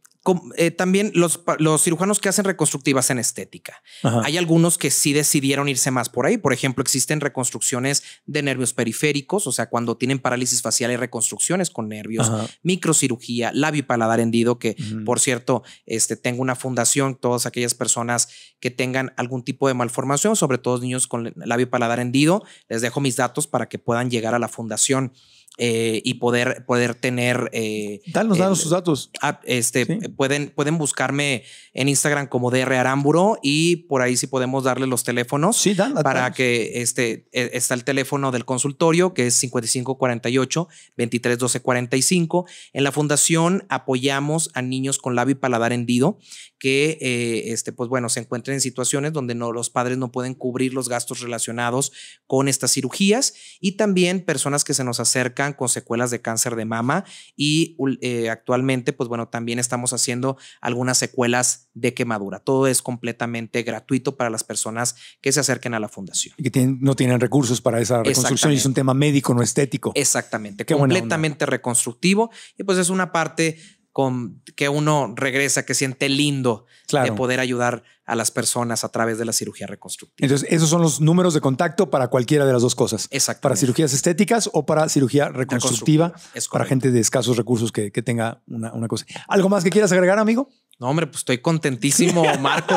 Speaker 1: eh, también los,
Speaker 2: cirujanos que hacen reconstructivas en estética. Hay algunos que sí decidieron irse más por ahí. Por ejemplo, existen reconstrucciones de nervios periféricos, o sea, cuando tienen parálisis facial y reconstrucciones con nervios, microcirugía, labio paladar hendido, que por cierto, este, tengo una fundación, todas aquellas personas que tengan algún tipo de malformación, sobre todo niños con labio paladar hendido, les dejo mis datos para que puedan llegar a la fundación. Eh, y poder, poder tener. Eh, danos, danos eh, sus datos. Ah, este, pueden, pueden buscarme en Instagram como DR Aramburo y por ahí sí podemos darle los teléfonos. Sí, Para que este, eh, está el teléfono del consultorio que es 5548-231245. En la fundación apoyamos a niños con labio y paladar hendido que, eh, este, pues bueno, se encuentren en situaciones donde no, los padres no pueden cubrir los gastos relacionados con estas cirugías y también personas que se nos acercan con secuelas de cáncer de mama y eh, actualmente, pues bueno, también estamos haciendo algunas secuelas de quemadura. Todo es completamente gratuito para las personas que se acerquen a la fundación.
Speaker 1: que no tienen recursos para esa reconstrucción y es un tema médico, no estético.
Speaker 2: Exactamente, completamente reconstructivo y pues es una parte con, que uno regresa, que siente lindo de poder ayudar a las personas a través de la cirugía reconstructiva.
Speaker 1: Entonces, esos son los números de contacto para cualquiera de las dos cosas. Exacto. Para cirugías estéticas o para cirugía reconstructiva, para gente de escasos recursos que, tenga una, cosa. ¿Algo más que quieras agregar, amigo? No, hombre, pues estoy contentísimo,
Speaker 2: Marco.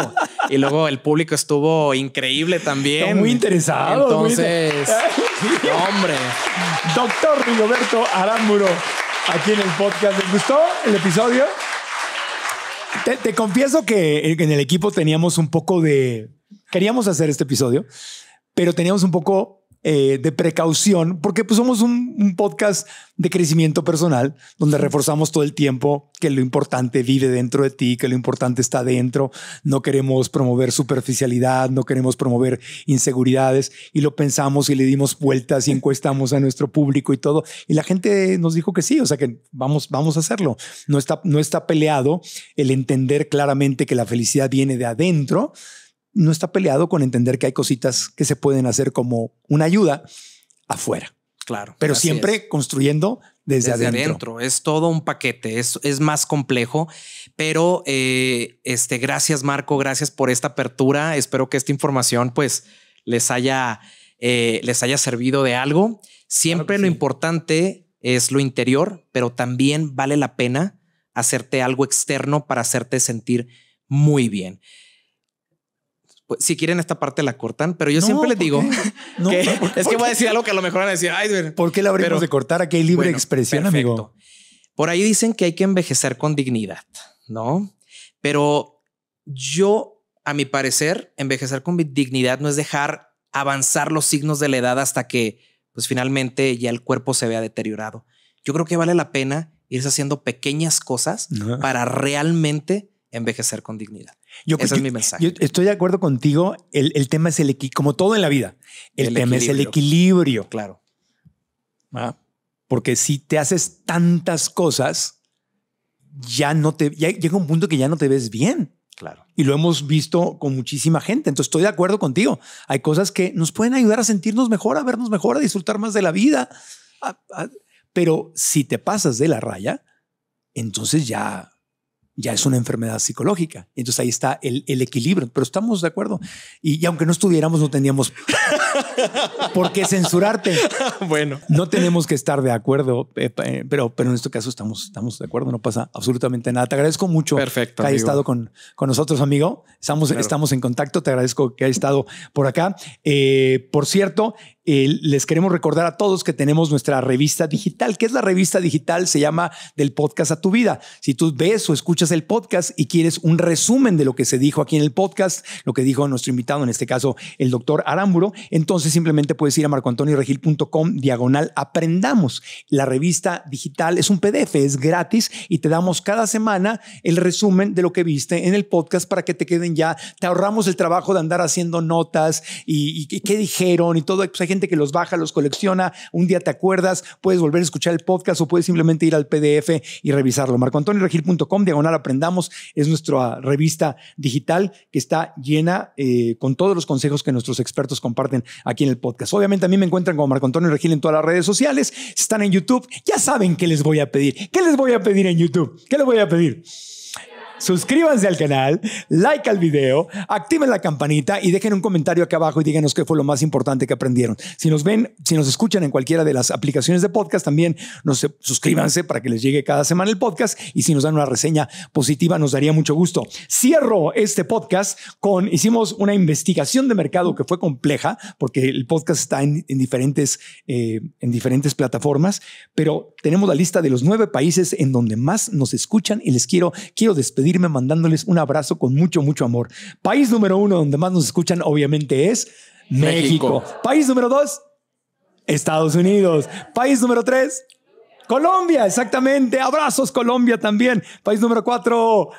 Speaker 2: y luego el público estuvo increíble también. muy interesado. Entonces,
Speaker 1: hombre. Doctor Rigoberto Arámburo aquí en el podcast. ¿Les gustó el episodio? Te, te, confieso que en el equipo teníamos un poco de... Queríamos hacer este episodio, pero teníamos un poco eh, de precaución, porque pues somos un, podcast de crecimiento personal, donde reforzamos todo el tiempo que lo importante vive dentro de ti, que lo importante está dentro. No queremos promover superficialidad, no queremos promover inseguridades y lo pensamos y le dimos vueltas y encuestamos a nuestro público y todo. Y la gente nos dijo que sí, o sea que vamos, vamos a hacerlo. No está, no está peleado el entender claramente que la felicidad viene de adentro no está peleado con entender que hay cositas que se pueden hacer como una ayuda afuera. Claro. Pero siempre construyendo desde, desde adentro.
Speaker 2: Es todo un paquete, es, más complejo, pero eh, este, gracias Marco, gracias por esta apertura. Espero que esta información pues les haya, eh, les haya servido de algo. Siempre lo importante es lo interior, pero también vale la pena hacerte algo externo para hacerte sentir muy bien. Pues, si quieren esta parte la cortan, pero yo siempre les digo que es que voy a decir algo que a lo mejor van a decir, ay, ¿por qué la abrimos de
Speaker 1: cortar? Aquí hay libre expresión,
Speaker 2: amigo. Por ahí dicen que hay que envejecer con dignidad, ¿no? Pero yo, a mi parecer, envejecer con dignidad no es dejar avanzar los signos de la edad hasta que, pues finalmente, ya el cuerpo se vea deteriorado. Yo creo que vale la pena irse haciendo pequeñas cosas para realmente envejecer con dignidad. Yo, Ese es mi mensaje.
Speaker 1: estoy de acuerdo contigo. El, tema es el como todo en la vida. El, tema es el equilibrio. Claro. porque si te haces tantas cosas, ya no te llega un punto que ya no te ves bien. Claro. Y lo hemos visto con muchísima gente. Entonces estoy de acuerdo contigo. Hay cosas que nos pueden ayudar a sentirnos mejor, a vernos mejor, a disfrutar más de la vida. Ah, ah, pero si te pasas de la raya, entonces ya ya es una enfermedad psicológica. Entonces ahí está el, equilibrio, pero estamos de acuerdo. Y, aunque no estuviéramos, no teníamos por qué censurarte. Bueno, no tenemos que estar de acuerdo, eh, eh, pero, pero en este caso estamos, estamos de acuerdo, no pasa absolutamente nada. Te agradezco mucho Perfecto, que hayas estado con, con nosotros, amigo. Estamos, estamos en contacto, te agradezco que hayas estado por acá. Eh, por cierto, les queremos recordar a todos que tenemos nuestra revista digital. que es la revista digital? Se llama Del Podcast a tu Vida. Si tú ves o escuchas el podcast y quieres un resumen de lo que se dijo aquí en el podcast, lo que dijo nuestro invitado, en este caso el doctor Aramburo, entonces simplemente puedes ir a marcoantonioregil.com diagonal aprendamos. La revista digital es un PDF, es gratis y te damos cada semana el resumen de lo que viste en el podcast para que te queden ya, te ahorramos el trabajo de andar haciendo notas y, qué dijeron y todo. Pues, hay gente que los baja, los colecciona, un día te acuerdas, puedes volver a escuchar el podcast o puedes simplemente ir al PDF y revisarlo. regil.com, diagonal aprendamos, es nuestra revista digital que está llena eh, con todos los consejos que nuestros expertos comparten aquí en el podcast. Obviamente a mí me encuentran como Marco Antonio Regil en todas las redes sociales, están en YouTube, ya saben qué les voy a pedir. ¿Qué les voy a pedir en YouTube? ¿Qué les voy a pedir? suscríbanse al canal, like al video, activen la campanita y dejen un comentario acá abajo y díganos qué fue lo más importante que aprendieron. Si nos ven, si nos escuchan en cualquiera de las aplicaciones de podcast, también nos eh, suscríbanse para que les llegue cada semana el podcast y si nos dan una reseña positiva nos daría mucho gusto. Cierro este podcast con hicimos una investigación de mercado que fue compleja porque el podcast está en, diferentes eh, en diferentes plataformas, pero tenemos la lista de los nueve países en donde más nos escuchan y les quiero quiero despedir irme mandándoles un abrazo con mucho, mucho amor. País número uno donde más nos escuchan obviamente es México. México. País número dos, Estados Unidos. País número tres, Colombia, exactamente. Abrazos Colombia también. País número cuatro,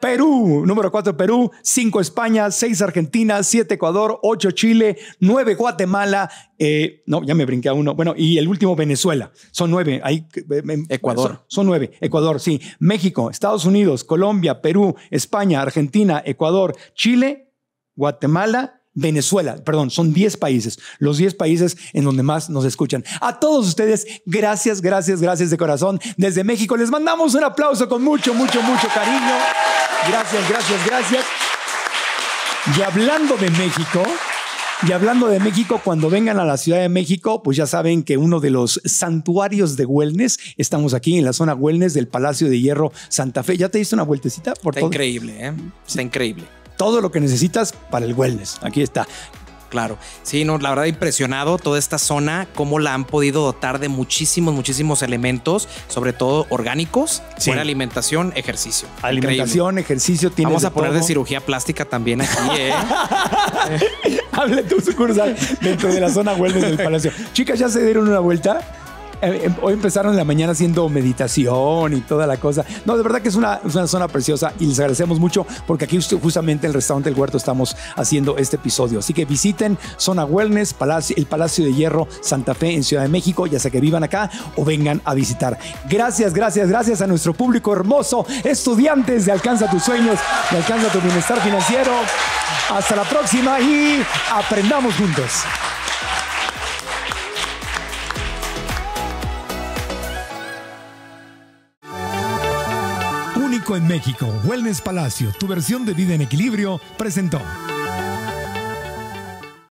Speaker 1: Perú, número 4 Perú, cinco España, seis Argentina, siete Ecuador, ocho Chile, nueve Guatemala, eh, no, ya me brinqué a uno, bueno, y el último Venezuela, son nueve. ahí, eh, eh, em, Ecuador. Son nueve. Ecuador, sí, México, Estados Unidos, Colombia, Perú, España, Argentina, Ecuador, Chile, Guatemala Venezuela, perdón, son 10 países, los 10 países en donde más nos escuchan. A todos ustedes, gracias, gracias, gracias de corazón. Desde México les mandamos un aplauso con mucho, mucho, mucho cariño. Gracias, gracias, gracias. Y hablando de México, y hablando de México, cuando vengan a la Ciudad de México, pues ya saben que uno de los santuarios de wellness, estamos aquí en la zona wellness del Palacio de Hierro Santa Fe. ¿Ya te diste una vueltecita? Por Está increíble, ¿eh? Está increíble todo lo que necesitas para el wellness. Aquí está.
Speaker 2: Claro, sí, no, la verdad impresionado toda esta zona, cómo la han podido dotar de muchísimos, muchísimos elementos, sobre todo orgánicos, buena alimentación, ejercicio. Alimentación,
Speaker 1: ejercicio, tiene. Vamos a poner de
Speaker 2: cirugía plástica también aquí, ¿eh?
Speaker 1: Hable tu sucursal dentro de la zona wellness del palacio. Chicas, ¿ya se dieron una vuelta? Eh, eh, hoy empezaron la mañana haciendo meditación y toda la cosa. No, de verdad que es una, zona preciosa y les agradecemos mucho porque aquí justamente en el restaurante El Huerto estamos haciendo este episodio. Así que visiten Zona Wellness, el Palacio de Hierro Santa Fe en Ciudad de México, ya sea que vivan acá o vengan a visitar. Gracias, gracias, gracias a nuestro público hermoso, estudiantes de Alcanza tus sueños, de Alcanza tu bienestar financiero. Hasta la próxima y aprendamos juntos. en México, Wellness Palacio, tu versión de vida en equilibrio, presentó.